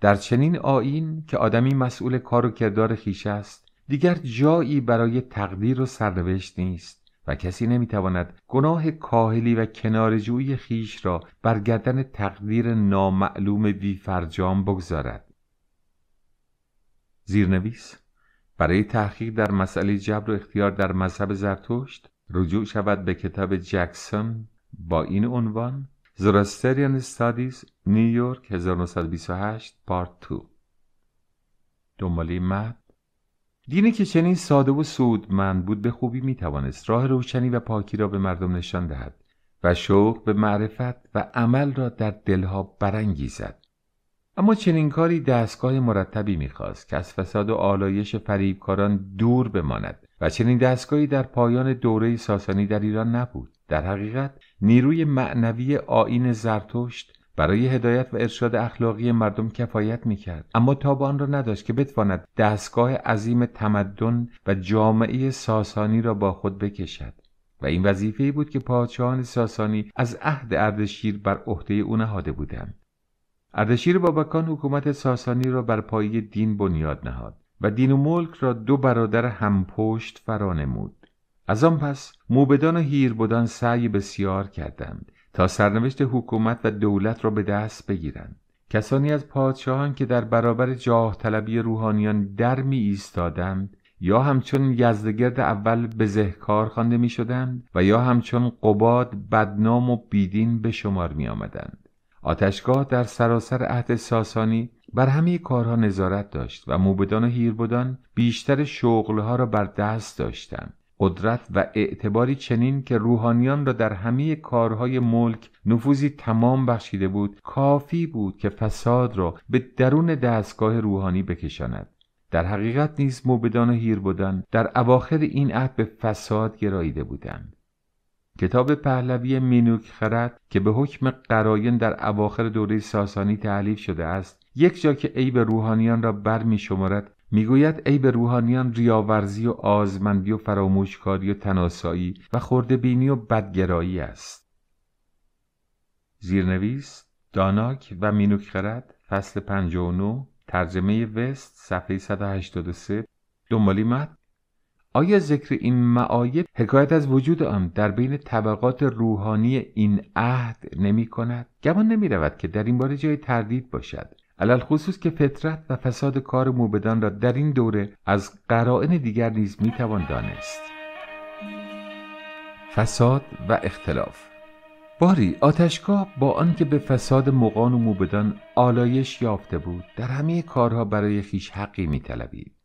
در چنین آین که آدمی مسئول کار و کردار خیش است دیگر جایی برای تقدیر و سرنوشت نیست و کسی نمیتواند گناه کاهلی و کنارجویی خیش را بر گردن تقدیر نامعلوم بیفرجام بگذارد زیرنویس برای تحقیق در مسئله جبر و اختیار در مذهب زرتشت رجوع شود به کتاب جکسون با این عنوان زراستریان استادیز نیویورک 1928 پارت 2 دنبالی مد دینی که چنین ساده و سودمند بود به خوبی میتوانست راه روشنی و پاکی را به مردم نشان دهد و شوق به معرفت و عمل را در دلها برانگیزد اما چنین کاری دستگاه مرتبی میخواست که از فساد و آلایش فریبکاران دور بماند و چنین دستگاهی در پایان دوره ساسانی در ایران نبود در حقیقت نیروی معنوی آین زرتشت برای هدایت و ارشاد اخلاقی مردم کفایت میکرد اما تاب آن را نداشت که بتواند دستگاه عظیم تمدن و جامعه ساسانی را با خود بکشد و این وظیفه بود که پادشاهان ساسانی از عهد اردشیر بر عهده او نهاده بودند اردشیر بابکان حکومت ساسانی را بر پایه دین بنیاد نهاد و دین و ملک را دو برادر همپشت فرانمود از آن پس موبدان و هیربدان سعی بسیار کردند تا سرنوشت حکومت و دولت را به دست بگیرند کسانی از پادشاهان که در برابر جاه طلبی روحانیان در می ایستادند یا همچون یزدگرد اول به زهکار خوانده می شدند و یا همچون قباد بدنام و بیدین به شمار می آمدند آتشگاه در سراسر عهد ساسانی بر همه کارها نظارت داشت و موبدان و هیربدان بیشتر شغلها را بر دست داشتند قدرت و اعتباری چنین که روحانیان را در همه کارهای ملک نفوذی تمام بخشیده بود کافی بود که فساد را به درون دستگاه روحانی بکشاند در حقیقت نیز موبدان و هیربدان در اواخر این عهد به فساد گراییده بودند کتاب پهلوی مینوک خرد که به حکم قراین در اواخر دوره ساسانی تعلیف شده است یک جا که عیب روحانیان را بر می شمارد میگوید عیب روحانیان ریاورزی و آزمندی و فراموشکاری و تناسایی و خردبینی و بدگرایی است زیرنویس داناک و مینوک خرد فصل 59 ترجمه وست صفحه 183 دنبالی آیا ذکر این معایب حکایت از وجود آن در بین طبقات روحانی این عهد نمی کند؟ گمان نمی رود که در این باره جای تردید باشد علال خصوص که فطرت و فساد کار موبدان را در این دوره از قرائن دیگر نیز می توان دانست فساد و اختلاف باری آتشگاه با آنکه به فساد مقان و موبدان آلایش یافته بود در همه کارها برای خیش حقی می طلبید.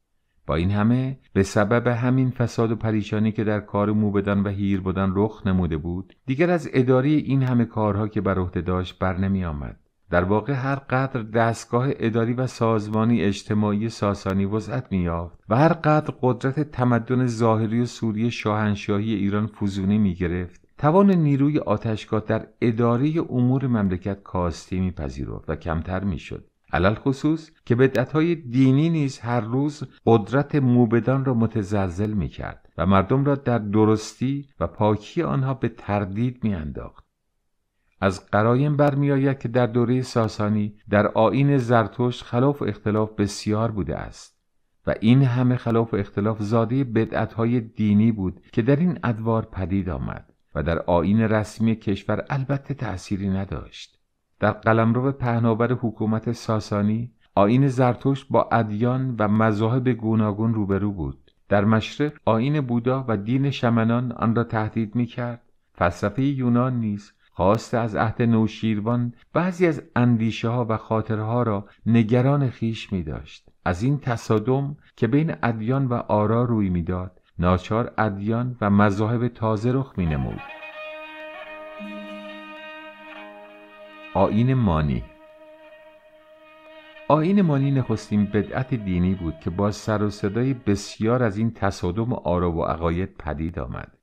این همه به سبب همین فساد و پریشانی که در کار موبدان و هیر بودن رخ نموده بود دیگر از اداری این همه کارها که بر عهده داشت بر نمی آمد. در واقع هر قدر دستگاه اداری و سازمانی اجتماعی ساسانی می مییافت و هر قدر قدرت تمدن ظاهری و سوری شاهنشاهی ایران فزونی گرفت، توان نیروی آتشگاه در اداره امور مملکت کاستی میپذیرفت و کمتر شد. علل خصوص که بدعتهای دینی نیز هر روز قدرت موبدان را متزلزل می کرد و مردم را در درستی و پاکی آنها به تردید می از قرایم آید که در دوره ساسانی در آین زرتشت خلاف و اختلاف بسیار بوده است و این همه خلاف و اختلاف زاده بدعتهای دینی بود که در این ادوار پدید آمد و در آین رسمی کشور البته تأثیری نداشت در قلمرو پهناور حکومت ساسانی آین زرتشت با ادیان و مذاهب گوناگون روبرو بود در مشرق آین بودا و دین شمنان آن را تهدید میکرد فلسفه یونان نیز خواست از عهد نوشیروان بعضی از اندیشه ها و خاطرها را نگران خیش می داشت. از این تصادم که بین ادیان و آرا روی میداد ناچار ادیان و مذاهب تازه رخ می نمود. آین مانی آین مانی نخستین بدعت دینی بود که با سر و صدای بسیار از این تصادم آرا و عقاید پدید آمد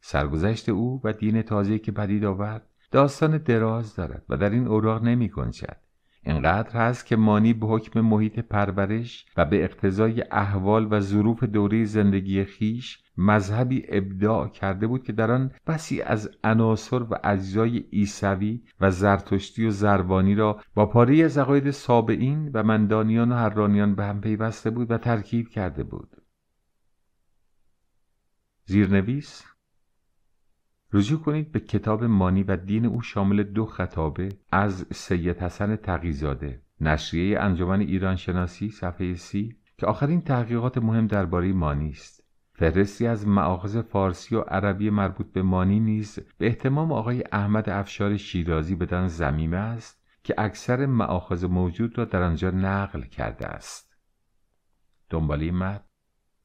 سرگذشت او و دین تازه که پدید آورد داستان دراز دارد و در این اوراق نمی کنشد. اینقدر هست که مانی به حکم محیط پرورش و به اقتضای احوال و ظروف دوره زندگی خیش مذهبی ابداع کرده بود که در آن بسی از عناصر و اجزای عیسوی و زرتشتی و زربانی را با پاره از عقاید سابعین و مندانیان و حرانیان به هم پیوسته بود و ترکیب کرده بود زیرنویس رجوع کنید به کتاب مانی و دین او شامل دو خطابه از سید حسن تقیزاده نشریه انجمن ایران شناسی صفحه سی که آخرین تحقیقات مهم درباره مانی است فهرستی از معاخذ فارسی و عربی مربوط به مانی نیز به احتمام آقای احمد افشار شیرازی بدن زمیمه است که اکثر معاخذ موجود را در آنجا نقل کرده است دنبالی مد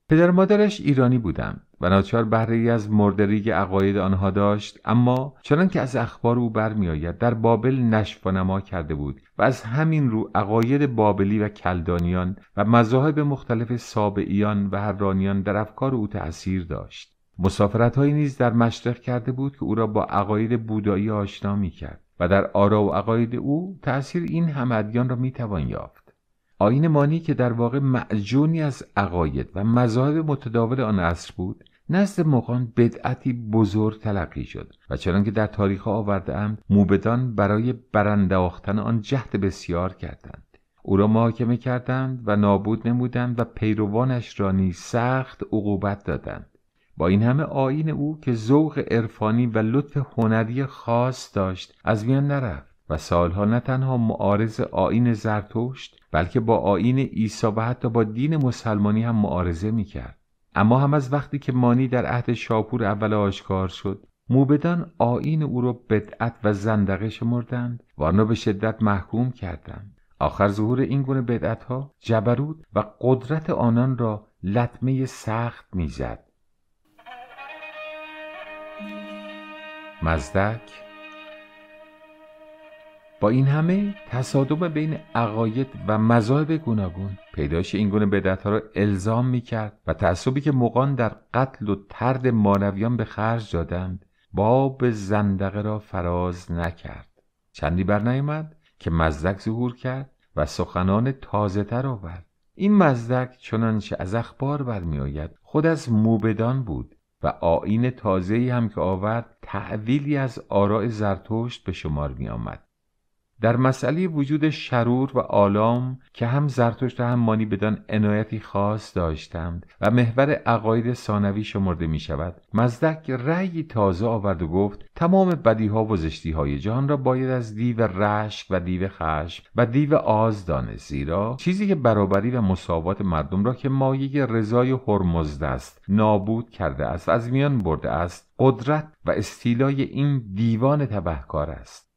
پدر مادرش ایرانی بودند و ناچار بهره ای از مردری عقاید آنها داشت اما چنان که از اخبار او برمیآید در بابل نشو و نما کرده بود و از همین رو عقاید بابلی و کلدانیان و مذاهب مختلف سابعیان و هرانیان در افکار او تأثیر داشت مسافرتهایی نیز در مشرق کرده بود که او را با عقاید بودایی آشنا کرد و در آرا و عقاید او تأثیر این همدیان را توان یافت آین مانی که در واقع معجونی از عقاید و مذاهب متداول آن عصر بود نزد مقان بدعتی بزرگ تلقی شد و چنان که در تاریخ آورده موبدان برای برانداختن آن جهد بسیار کردند او را محاکمه کردند و نابود نمودند و پیروانش را نیز سخت عقوبت دادند با این همه آیین او که ذوق عرفانی و لطف هنری خاص داشت از میان نرفت و سالها نه تنها معارض آیین زرتشت بلکه با آیین عیسی و حتی با دین مسلمانی هم معارضه میکرد اما هم از وقتی که مانی در عهد شاپور اول آشکار شد موبدان آین او را بدعت و زندقه شمردند و آن را به شدت محکوم کردند آخر ظهور این گونه ها جبروت و قدرت آنان را لطمه سخت میزد مزدک با این همه تصادم بین عقاید و مذاهب گوناگون پیدایش این گونه بدعت‌ها را الزام میکرد و تعصبی که مقان در قتل و ترد مانویان به خرج دادند باب زندقه را فراز نکرد چندی بر نیامد که مزدک ظهور کرد و سخنان تازه تر آورد این مزدک چنانچه از اخبار برمیآید خود از موبدان بود و آین تازه‌ای هم که آورد تعویلی از آراء زرتشت به شمار می آمد در مسئله وجود شرور و آلام که هم زرتشت و هم مانی بدان عنایتی خاص داشتند و محور عقاید ثانوی شمرده می شود مزدک رأی تازه آورد و گفت تمام بدیها و های جهان را باید از دیو رشک و دیو خشم و دیو آز دانست زیرا چیزی که برابری و مساوات مردم را که مایه رضای هرمزد است نابود کرده است از میان برده است قدرت و استیلای این دیوان تبهکار است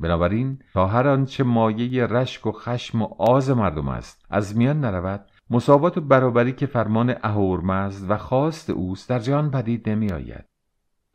بنابراین تا هر آنچه مایه رشک و خشم و آز مردم است از میان نرود مساوات و برابری که فرمان اهورمزد و خواست اوست در جهان پدید نمی آید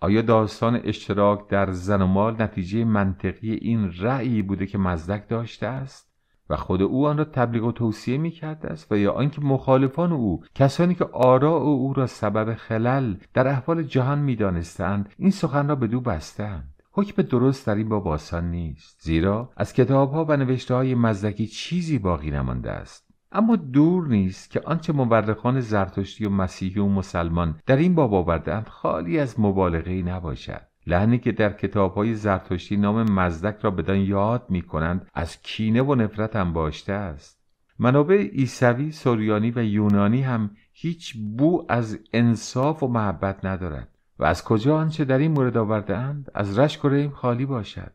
آیا داستان اشتراک در زن و مال نتیجه منطقی این رأیی بوده که مزدک داشته است و خود او آن را تبلیغ و توصیه می کرده است و یا آنکه مخالفان او کسانی که آراء او را سبب خلل در احوال جهان می دانستند این سخن را به دو بستند حکم درست در این باب آسان نیست زیرا از کتابها و نوشته های مزدکی چیزی باقی نمانده است اما دور نیست که آنچه مورخان زرتشتی و مسیحی و مسلمان در این باب آوردهاند خالی از مبالغه نباشد لحنی که در کتاب های زرتشتی نام مزدک را بدان یاد می کنند از کینه و نفرت هم باشته است منابع عیسوی، سوریانی و یونانی هم هیچ بو از انصاف و محبت ندارد و از کجا آنچه در این مورد آورده اند از رشک و ریم خالی باشد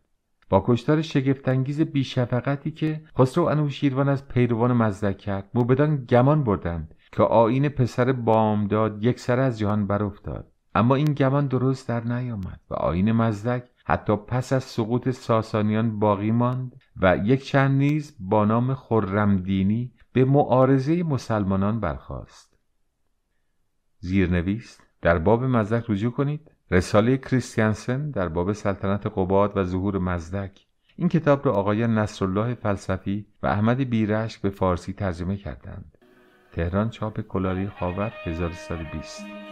با کشتار شگفتانگیز بیشفقتی که خسرو انوشیروان از پیروان مزدک کرد موبدان گمان بردند که آین پسر بامداد یک سر از جهان برافتاد اما این گمان درست در نیامد و آین مزدک حتی پس از سقوط ساسانیان باقی ماند و یک چند نیز با نام خرمدینی به معارضه مسلمانان برخاست زیرنویس در باب مزدک رجوع کنید رساله کریستیانسن در باب سلطنت قباد و ظهور مزدک این کتاب را آقایان نصرالله فلسفی و احمد بیرشک به فارسی ترجمه کردند تهران چاپ کلاری خاور 1320